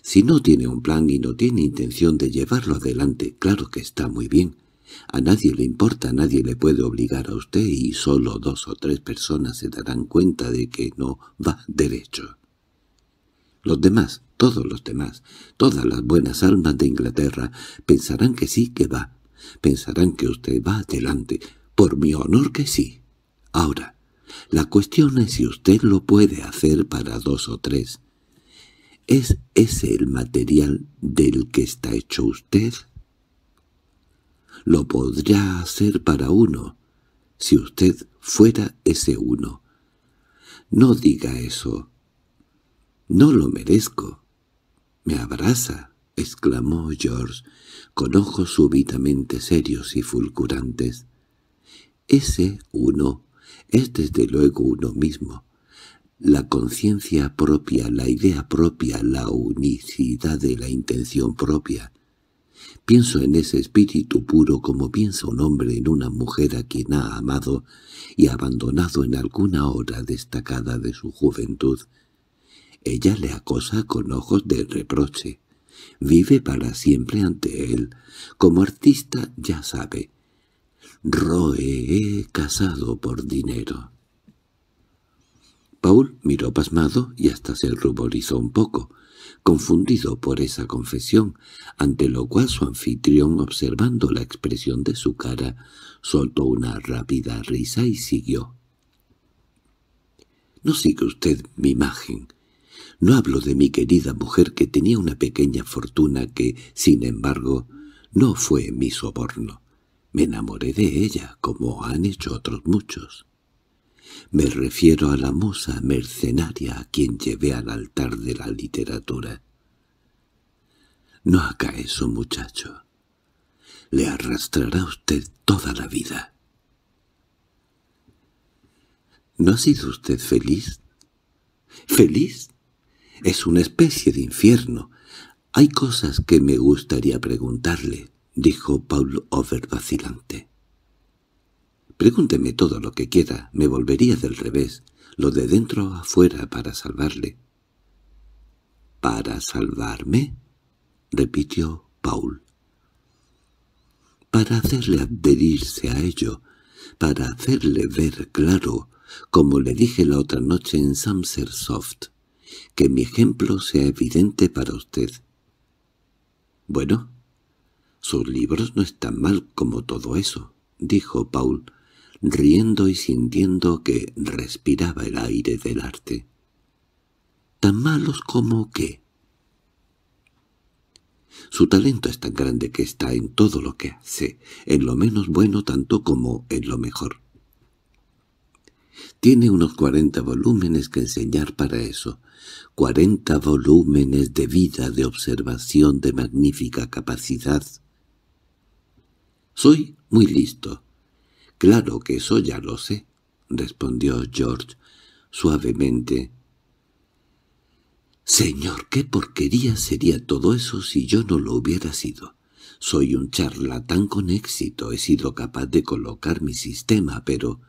Si no tiene un plan y no tiene intención de llevarlo adelante, claro que está muy bien. A nadie le importa, nadie le puede obligar a usted y solo dos o tres personas se darán cuenta de que no va derecho. Los demás, todos los demás, todas las buenas almas de Inglaterra pensarán que sí que va, pensarán que usted va adelante, por mi honor que sí. Ahora, la cuestión es si usted lo puede hacer para dos o tres. ¿Es ese el material del que está hecho usted? Lo podría hacer para uno, si usted fuera ese uno. No diga eso. No lo merezco. Me abraza, exclamó George, con ojos súbitamente serios y fulgurantes. Ese uno es desde luego uno mismo. La conciencia propia, la idea propia, la unicidad de la intención propia. Pienso en ese espíritu puro como piensa un hombre en una mujer a quien ha amado y abandonado en alguna hora destacada de su juventud. Ella le acosa con ojos de reproche. Vive para siempre ante él. Como artista ya sabe, Roe he casado por dinero. Paul miró pasmado y hasta se ruborizó un poco, confundido por esa confesión, ante lo cual su anfitrión, observando la expresión de su cara, soltó una rápida risa y siguió. «No sigue usted mi imagen. No hablo de mi querida mujer que tenía una pequeña fortuna que, sin embargo, no fue mi soborno. Me enamoré de ella, como han hecho otros muchos. Me refiero a la musa mercenaria a quien llevé al altar de la literatura. No haga eso, muchacho. Le arrastrará usted toda la vida. ¿No ha sido usted feliz? ¿Feliz? Es una especie de infierno. Hay cosas que me gustaría preguntarle, —dijo Paul Over vacilante. —Pregúnteme todo lo que quiera, me volvería del revés, lo de dentro afuera para salvarle. —¿Para salvarme? —repitió Paul. —Para hacerle adherirse a ello, para hacerle ver claro, como le dije la otra noche en Samsersoft, que mi ejemplo sea evidente para usted. —Bueno, sus libros no están mal como todo eso, dijo Paul, riendo y sintiendo que respiraba el aire del arte. ¿Tan malos como qué? Su talento es tan grande que está en todo lo que hace, en lo menos bueno tanto como en lo mejor. Tiene unos cuarenta volúmenes que enseñar para eso, cuarenta volúmenes de vida, de observación, de magnífica capacidad, soy muy listo. —Claro que eso ya lo sé —respondió George suavemente. —Señor, qué porquería sería todo eso si yo no lo hubiera sido. Soy un charlatán con éxito, he sido capaz de colocar mi sistema, pero...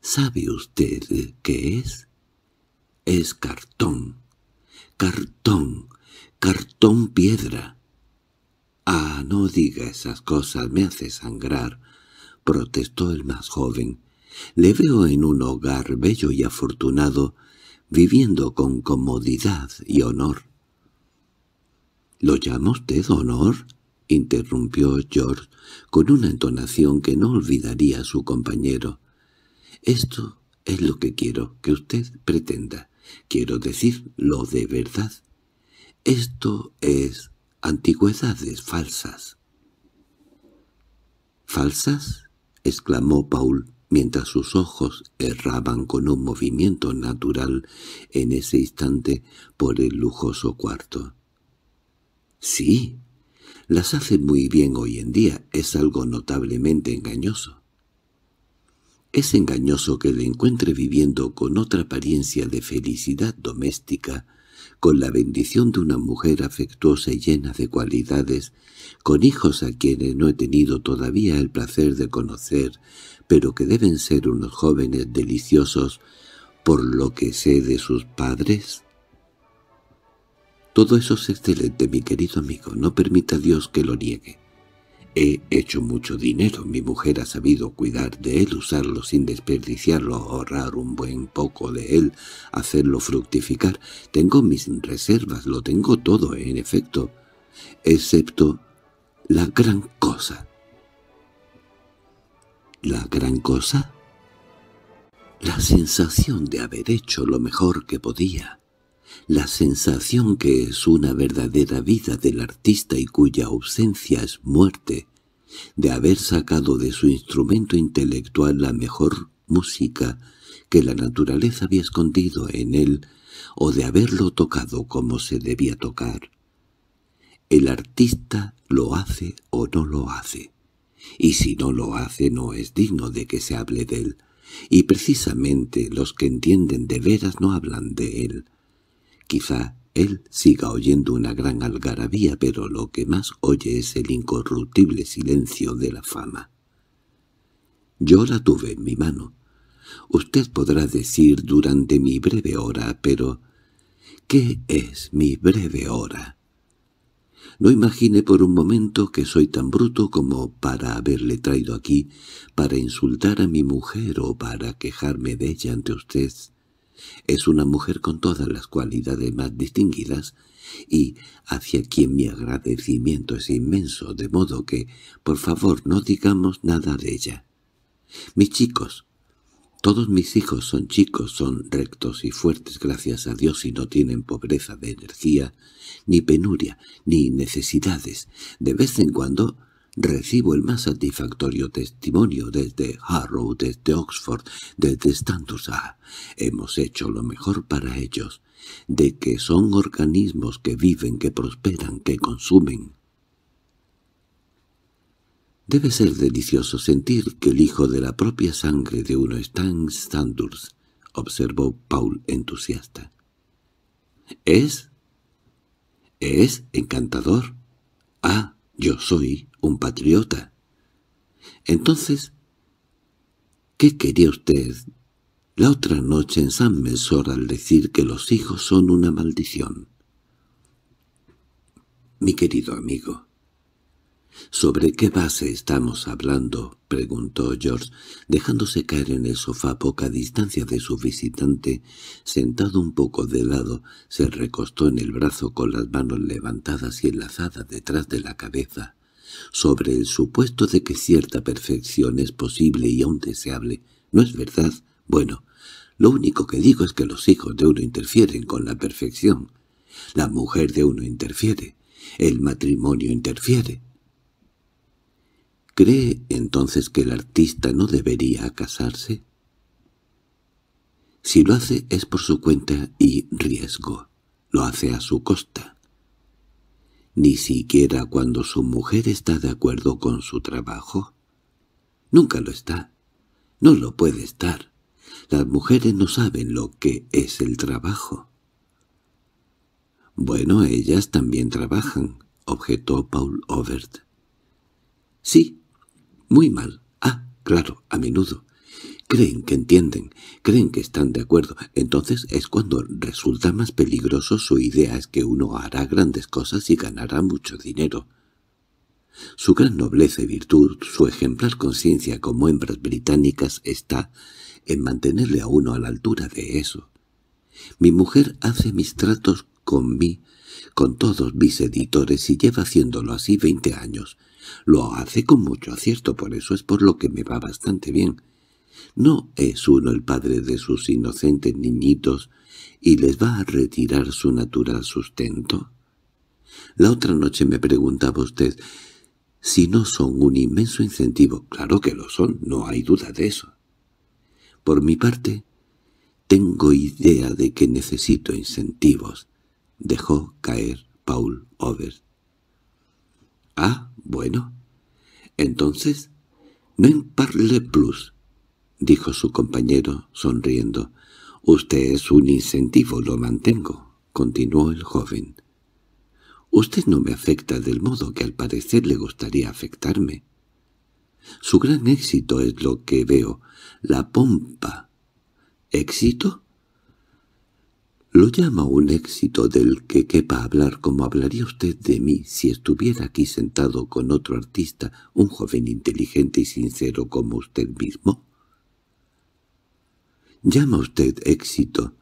¿Sabe usted qué es? Es cartón. Cartón. Cartón piedra. —Ah, no diga esas cosas, me hace sangrar —protestó el más joven. —Le veo en un hogar bello y afortunado, viviendo con comodidad y honor. —¿Lo llama usted honor? —interrumpió George con una entonación que no olvidaría a su compañero. —Esto es lo que quiero que usted pretenda. Quiero decir lo de verdad. Esto es Antigüedades falsas. —¿Falsas? —exclamó Paul mientras sus ojos erraban con un movimiento natural en ese instante por el lujoso cuarto. —Sí, las hace muy bien hoy en día, es algo notablemente engañoso. Es engañoso que le encuentre viviendo con otra apariencia de felicidad doméstica con la bendición de una mujer afectuosa y llena de cualidades, con hijos a quienes no he tenido todavía el placer de conocer, pero que deben ser unos jóvenes deliciosos por lo que sé de sus padres? Todo eso es excelente, mi querido amigo, no permita Dios que lo niegue. He hecho mucho dinero, mi mujer ha sabido cuidar de él, usarlo sin desperdiciarlo, ahorrar un buen poco de él, hacerlo fructificar. Tengo mis reservas, lo tengo todo, en efecto, excepto la gran cosa. ¿La gran cosa? La sensación de haber hecho lo mejor que podía la sensación que es una verdadera vida del artista y cuya ausencia es muerte, de haber sacado de su instrumento intelectual la mejor música que la naturaleza había escondido en él o de haberlo tocado como se debía tocar. El artista lo hace o no lo hace, y si no lo hace no es digno de que se hable de él, y precisamente los que entienden de veras no hablan de él, Quizá él siga oyendo una gran algarabía, pero lo que más oye es el incorruptible silencio de la fama. Yo la tuve en mi mano. Usted podrá decir durante mi breve hora, pero ¿qué es mi breve hora? No imagine por un momento que soy tan bruto como para haberle traído aquí, para insultar a mi mujer o para quejarme de ella ante usted. Es una mujer con todas las cualidades más distinguidas y hacia quien mi agradecimiento es inmenso, de modo que, por favor, no digamos nada de ella. Mis chicos, todos mis hijos son chicos, son rectos y fuertes gracias a Dios y no tienen pobreza de energía, ni penuria, ni necesidades. De vez en cuando Recibo el más satisfactorio testimonio desde Harrow, desde Oxford, desde Ah, Hemos hecho lo mejor para ellos, de que son organismos que viven, que prosperan, que consumen. Debe ser delicioso sentir que el hijo de la propia sangre de uno es en observó Paul entusiasta. ¿Es? ¿Es encantador? Ah, yo soy un patriota. Entonces, ¿qué quería usted la otra noche en San Mesor al decir que los hijos son una maldición? Mi querido amigo, —¿Sobre qué base estamos hablando? —preguntó George, dejándose caer en el sofá a poca distancia de su visitante. Sentado un poco de lado, se recostó en el brazo con las manos levantadas y enlazadas detrás de la cabeza sobre el supuesto de que cierta perfección es posible y aún deseable. ¿No es verdad? Bueno, lo único que digo es que los hijos de uno interfieren con la perfección. La mujer de uno interfiere. El matrimonio interfiere. ¿Cree entonces que el artista no debería casarse? Si lo hace es por su cuenta y riesgo. Lo hace a su costa ni siquiera cuando su mujer está de acuerdo con su trabajo. Nunca lo está. No lo puede estar. Las mujeres no saben lo que es el trabajo. —Bueno, ellas también trabajan —objetó Paul Overt. —Sí, muy mal. Ah, claro, a menudo. Creen que entienden, creen que están de acuerdo. Entonces es cuando resulta más peligroso su idea es que uno hará grandes cosas y ganará mucho dinero. Su gran nobleza y virtud, su ejemplar conciencia como hembras británicas está en mantenerle a uno a la altura de eso. Mi mujer hace mis tratos con mí, con todos mis editores y lleva haciéndolo así veinte años. Lo hace con mucho acierto, por eso es por lo que me va bastante bien. No es uno el padre de sus inocentes niñitos y les va a retirar su natural sustento. La otra noche me preguntaba usted si no son un inmenso incentivo. Claro que lo son, no hay duda de eso. Por mi parte, tengo idea de que necesito incentivos, dejó caer Paul Over. Ah, bueno. Entonces, no parle plus. —dijo su compañero, sonriendo. —Usted es un incentivo, lo mantengo —continuó el joven. —Usted no me afecta del modo que al parecer le gustaría afectarme. Su gran éxito es lo que veo, la pompa. —¿Éxito? —Lo llama un éxito del que quepa hablar como hablaría usted de mí si estuviera aquí sentado con otro artista, un joven inteligente y sincero como usted mismo. Llama usted éxito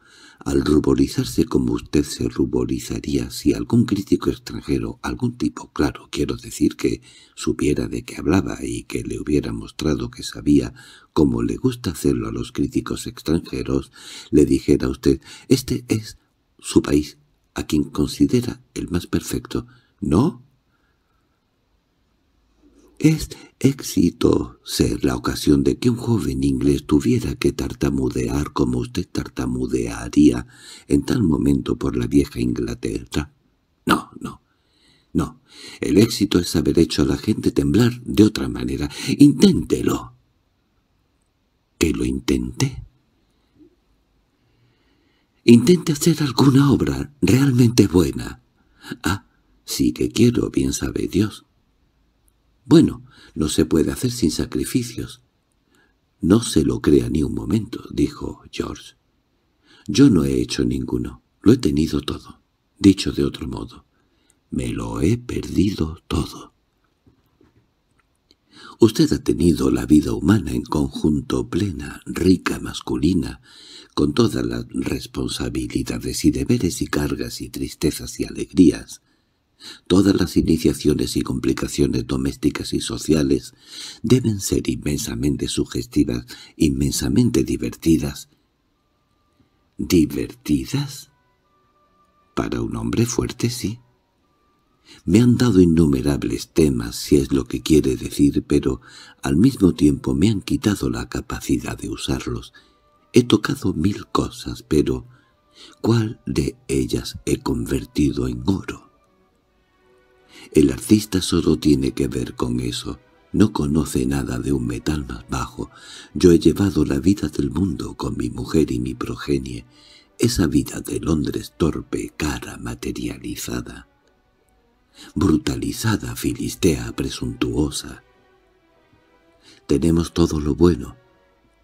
al ruborizarse como usted se ruborizaría si algún crítico extranjero, algún tipo, claro, quiero decir que supiera de qué hablaba y que le hubiera mostrado que sabía, cómo le gusta hacerlo a los críticos extranjeros, le dijera a usted, este es su país, a quien considera el más perfecto. ¿No? Es éxito ser la ocasión de que un joven inglés tuviera que tartamudear como usted tartamudearía en tal momento por la vieja Inglaterra. No, no, no. El éxito es haber hecho a la gente temblar de otra manera. ¡Inténtelo! ¿Que lo intente? Intente hacer alguna obra realmente buena. Ah, sí que quiero, bien sabe Dios. Bueno, no se puede hacer sin sacrificios. —No se lo crea ni un momento —dijo George. —Yo no he hecho ninguno. Lo he tenido todo. Dicho de otro modo, me lo he perdido todo. Usted ha tenido la vida humana en conjunto plena, rica, masculina, con todas las responsabilidades y deberes y cargas y tristezas y alegrías, Todas las iniciaciones y complicaciones domésticas y sociales deben ser inmensamente sugestivas, inmensamente divertidas. ¿Divertidas? Para un hombre fuerte, sí. Me han dado innumerables temas, si es lo que quiere decir, pero al mismo tiempo me han quitado la capacidad de usarlos. He tocado mil cosas, pero ¿cuál de ellas he convertido en oro? El artista solo tiene que ver con eso. No conoce nada de un metal más bajo. Yo he llevado la vida del mundo con mi mujer y mi progenie, esa vida de Londres torpe, cara, materializada. Brutalizada, filistea, presuntuosa. Tenemos todo lo bueno,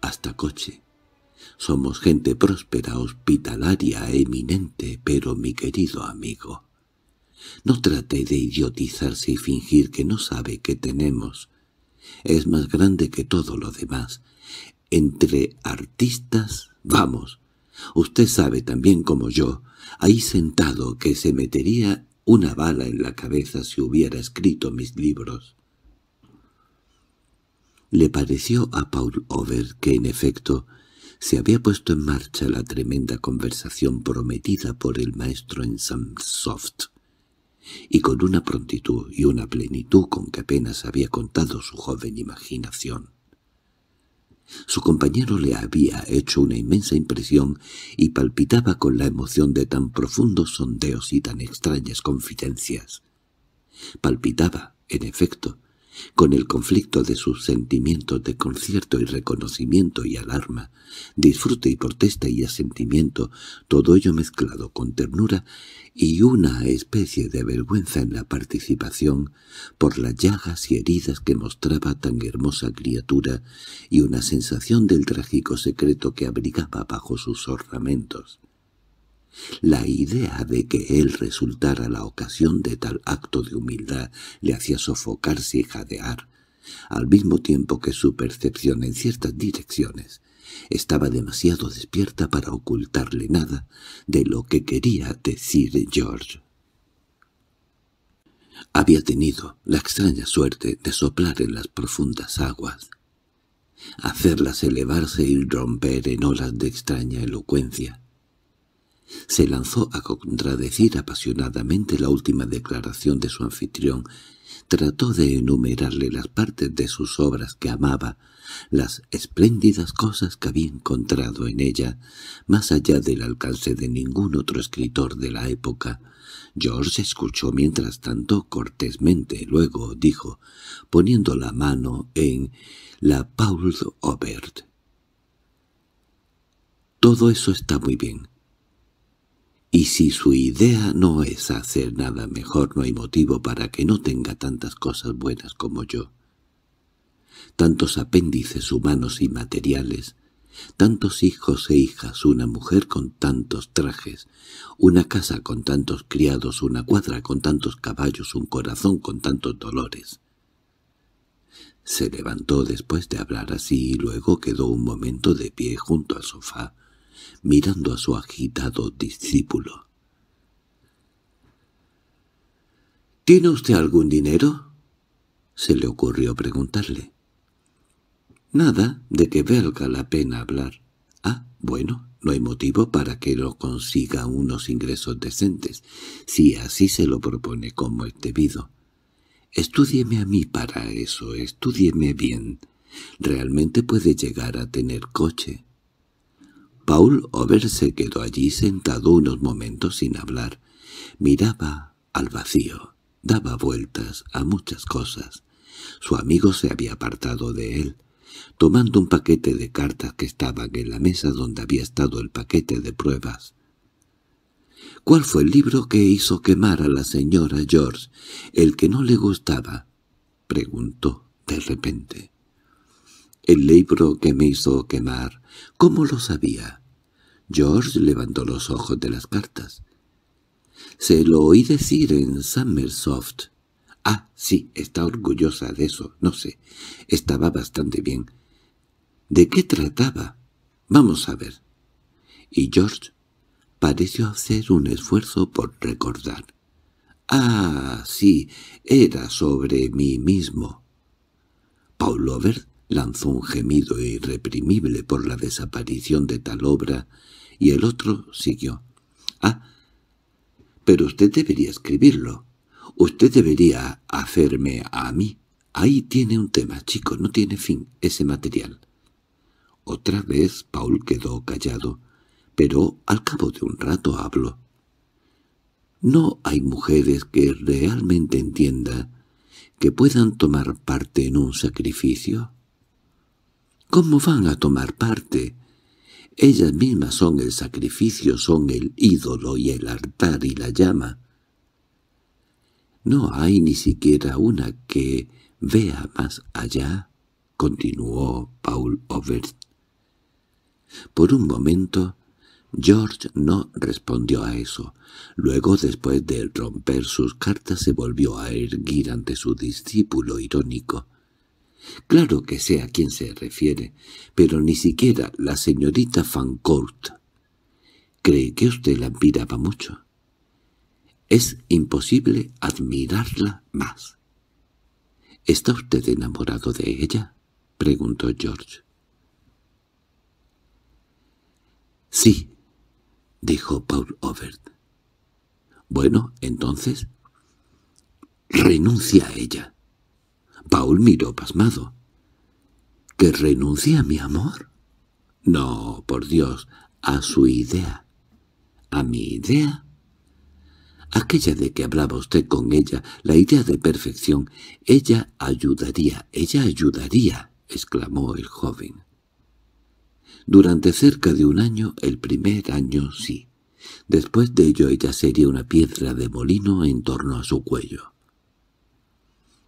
hasta coche. Somos gente próspera, hospitalaria, e eminente, pero mi querido amigo, no trate de idiotizarse y fingir que no sabe que tenemos. Es más grande que todo lo demás. Entre artistas, vamos. Usted sabe también como yo, ahí sentado que se metería una bala en la cabeza si hubiera escrito mis libros. Le pareció a Paul Over que, en efecto, se había puesto en marcha la tremenda conversación prometida por el maestro en Samsoft y con una prontitud y una plenitud con que apenas había contado su joven imaginación. Su compañero le había hecho una inmensa impresión y palpitaba con la emoción de tan profundos sondeos y tan extrañas confidencias. Palpitaba, en efecto, con el conflicto de sus sentimientos de concierto y reconocimiento y alarma, disfrute y protesta y asentimiento, todo ello mezclado con ternura y una especie de vergüenza en la participación por las llagas y heridas que mostraba tan hermosa criatura y una sensación del trágico secreto que abrigaba bajo sus ornamentos. La idea de que él resultara la ocasión de tal acto de humildad le hacía sofocarse y jadear, al mismo tiempo que su percepción en ciertas direcciones estaba demasiado despierta para ocultarle nada de lo que quería decir George. Había tenido la extraña suerte de soplar en las profundas aguas, hacerlas elevarse y romper en olas de extraña elocuencia, se lanzó a contradecir apasionadamente la última declaración de su anfitrión, trató de enumerarle las partes de sus obras que amaba, las espléndidas cosas que había encontrado en ella, más allá del alcance de ningún otro escritor de la época. George escuchó mientras tanto cortésmente, luego dijo, poniendo la mano en la Paul Obert. Todo eso está muy bien, y si su idea no es hacer nada mejor, no hay motivo para que no tenga tantas cosas buenas como yo. Tantos apéndices humanos y materiales, tantos hijos e hijas, una mujer con tantos trajes, una casa con tantos criados, una cuadra con tantos caballos, un corazón con tantos dolores. Se levantó después de hablar así y luego quedó un momento de pie junto al sofá, mirando a su agitado discípulo. —¿Tiene usted algún dinero? —se le ocurrió preguntarle. —Nada de que valga la pena hablar. —Ah, bueno, no hay motivo para que lo consiga unos ingresos decentes, si así se lo propone como es debido. Estudieme a mí para eso, estúdieme bien. Realmente puede llegar a tener coche, Paul Over se quedó allí sentado unos momentos sin hablar. Miraba al vacío, daba vueltas a muchas cosas. Su amigo se había apartado de él, tomando un paquete de cartas que estaban en la mesa donde había estado el paquete de pruebas. ¿Cuál fue el libro que hizo quemar a la señora George, el que no le gustaba? preguntó de repente. El libro que me hizo quemar, ¿cómo lo sabía? George levantó los ojos de las cartas. Se lo oí decir en Summersoft. Ah, sí, está orgullosa de eso, no sé. Estaba bastante bien. ¿De qué trataba? Vamos a ver. Y George pareció hacer un esfuerzo por recordar. Ah, sí, era sobre mí mismo. Paul Overt lanzó un gemido irreprimible por la desaparición de tal obra y el otro siguió. «Ah, pero usted debería escribirlo. Usted debería hacerme a mí. Ahí tiene un tema, chico, no tiene fin ese material». Otra vez Paul quedó callado, pero al cabo de un rato habló. «No hay mujeres que realmente entienda que puedan tomar parte en un sacrificio?» «¿Cómo van a tomar parte?» Ellas mismas son el sacrificio, son el ídolo y el altar y la llama. No hay ni siquiera una que vea más allá, continuó Paul Overt. Por un momento George no respondió a eso. Luego, después de romper sus cartas, se volvió a erguir ante su discípulo irónico. Claro que sé a quién se refiere, pero ni siquiera la señorita Fancourt. ¿Cree que usted la admiraba mucho? Es imposible admirarla más. —¿Está usted enamorado de ella? —preguntó George. —Sí —dijo Paul Overt. —Bueno, entonces, renuncia a ella. Paul miró pasmado. —¿Que renuncie a mi amor? —No, por Dios, a su idea. —¿A mi idea? Aquella de que hablaba usted con ella, la idea de perfección. Ella ayudaría, ella ayudaría, exclamó el joven. Durante cerca de un año, el primer año sí. Después de ello ella sería una piedra de molino en torno a su cuello.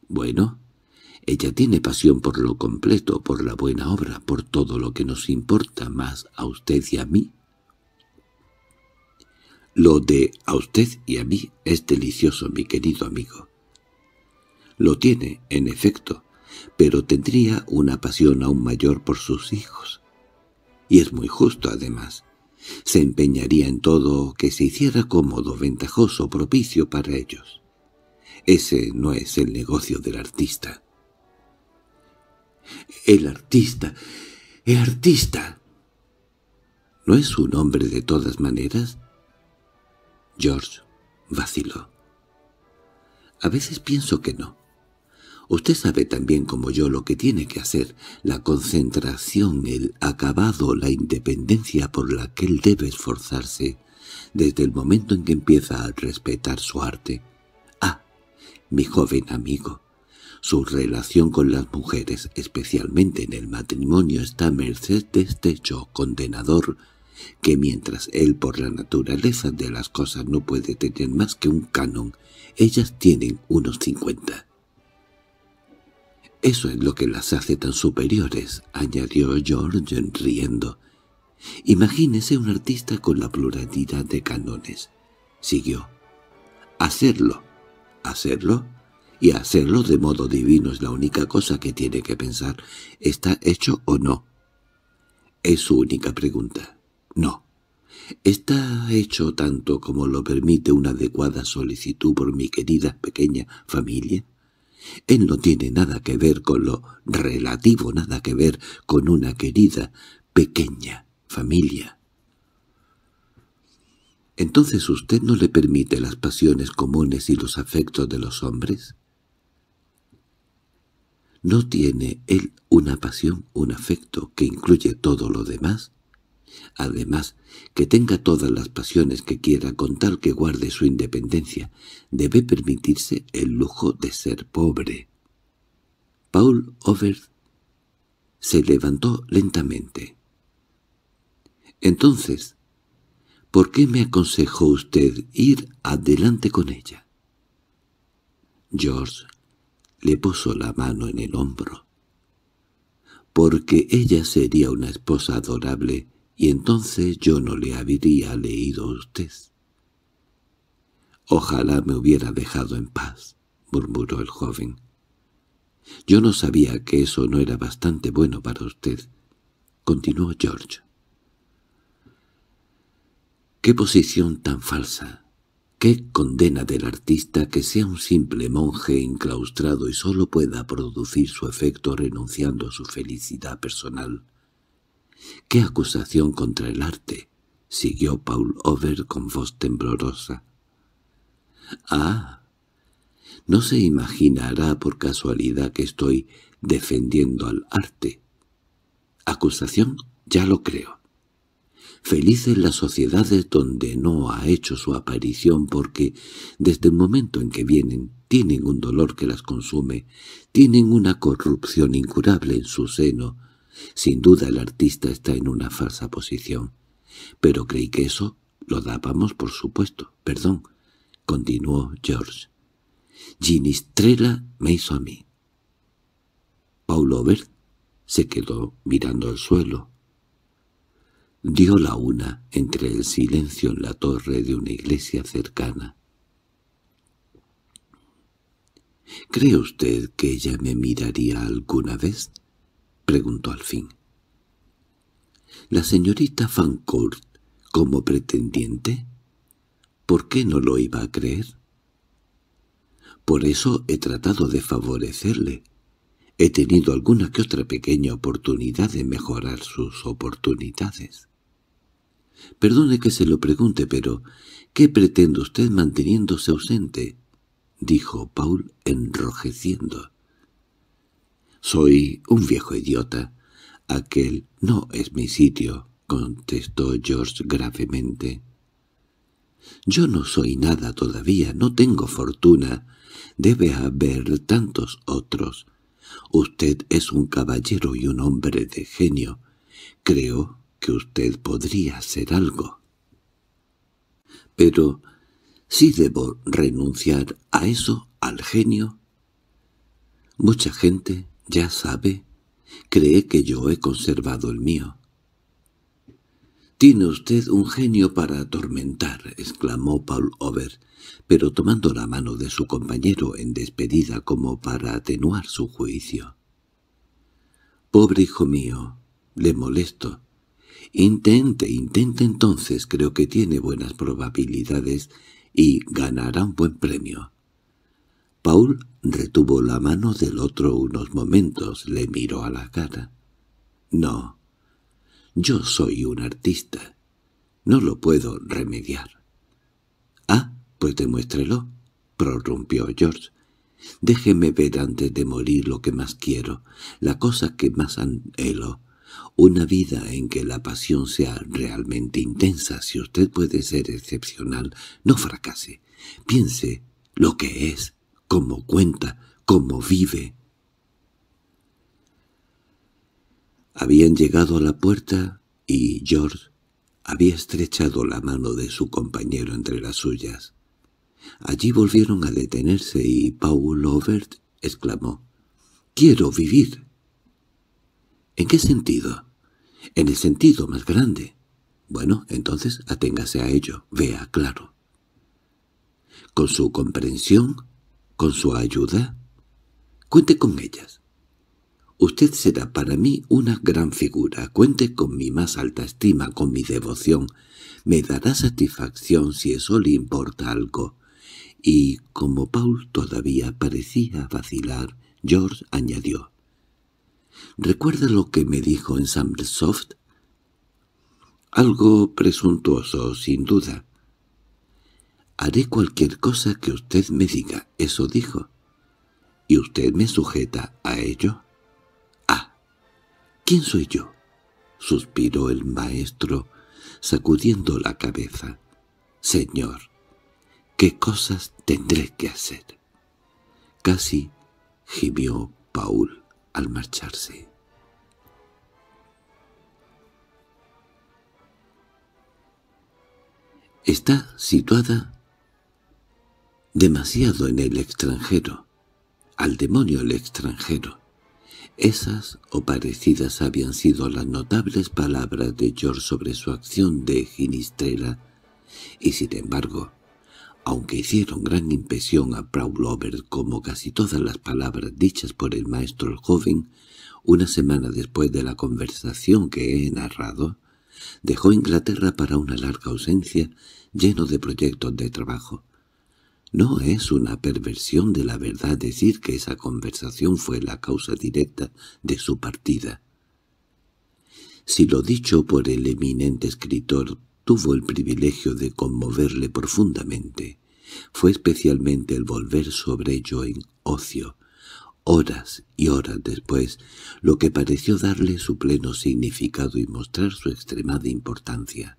«Bueno», ella tiene pasión por lo completo, por la buena obra, por todo lo que nos importa más a usted y a mí. Lo de a usted y a mí es delicioso, mi querido amigo. Lo tiene, en efecto, pero tendría una pasión aún mayor por sus hijos. Y es muy justo, además. Se empeñaría en todo que se hiciera cómodo, ventajoso, propicio para ellos. Ese no es el negocio del artista. El artista, el artista. ¿No es un hombre de todas maneras? George vaciló. A veces pienso que no. Usted sabe tan bien como yo lo que tiene que hacer, la concentración, el acabado, la independencia por la que él debe esforzarse, desde el momento en que empieza a respetar su arte. Ah, mi joven amigo, su relación con las mujeres, especialmente en el matrimonio, está a merced de este yo condenador que mientras él por la naturaleza de las cosas no puede tener más que un canon, ellas tienen unos cincuenta. —Eso es lo que las hace tan superiores —añadió George riendo. —Imagínese un artista con la pluralidad de canones —siguió. —¿Hacerlo? ¿Hacerlo? y hacerlo de modo divino es la única cosa que tiene que pensar. ¿Está hecho o no? Es su única pregunta. No. Está hecho tanto como lo permite una adecuada solicitud por mi querida pequeña familia. Él no tiene nada que ver con lo relativo, nada que ver con una querida pequeña familia. ¿Entonces usted no le permite las pasiones comunes y los afectos de los hombres? ¿No tiene él una pasión, un afecto que incluye todo lo demás? Además, que tenga todas las pasiones que quiera con tal que guarde su independencia, debe permitirse el lujo de ser pobre. Paul Overth se levantó lentamente. Entonces, ¿por qué me aconsejó usted ir adelante con ella? George le puso la mano en el hombro. Porque ella sería una esposa adorable, y entonces yo no le habría leído a usted. «Ojalá me hubiera dejado en paz», murmuró el joven. «Yo no sabía que eso no era bastante bueno para usted», continuó George. «Qué posición tan falsa. Qué condena del artista que sea un simple monje enclaustrado y sólo pueda producir su efecto renunciando a su felicidad personal. Qué acusación contra el arte, siguió Paul Over con voz temblorosa. Ah, no se imaginará por casualidad que estoy defendiendo al arte. Acusación, ya lo creo. Felices las sociedades donde no ha hecho su aparición porque, desde el momento en que vienen, tienen un dolor que las consume, tienen una corrupción incurable en su seno. Sin duda el artista está en una falsa posición. Pero creí que eso lo dábamos por supuesto. Perdón, continuó George. Ginistrella me hizo a mí. Paul Bert se quedó mirando al suelo. Dio la una entre el silencio en la torre de una iglesia cercana. —¿Cree usted que ella me miraría alguna vez? —preguntó al fin. —¿La señorita Fancourt como pretendiente? ¿Por qué no lo iba a creer? Por eso he tratado de favorecerle. He tenido alguna que otra pequeña oportunidad de mejorar sus oportunidades. Perdone que se lo pregunte, pero ¿qué pretende usted manteniéndose ausente? —dijo Paul enrojeciendo. —Soy un viejo idiota. Aquel no es mi sitio —contestó George gravemente. —Yo no soy nada todavía, no tengo fortuna. Debe haber tantos otros. Usted es un caballero y un hombre de genio. Creo que usted podría ser algo. Pero, si debo renunciar a eso, al genio, mucha gente, ya sabe, cree que yo he conservado el mío. «Tiene usted un genio para atormentar», exclamó Paul Over, pero tomando la mano de su compañero en despedida como para atenuar su juicio. «Pobre hijo mío, le molesto. Intente, intente entonces, creo que tiene buenas probabilidades y ganará un buen premio. Paul retuvo la mano del otro unos momentos, le miró a la cara. No, yo soy un artista. No lo puedo remediar. Ah, pues demuéstrelo, prorrumpió George. Déjeme ver antes de morir lo que más quiero, la cosa que más anhelo, una vida en que la pasión sea realmente intensa, si usted puede ser excepcional, no fracase. Piense lo que es, cómo cuenta, cómo vive. Habían llegado a la puerta y George había estrechado la mano de su compañero entre las suyas. Allí volvieron a detenerse y Paul Overt exclamó, «¡Quiero vivir!» —¿En qué sentido? —En el sentido más grande. —Bueno, entonces aténgase a ello, vea claro. —¿Con su comprensión? ¿Con su ayuda? —Cuente con ellas. Usted será para mí una gran figura, cuente con mi más alta estima, con mi devoción. Me dará satisfacción si eso le importa algo. Y como Paul todavía parecía vacilar, George añadió. ¿Recuerda lo que me dijo en Soft. Algo presuntuoso, sin duda. Haré cualquier cosa que usted me diga, eso dijo. ¿Y usted me sujeta a ello? Ah, ¿quién soy yo? suspiró el maestro, sacudiendo la cabeza. Señor, ¿qué cosas tendré que hacer? Casi gimió Paul al marcharse. Está situada demasiado en el extranjero, al demonio el extranjero. Esas o parecidas habían sido las notables palabras de George sobre su acción de ginistrera, y sin embargo, aunque hicieron gran impresión a Prowlover como casi todas las palabras dichas por el maestro el joven, una semana después de la conversación que he narrado, dejó Inglaterra para una larga ausencia lleno de proyectos de trabajo. No es una perversión de la verdad decir que esa conversación fue la causa directa de su partida. Si lo dicho por el eminente escritor tuvo el privilegio de conmoverle profundamente. Fue especialmente el volver sobre ello en ocio, horas y horas después, lo que pareció darle su pleno significado y mostrar su extremada importancia.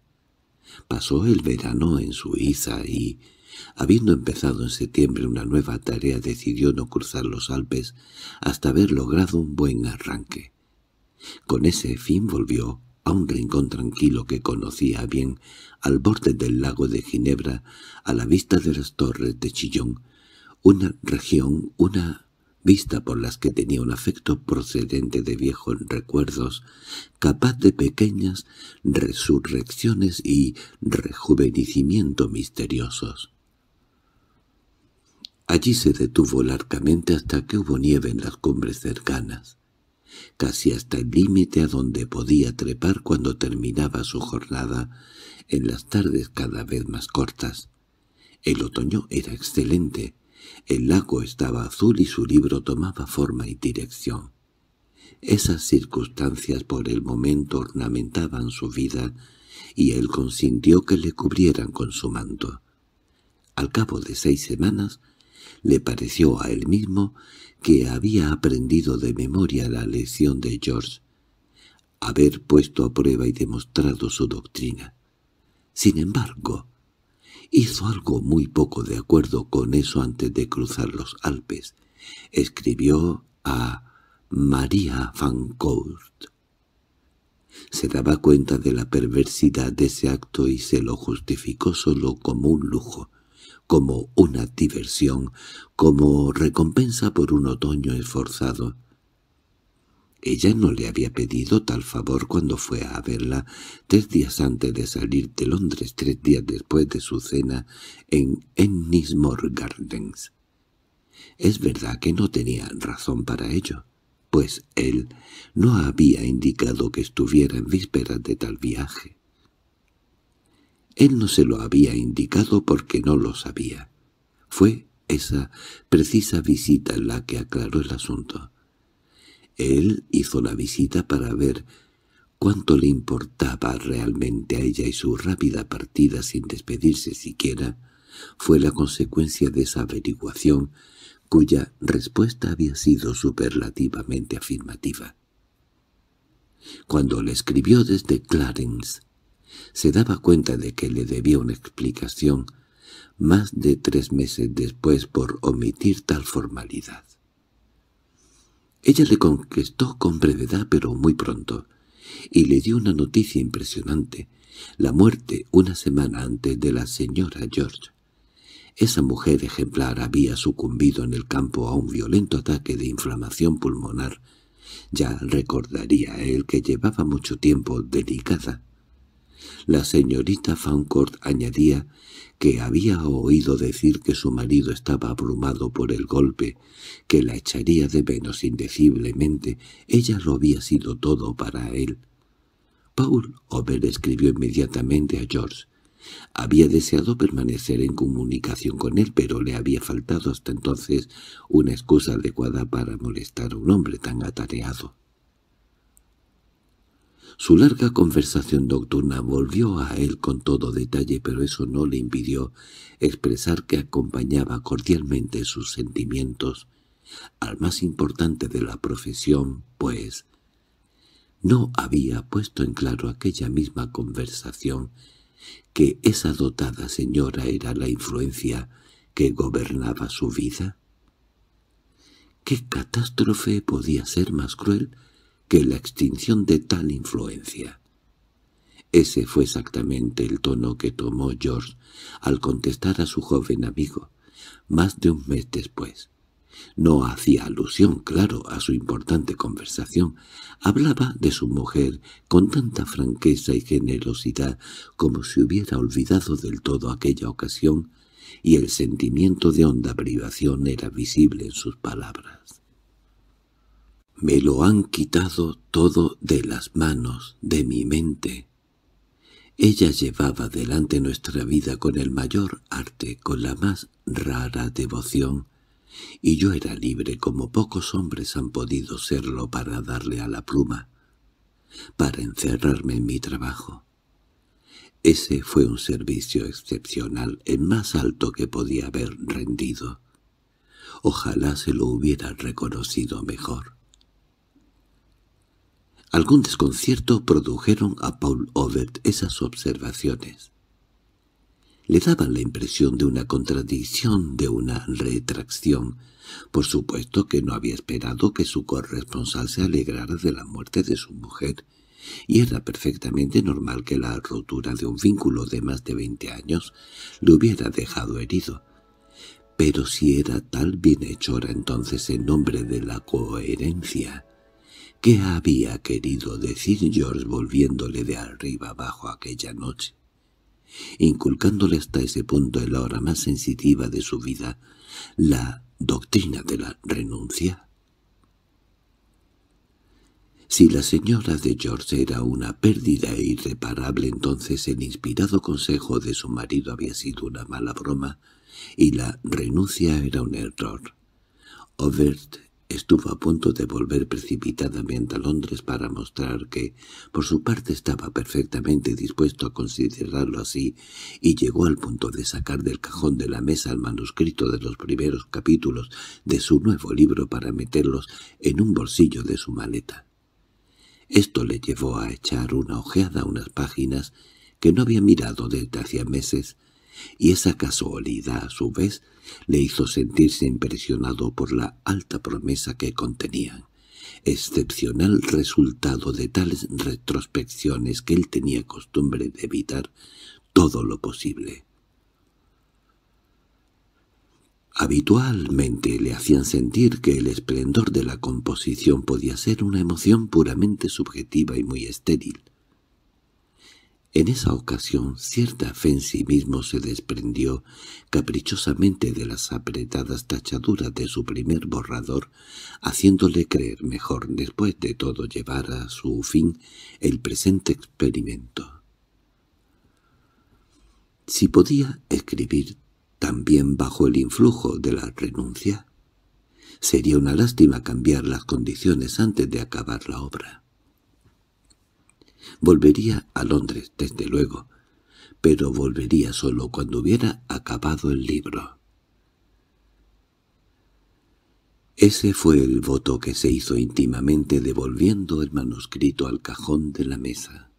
Pasó el verano en Suiza y, habiendo empezado en septiembre una nueva tarea, decidió no cruzar los Alpes hasta haber logrado un buen arranque. Con ese fin volvió a un rincón tranquilo que conocía bien, al borde del lago de Ginebra, a la vista de las torres de Chillón, una región, una vista por las que tenía un afecto procedente de viejos recuerdos, capaz de pequeñas resurrecciones y rejuvenecimiento misteriosos. Allí se detuvo largamente hasta que hubo nieve en las cumbres cercanas casi hasta el límite a donde podía trepar cuando terminaba su jornada, en las tardes cada vez más cortas. El otoño era excelente, el lago estaba azul y su libro tomaba forma y dirección. Esas circunstancias por el momento ornamentaban su vida, y él consintió que le cubrieran con su manto. Al cabo de seis semanas, le pareció a él mismo que había aprendido de memoria la lección de George, haber puesto a prueba y demostrado su doctrina. Sin embargo, hizo algo muy poco de acuerdo con eso antes de cruzar los Alpes. Escribió a María Van Fancourt. Se daba cuenta de la perversidad de ese acto y se lo justificó solo como un lujo, como una diversión, como recompensa por un otoño esforzado. Ella no le había pedido tal favor cuando fue a verla tres días antes de salir de Londres, tres días después de su cena en Ennismore Gardens. Es verdad que no tenía razón para ello, pues él no había indicado que estuviera en vísperas de tal viaje. Él no se lo había indicado porque no lo sabía. Fue esa precisa visita la que aclaró el asunto. Él hizo la visita para ver cuánto le importaba realmente a ella y su rápida partida sin despedirse siquiera fue la consecuencia de esa averiguación cuya respuesta había sido superlativamente afirmativa. Cuando le escribió desde Clarence se daba cuenta de que le debía una explicación más de tres meses después por omitir tal formalidad. Ella le conquistó con brevedad pero muy pronto, y le dio una noticia impresionante, la muerte una semana antes de la señora George. Esa mujer ejemplar había sucumbido en el campo a un violento ataque de inflamación pulmonar. Ya recordaría él que llevaba mucho tiempo delicada. La señorita Fancourt añadía que había oído decir que su marido estaba abrumado por el golpe, que la echaría de menos indeciblemente. Ella lo había sido todo para él. Paul Ober escribió inmediatamente a George. Había deseado permanecer en comunicación con él, pero le había faltado hasta entonces una excusa adecuada para molestar a un hombre tan atareado. Su larga conversación nocturna volvió a él con todo detalle, pero eso no le impidió expresar que acompañaba cordialmente sus sentimientos al más importante de la profesión, pues no había puesto en claro aquella misma conversación que esa dotada señora era la influencia que gobernaba su vida. ¿Qué catástrofe podía ser más cruel que la extinción de tal influencia. Ese fue exactamente el tono que tomó George al contestar a su joven amigo, más de un mes después. No hacía alusión, claro, a su importante conversación. Hablaba de su mujer con tanta franqueza y generosidad como si hubiera olvidado del todo aquella ocasión, y el sentimiento de honda privación era visible en sus palabras. Me lo han quitado todo de las manos, de mi mente. Ella llevaba delante nuestra vida con el mayor arte, con la más rara devoción, y yo era libre como pocos hombres han podido serlo para darle a la pluma, para encerrarme en mi trabajo. Ese fue un servicio excepcional, el más alto que podía haber rendido. Ojalá se lo hubiera reconocido mejor. Algún desconcierto produjeron a Paul Overt esas observaciones. Le daban la impresión de una contradicción, de una retracción. Por supuesto que no había esperado que su corresponsal se alegrara de la muerte de su mujer, y era perfectamente normal que la rotura de un vínculo de más de veinte años le hubiera dejado herido. Pero si era tal bienhechora entonces en nombre de la coherencia, ¿Qué había querido decir George volviéndole de arriba abajo aquella noche? Inculcándole hasta ese punto en la hora más sensitiva de su vida la doctrina de la renuncia. Si la señora de George era una pérdida irreparable, entonces el inspirado consejo de su marido había sido una mala broma y la renuncia era un error. Overt Estuvo a punto de volver precipitadamente a Londres para mostrar que, por su parte, estaba perfectamente dispuesto a considerarlo así, y llegó al punto de sacar del cajón de la mesa el manuscrito de los primeros capítulos de su nuevo libro para meterlos en un bolsillo de su maleta. Esto le llevó a echar una ojeada a unas páginas que no había mirado desde hacía meses y esa casualidad a su vez le hizo sentirse impresionado por la alta promesa que contenían. Excepcional resultado de tales retrospecciones que él tenía costumbre de evitar todo lo posible. Habitualmente le hacían sentir que el esplendor de la composición podía ser una emoción puramente subjetiva y muy estéril, en esa ocasión cierta fe en sí mismo se desprendió caprichosamente de las apretadas tachaduras de su primer borrador, haciéndole creer mejor después de todo llevar a su fin el presente experimento. Si podía escribir también bajo el influjo de la renuncia, sería una lástima cambiar las condiciones antes de acabar la obra. Volvería a Londres, desde luego, pero volvería solo cuando hubiera acabado el libro. Ese fue el voto que se hizo íntimamente devolviendo el manuscrito al cajón de la mesa.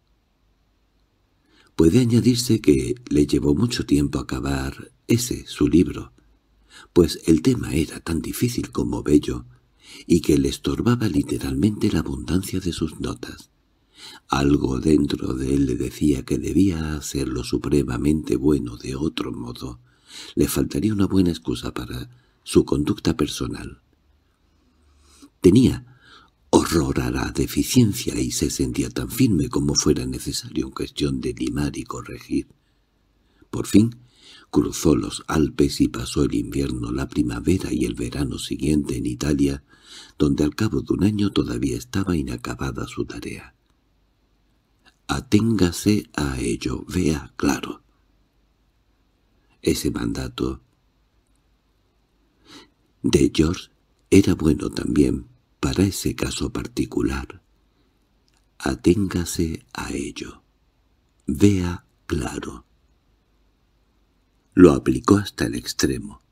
Puede añadirse que le llevó mucho tiempo acabar ese su libro, pues el tema era tan difícil como bello, y que le estorbaba literalmente la abundancia de sus notas. Algo dentro de él le decía que debía hacerlo supremamente bueno de otro modo. Le faltaría una buena excusa para su conducta personal. Tenía horror a la deficiencia y se sentía tan firme como fuera necesario en cuestión de limar y corregir. Por fin, cruzó los Alpes y pasó el invierno, la primavera y el verano siguiente en Italia, donde al cabo de un año todavía estaba inacabada su tarea aténgase a ello, vea claro. Ese mandato de George era bueno también para ese caso particular. Aténgase a ello. Vea claro. Lo aplicó hasta el extremo,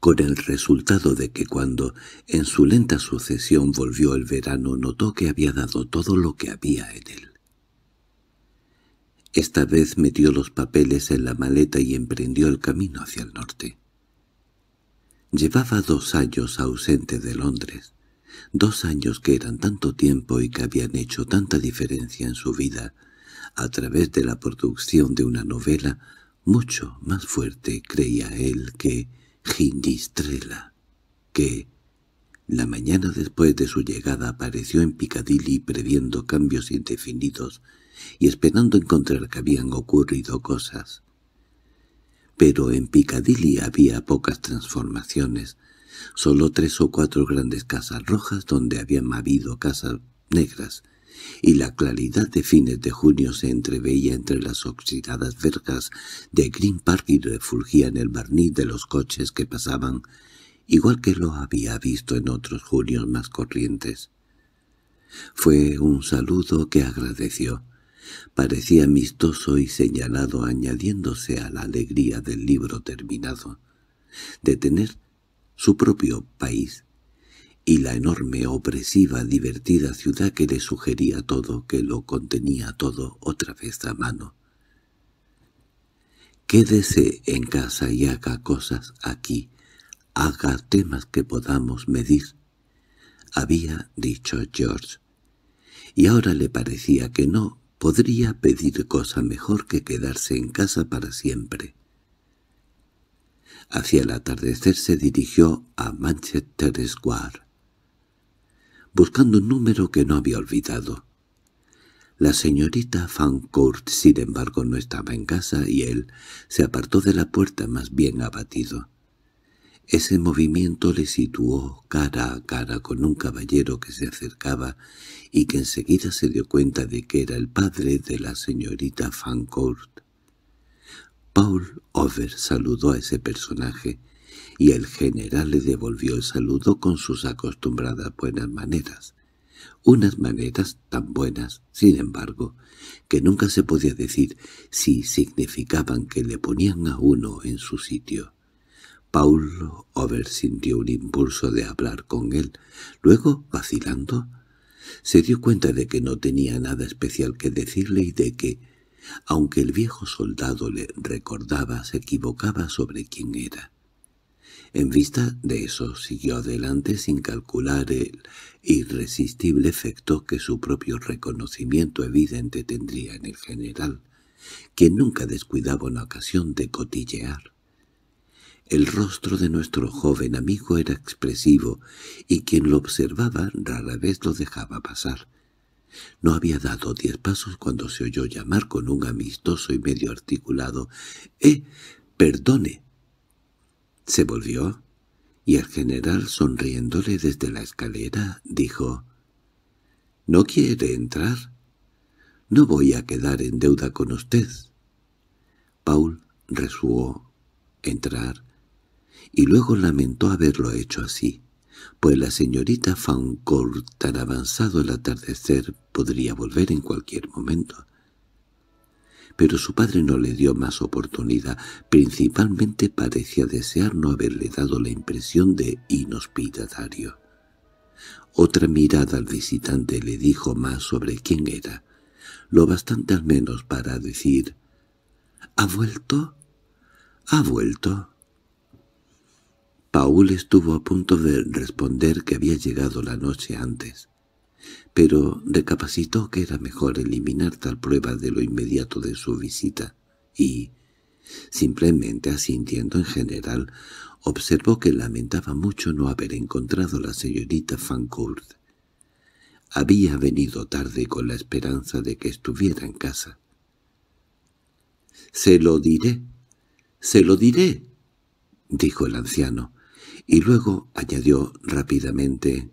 con el resultado de que cuando en su lenta sucesión volvió el verano notó que había dado todo lo que había en él. Esta vez metió los papeles en la maleta y emprendió el camino hacia el norte. Llevaba dos años ausente de Londres, dos años que eran tanto tiempo y que habían hecho tanta diferencia en su vida, a través de la producción de una novela mucho más fuerte creía él que ginistrella que la mañana después de su llegada apareció en Piccadilly previendo cambios indefinidos y esperando encontrar que habían ocurrido cosas. Pero en Piccadilly había pocas transformaciones, solo tres o cuatro grandes casas rojas donde habían habido casas negras, y la claridad de fines de junio se entreveía entre las oxidadas verjas de Green Park y refulgía en el barniz de los coches que pasaban, igual que lo había visto en otros junios más corrientes. Fue un saludo que agradeció parecía amistoso y señalado añadiéndose a la alegría del libro terminado, de tener su propio país y la enorme, opresiva, divertida ciudad que le sugería todo, que lo contenía todo otra vez a mano. Quédese en casa y haga cosas aquí, haga temas que podamos medir, había dicho George, y ahora le parecía que no podría pedir cosa mejor que quedarse en casa para siempre. Hacia el atardecer se dirigió a Manchester Square, buscando un número que no había olvidado. La señorita Fancourt, sin embargo, no estaba en casa y él se apartó de la puerta más bien abatido. Ese movimiento le situó cara a cara con un caballero que se acercaba y que enseguida se dio cuenta de que era el padre de la señorita Fancourt. Paul Over saludó a ese personaje y el general le devolvió el saludo con sus acostumbradas buenas maneras. Unas maneras tan buenas, sin embargo, que nunca se podía decir si significaban que le ponían a uno en su sitio. Paul Over sintió un impulso de hablar con él. Luego, vacilando, se dio cuenta de que no tenía nada especial que decirle y de que, aunque el viejo soldado le recordaba, se equivocaba sobre quién era. En vista de eso siguió adelante sin calcular el irresistible efecto que su propio reconocimiento evidente tendría en el general, quien nunca descuidaba una ocasión de cotillear. El rostro de nuestro joven amigo era expresivo, y quien lo observaba rara vez lo dejaba pasar. No había dado diez pasos cuando se oyó llamar con un amistoso y medio articulado «¡Eh! ¡Perdone!». Se volvió, y el general, sonriéndole desde la escalera, dijo «¿No quiere entrar? No voy a quedar en deuda con usted». Paul resuó entrar y luego lamentó haberlo hecho así, pues la señorita Fancourt, tan avanzado el atardecer, podría volver en cualquier momento. Pero su padre no le dio más oportunidad, principalmente parecía desear no haberle dado la impresión de inhospitalario. Otra mirada al visitante le dijo más sobre quién era, lo bastante al menos para decir «¿Ha vuelto? ¿Ha vuelto?» Paul estuvo a punto de responder que había llegado la noche antes, pero recapacitó que era mejor eliminar tal prueba de lo inmediato de su visita y, simplemente asintiendo en general, observó que lamentaba mucho no haber encontrado a la señorita Fancourt. Había venido tarde con la esperanza de que estuviera en casa. —Se lo diré, se lo diré —dijo el anciano y luego añadió rápidamente,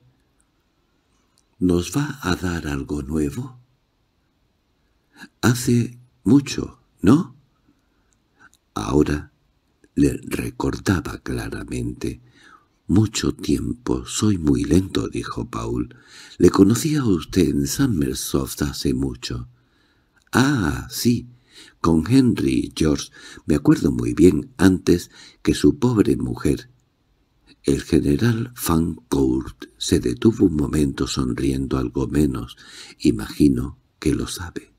¿Nos va a dar algo nuevo? Hace mucho, ¿no? Ahora le recordaba claramente. Mucho tiempo, soy muy lento, dijo Paul. Le conocía a usted en Summersoft hace mucho. Ah, sí, con Henry y George, me acuerdo muy bien, antes que su pobre mujer el general Fancourt se detuvo un momento sonriendo algo menos, imagino que lo sabe.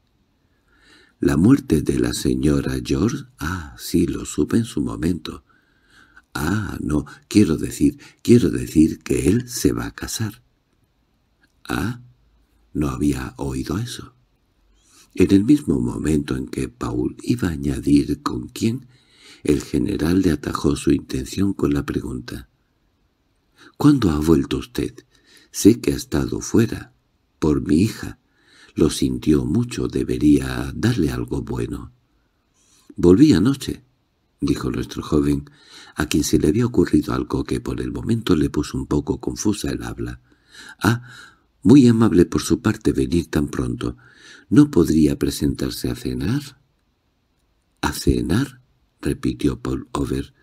La muerte de la señora George, ah, sí, lo supe en su momento. Ah, no, quiero decir, quiero decir que él se va a casar. Ah, no había oído eso. En el mismo momento en que Paul iba a añadir con quién, el general le atajó su intención con la pregunta. —¿Cuándo ha vuelto usted? —Sé que ha estado fuera. —Por mi hija. Lo sintió mucho. Debería darle algo bueno. —Volví anoche —dijo nuestro joven, a quien se le había ocurrido algo que por el momento le puso un poco confusa el habla. —Ah, muy amable por su parte venir tan pronto. ¿No podría presentarse a cenar? —¿A cenar? —repitió Paul Over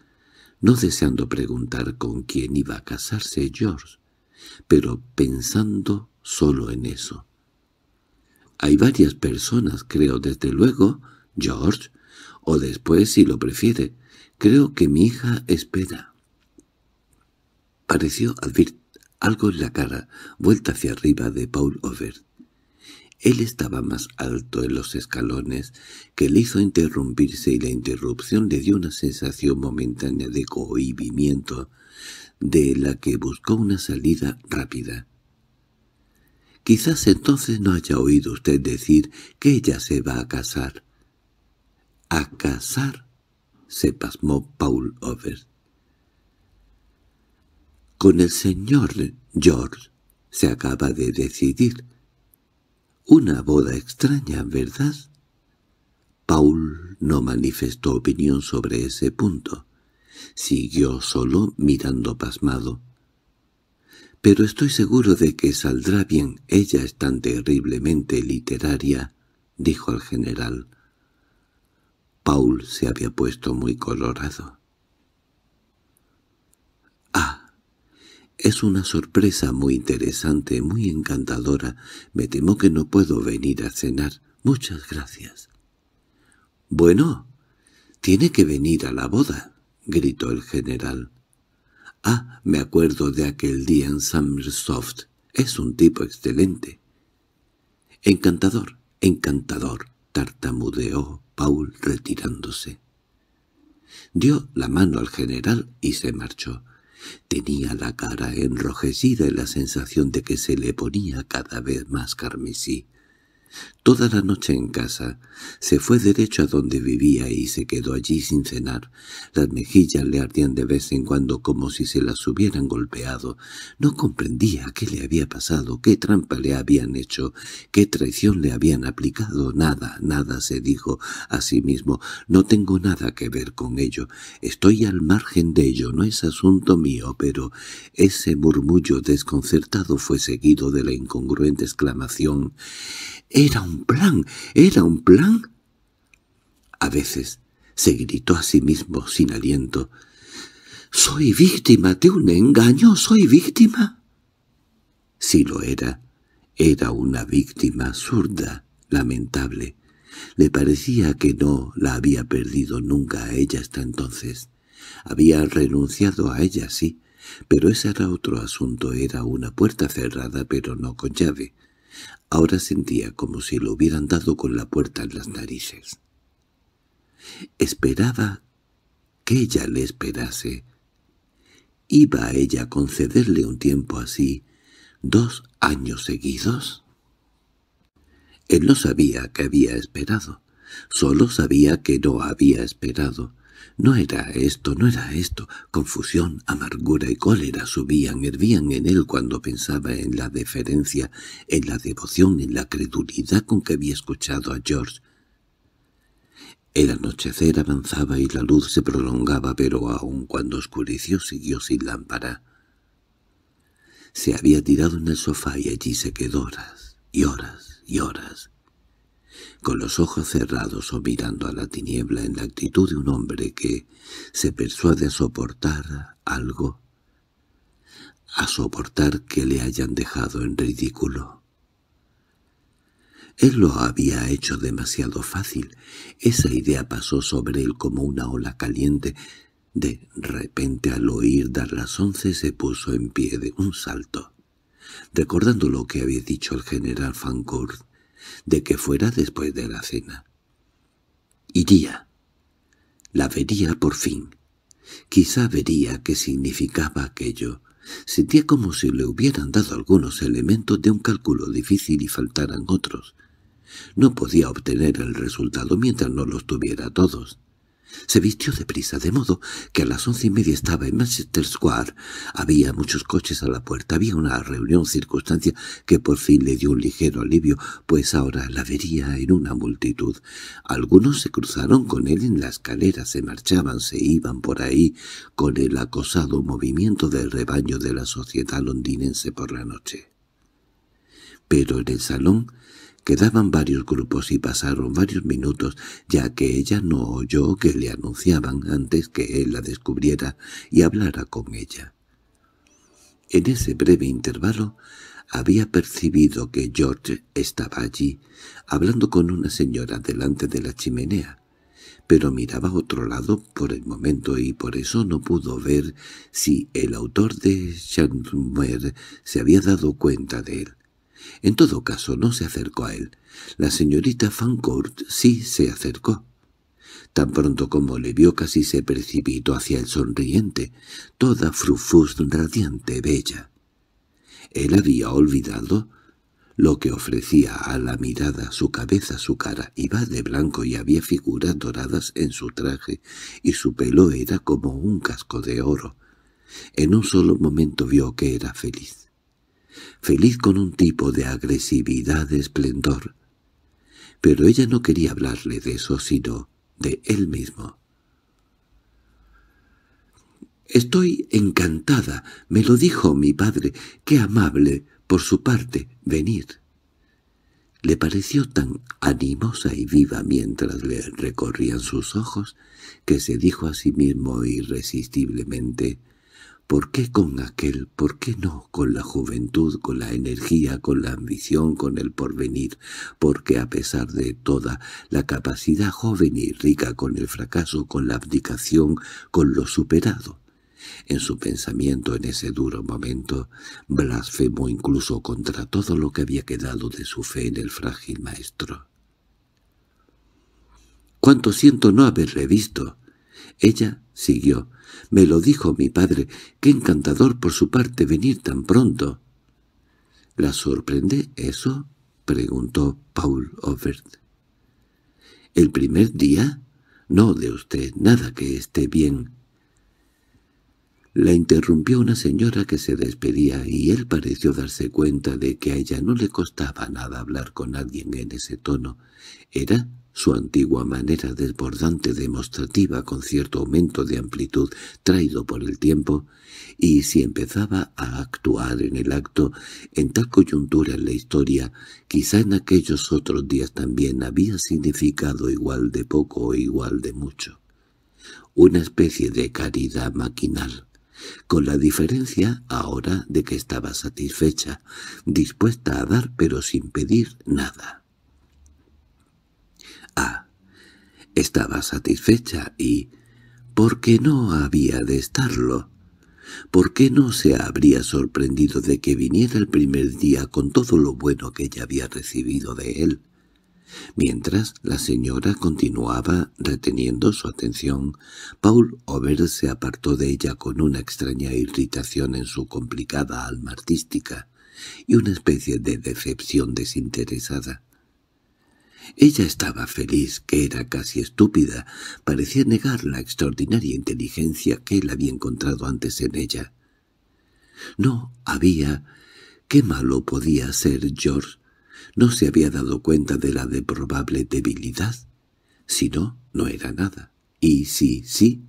no deseando preguntar con quién iba a casarse George, pero pensando solo en eso. Hay varias personas, creo, desde luego, George, o después si lo prefiere. Creo que mi hija espera. Pareció advir algo en la cara, vuelta hacia arriba de Paul Overt. Él estaba más alto en los escalones, que le hizo interrumpirse y la interrupción le dio una sensación momentánea de cohibimiento, de la que buscó una salida rápida. Quizás entonces no haya oído usted decir que ella se va a casar. —¿A casar? —se pasmó Paul Over. —Con el señor George se acaba de decidir una boda extraña, ¿verdad? Paul no manifestó opinión sobre ese punto. Siguió solo mirando pasmado. Pero estoy seguro de que saldrá bien. Ella es tan terriblemente literaria, dijo al general. Paul se había puesto muy colorado. Es una sorpresa muy interesante, muy encantadora. Me temo que no puedo venir a cenar. Muchas gracias. —Bueno, tiene que venir a la boda —gritó el general. —Ah, me acuerdo de aquel día en Summersoft. Es un tipo excelente. —Encantador, encantador —tartamudeó Paul retirándose. Dio la mano al general y se marchó. Tenía la cara enrojecida y la sensación de que se le ponía cada vez más carmesí. Toda la noche en casa, se fue derecho a donde vivía y se quedó allí sin cenar. Las mejillas le ardían de vez en cuando como si se las hubieran golpeado. No comprendía qué le había pasado, qué trampa le habían hecho, qué traición le habían aplicado. Nada, nada, se dijo a sí mismo. No tengo nada que ver con ello. Estoy al margen de ello, no es asunto mío, pero ese murmullo desconcertado fue seguido de la incongruente exclamación. Era un plan, era un plan. A veces se gritó a sí mismo sin aliento. «¡Soy víctima de un engaño! ¡Soy víctima!» Si lo era, era una víctima zurda, lamentable. Le parecía que no la había perdido nunca a ella hasta entonces. Había renunciado a ella, sí, pero ese era otro asunto. Era una puerta cerrada, pero no con llave. Ahora sentía como si lo hubieran dado con la puerta en las narices. Esperaba que ella le esperase. ¿Iba ella a concederle un tiempo así, dos años seguidos? Él no sabía que había esperado, solo sabía que no había esperado, no era esto, no era esto. Confusión, amargura y cólera subían, hervían en él cuando pensaba en la deferencia, en la devoción, en la credulidad con que había escuchado a George. El anochecer avanzaba y la luz se prolongaba, pero aun cuando oscureció siguió sin lámpara. Se había tirado en el sofá y allí se quedó horas y horas y horas con los ojos cerrados o mirando a la tiniebla en la actitud de un hombre que se persuade a soportar algo, a soportar que le hayan dejado en ridículo. Él lo había hecho demasiado fácil. Esa idea pasó sobre él como una ola caliente. De repente al oír dar las once se puso en pie de un salto, recordando lo que había dicho el general Fancourt de que fuera después de la cena. Iría. La vería por fin. Quizá vería qué significaba aquello. Sentía como si le hubieran dado algunos elementos de un cálculo difícil y faltaran otros. No podía obtener el resultado mientras no los tuviera todos. Se vistió deprisa, de modo que a las once y media estaba en Manchester Square. Había muchos coches a la puerta, había una reunión, circunstancia que por fin le dio un ligero alivio, pues ahora la vería en una multitud. Algunos se cruzaron con él en la escalera, se marchaban, se iban por ahí, con el acosado movimiento del rebaño de la sociedad londinense por la noche. Pero en el salón Quedaban varios grupos y pasaron varios minutos, ya que ella no oyó que le anunciaban antes que él la descubriera y hablara con ella. En ese breve intervalo había percibido que George estaba allí, hablando con una señora delante de la chimenea, pero miraba a otro lado por el momento y por eso no pudo ver si el autor de Chandler se había dado cuenta de él. En todo caso, no se acercó a él. La señorita Fancourt sí se acercó. Tan pronto como le vio casi se precipitó hacia el sonriente, toda frufus radiante bella. Él había olvidado lo que ofrecía a la mirada su cabeza, su cara, iba de blanco y había figuras doradas en su traje, y su pelo era como un casco de oro. En un solo momento vio que era feliz feliz con un tipo de agresividad de esplendor. Pero ella no quería hablarle de eso, sino de él mismo. «Estoy encantada, me lo dijo mi padre. Qué amable, por su parte, venir». Le pareció tan animosa y viva mientras le recorrían sus ojos que se dijo a sí mismo irresistiblemente ¿Por qué con aquel? ¿Por qué no con la juventud, con la energía, con la ambición, con el porvenir? Porque a pesar de toda la capacidad joven y rica, con el fracaso, con la abdicación, con lo superado. En su pensamiento en ese duro momento, blasfemó incluso contra todo lo que había quedado de su fe en el frágil maestro. «¡Cuánto siento no haberle visto!» Ella siguió, me lo dijo mi padre. Qué encantador por su parte venir tan pronto. —¿La sorprende eso? —preguntó Paul Overt. —¿El primer día? No de usted, nada que esté bien. La interrumpió una señora que se despedía y él pareció darse cuenta de que a ella no le costaba nada hablar con alguien en ese tono. Era su antigua manera desbordante demostrativa con cierto aumento de amplitud traído por el tiempo, y si empezaba a actuar en el acto en tal coyuntura en la historia, quizá en aquellos otros días también había significado igual de poco o igual de mucho. Una especie de caridad maquinal con la diferencia ahora de que estaba satisfecha, dispuesta a dar pero sin pedir nada. Ah, Estaba satisfecha y... ¿Por qué no había de estarlo? ¿Por qué no se habría sorprendido de que viniera el primer día con todo lo bueno que ella había recibido de él? Mientras la señora continuaba reteniendo su atención, Paul Over se apartó de ella con una extraña irritación en su complicada alma artística y una especie de decepción desinteresada. Ella estaba feliz, que era casi estúpida, parecía negar la extraordinaria inteligencia que él había encontrado antes en ella. No había... ¿Qué malo podía ser George? ¿No se había dado cuenta de la de probable debilidad? Si no, no era nada. Y si sí,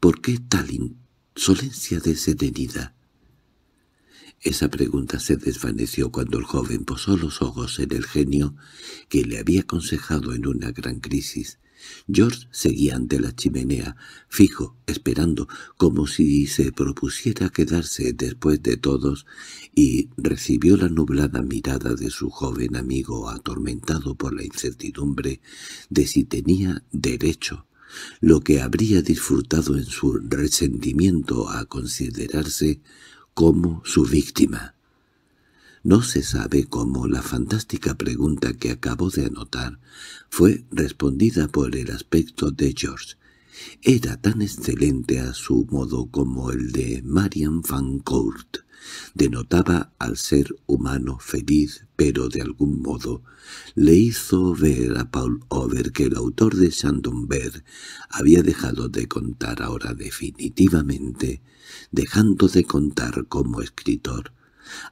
¿por qué tal insolencia de serenidad? Esa pregunta se desvaneció cuando el joven posó los ojos en el genio que le había aconsejado en una gran crisis. George seguía ante la chimenea, fijo, esperando, como si se propusiera quedarse después de todos, y recibió la nublada mirada de su joven amigo atormentado por la incertidumbre de si tenía derecho lo que habría disfrutado en su resentimiento a considerarse como su víctima. No se sabe cómo la fantástica pregunta que acabo de anotar fue respondida por el aspecto de George, era tan excelente a su modo como el de Marian Van Court. Denotaba al ser humano feliz, pero de algún modo le hizo ver a Paul Over que el autor de Sandomberg había dejado de contar ahora definitivamente, dejando de contar como escritor.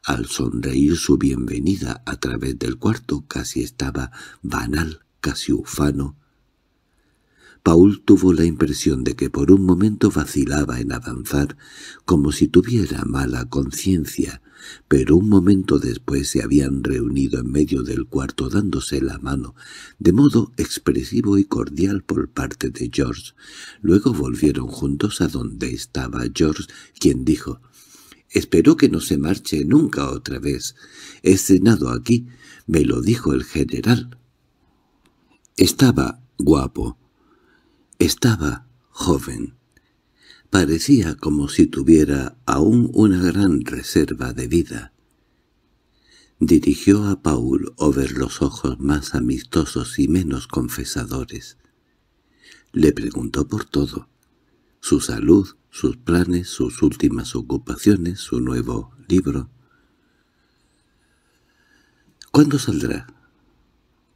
Al sonreír su bienvenida a través del cuarto casi estaba banal, casi ufano, Paul tuvo la impresión de que por un momento vacilaba en avanzar como si tuviera mala conciencia, pero un momento después se habían reunido en medio del cuarto dándose la mano, de modo expresivo y cordial por parte de George. Luego volvieron juntos a donde estaba George, quien dijo «Espero que no se marche nunca otra vez. He cenado aquí, me lo dijo el general». Estaba guapo estaba joven. Parecía como si tuviera aún una gran reserva de vida. Dirigió a Paul over los ojos más amistosos y menos confesadores. Le preguntó por todo. Su salud, sus planes, sus últimas ocupaciones, su nuevo libro. —¿Cuándo saldrá?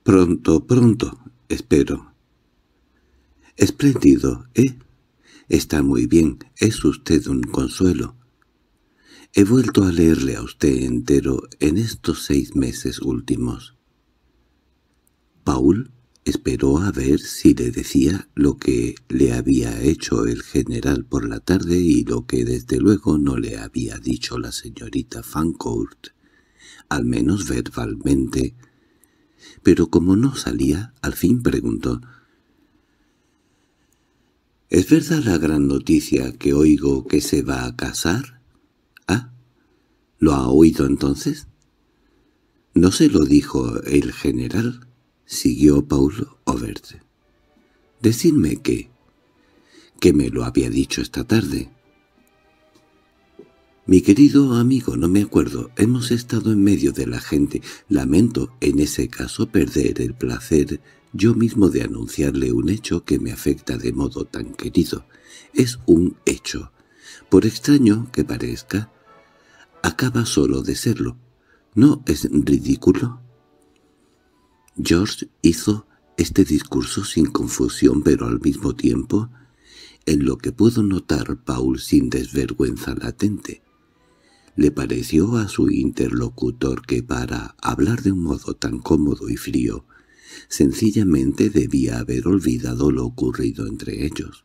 —Pronto, pronto, espero —Espléndido, ¿eh? Está muy bien, es usted un consuelo. He vuelto a leerle a usted entero en estos seis meses últimos. Paul esperó a ver si le decía lo que le había hecho el general por la tarde y lo que desde luego no le había dicho la señorita Fancourt, al menos verbalmente. Pero como no salía, al fin preguntó, ¿Es verdad la gran noticia que oigo que se va a casar? —Ah, ¿lo ha oído entonces? —No se lo dijo el general —siguió Paul Overt. —Decidme que... —¿Qué me lo había dicho esta tarde. —Mi querido amigo, no me acuerdo. Hemos estado en medio de la gente. Lamento, en ese caso, perder el placer yo mismo de anunciarle un hecho que me afecta de modo tan querido. Es un hecho. Por extraño que parezca, acaba solo de serlo. ¿No es ridículo? George hizo este discurso sin confusión, pero al mismo tiempo, en lo que pudo notar Paul sin desvergüenza latente. Le pareció a su interlocutor que para hablar de un modo tan cómodo y frío Sencillamente debía haber olvidado lo ocurrido entre ellos.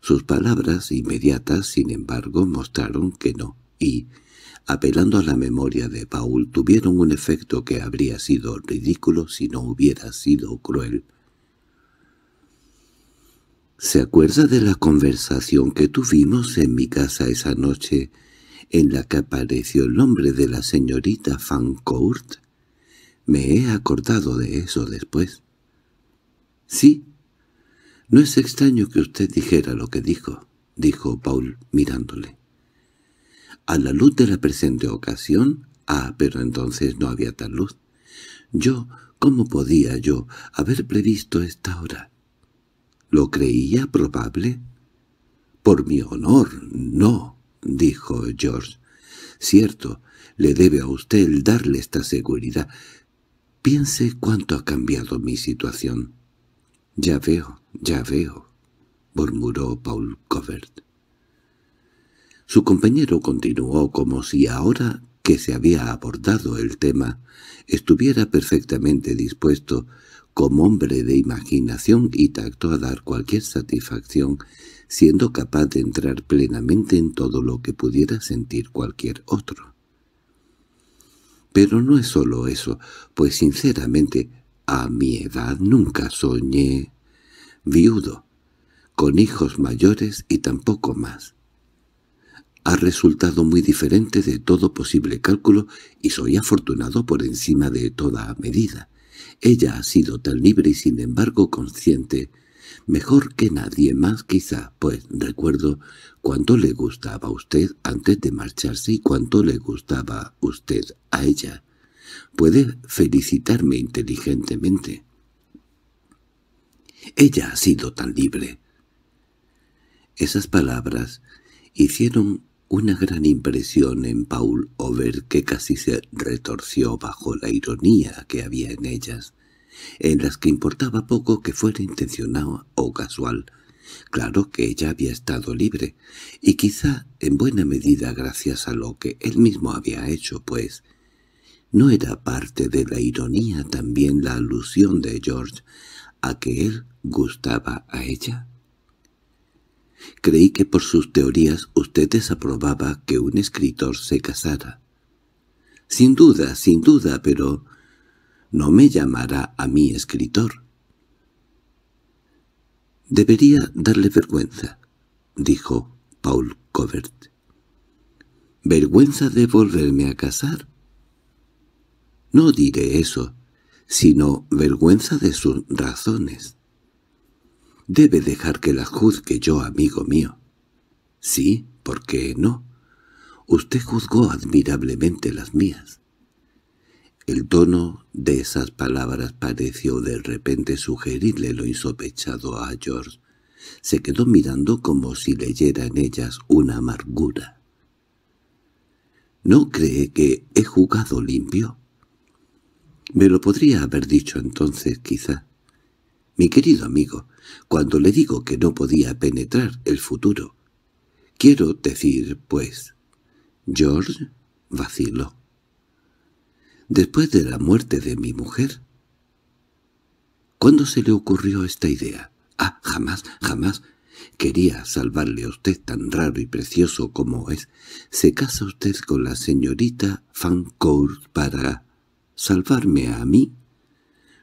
Sus palabras inmediatas, sin embargo, mostraron que no, y, apelando a la memoria de Paul, tuvieron un efecto que habría sido ridículo si no hubiera sido cruel. ¿Se acuerda de la conversación que tuvimos en mi casa esa noche en la que apareció el nombre de la señorita Fancourt? Me he acordado de eso después. —Sí. No es extraño que usted dijera lo que dijo —dijo Paul mirándole. —A la luz de la presente ocasión Ah, pero entonces no había tal luz. Yo, ¿cómo podía yo haber previsto esta hora? ¿Lo creía probable? Por mi honor, no, dijo George. Cierto, le debe a usted darle esta seguridad, Piense cuánto ha cambiado mi situación. —Ya veo, ya veo —murmuró Paul Covert. Su compañero continuó como si ahora que se había abordado el tema estuviera perfectamente dispuesto como hombre de imaginación y tacto a dar cualquier satisfacción, siendo capaz de entrar plenamente en todo lo que pudiera sentir cualquier otro. Pero no es solo eso, pues sinceramente a mi edad nunca soñé viudo, con hijos mayores y tampoco más. Ha resultado muy diferente de todo posible cálculo y soy afortunado por encima de toda medida. Ella ha sido tan libre y sin embargo consciente Mejor que nadie más quizá, pues recuerdo cuánto le gustaba a usted antes de marcharse y cuánto le gustaba usted a ella. Puede felicitarme inteligentemente. Ella ha sido tan libre. Esas palabras hicieron una gran impresión en Paul Over que casi se retorció bajo la ironía que había en ellas en las que importaba poco que fuera intencionado o casual. Claro que ella había estado libre, y quizá en buena medida gracias a lo que él mismo había hecho, pues no era parte de la ironía también la alusión de George a que él gustaba a ella. Creí que por sus teorías usted desaprobaba que un escritor se casara. Sin duda, sin duda, pero no me llamará a mí escritor. «Debería darle vergüenza», dijo Paul Covert. ¿Vergüenza de volverme a casar? No diré eso, sino vergüenza de sus razones. Debe dejar que la juzgue yo, amigo mío. Sí, porque no? Usted juzgó admirablemente las mías. El tono de esas palabras pareció de repente sugerirle lo insospechado a George. Se quedó mirando como si leyera en ellas una amargura. —¿No cree que he jugado limpio? —Me lo podría haber dicho entonces, quizá. Mi querido amigo, cuando le digo que no podía penetrar el futuro, quiero decir, pues... George vaciló después de la muerte de mi mujer. ¿Cuándo se le ocurrió esta idea? Ah, jamás, jamás. Quería salvarle a usted tan raro y precioso como es. Se casa usted con la señorita Fancourt para salvarme a mí.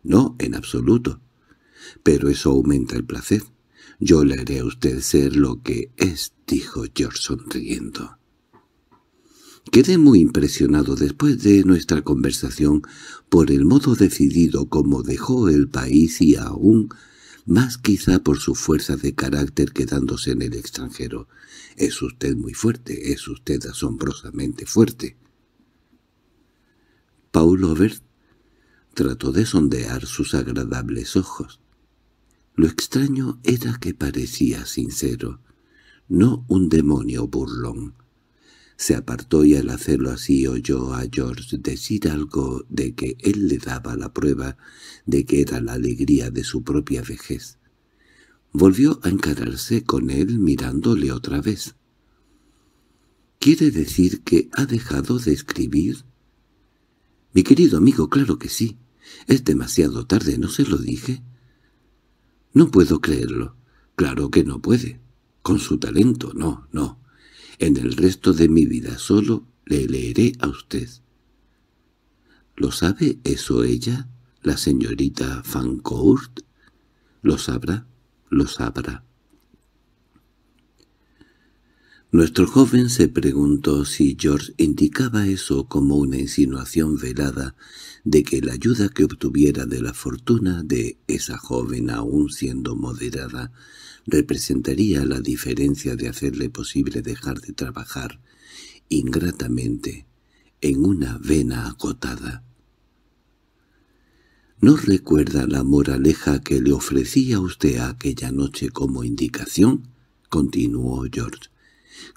No, en absoluto. Pero eso aumenta el placer. Yo le haré a usted ser lo que es, dijo George sonriendo. Quedé muy impresionado después de nuestra conversación por el modo decidido como dejó el país y aún más quizá por su fuerza de carácter quedándose en el extranjero. Es usted muy fuerte, es usted asombrosamente fuerte. Paul Overt trató de sondear sus agradables ojos. Lo extraño era que parecía sincero, no un demonio burlón. Se apartó y al hacerlo así oyó a George decir algo de que él le daba la prueba de que era la alegría de su propia vejez. Volvió a encararse con él mirándole otra vez. —¿Quiere decir que ha dejado de escribir? —Mi querido amigo, claro que sí. Es demasiado tarde, ¿no se lo dije? —No puedo creerlo. —Claro que no puede. Con su talento, no, no. En el resto de mi vida solo le leeré a usted. —¿Lo sabe eso ella? ¿La señorita Fancourt? —Lo sabrá, lo sabrá. Nuestro joven se preguntó si George indicaba eso como una insinuación velada de que la ayuda que obtuviera de la fortuna de esa joven aún siendo moderada representaría la diferencia de hacerle posible dejar de trabajar ingratamente en una vena agotada. ¿No recuerda la moraleja que le ofrecía usted aquella noche como indicación? Continuó George.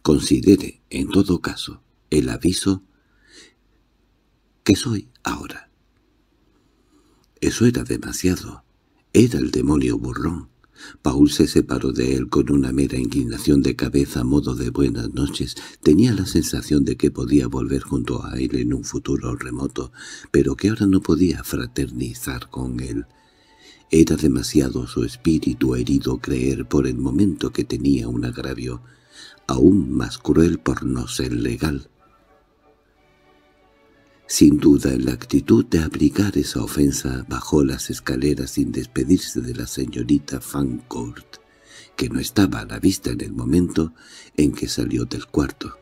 Considere, en todo caso, el aviso que soy ahora. Eso era demasiado. Era el demonio burrón. Paul se separó de él con una mera inclinación de cabeza a modo de buenas noches. Tenía la sensación de que podía volver junto a él en un futuro remoto, pero que ahora no podía fraternizar con él. Era demasiado su espíritu herido creer por el momento que tenía un agravio, aún más cruel por no ser legal. Sin duda en la actitud de abrigar esa ofensa bajó las escaleras sin despedirse de la señorita Fancourt, que no estaba a la vista en el momento en que salió del cuarto.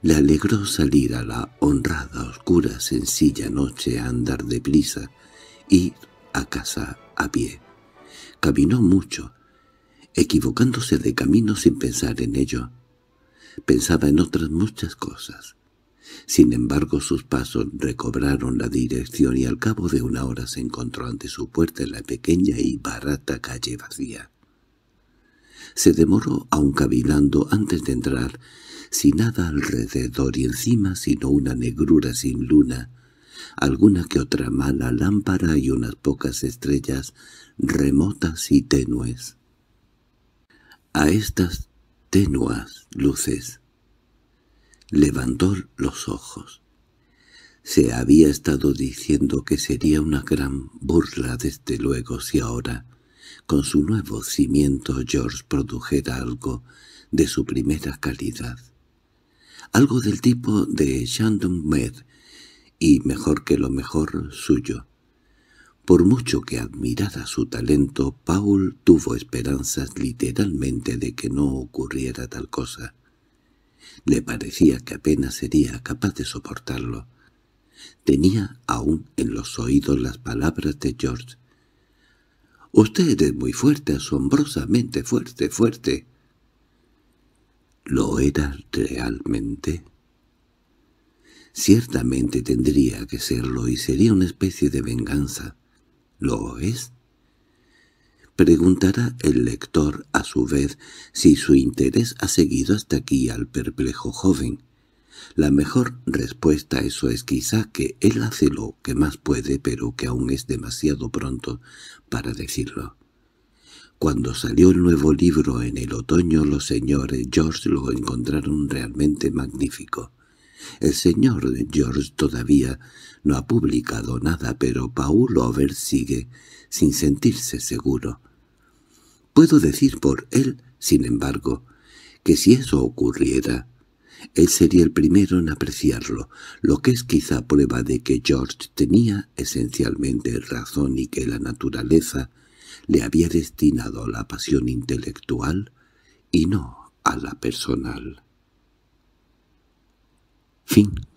Le alegró salir a la honrada, oscura, sencilla noche a andar de prisa ir a casa a pie. Caminó mucho, equivocándose de camino sin pensar en ello. Pensaba en otras muchas cosas, sin embargo, sus pasos recobraron la dirección y al cabo de una hora se encontró ante su puerta en la pequeña y barata calle vacía. Se demoró, aún cavilando, antes de entrar, sin nada alrededor y encima sino una negrura sin luna, alguna que otra mala lámpara y unas pocas estrellas remotas y tenues. A estas tenuas luces levantó los ojos. Se había estado diciendo que sería una gran burla desde luego si ahora, con su nuevo cimiento, George produjera algo de su primera calidad. Algo del tipo de Shandong Med, y mejor que lo mejor suyo. Por mucho que admirara su talento, Paul tuvo esperanzas literalmente de que no ocurriera tal cosa. Le parecía que apenas sería capaz de soportarlo. Tenía aún en los oídos las palabras de George. «Usted es muy fuerte, asombrosamente fuerte, fuerte». ¿Lo era realmente? Ciertamente tendría que serlo y sería una especie de venganza. ¿Lo es? Preguntará el lector, a su vez, si su interés ha seguido hasta aquí al perplejo joven. La mejor respuesta a eso es quizá que él hace lo que más puede, pero que aún es demasiado pronto para decirlo. Cuando salió el nuevo libro en el otoño, los señores George lo encontraron realmente magnífico. El señor George todavía no ha publicado nada, pero Paul Over sigue sin sentirse seguro. Puedo decir por él, sin embargo, que si eso ocurriera, él sería el primero en apreciarlo, lo que es quizá prueba de que George tenía esencialmente razón y que la naturaleza le había destinado a la pasión intelectual y no a la personal. Fin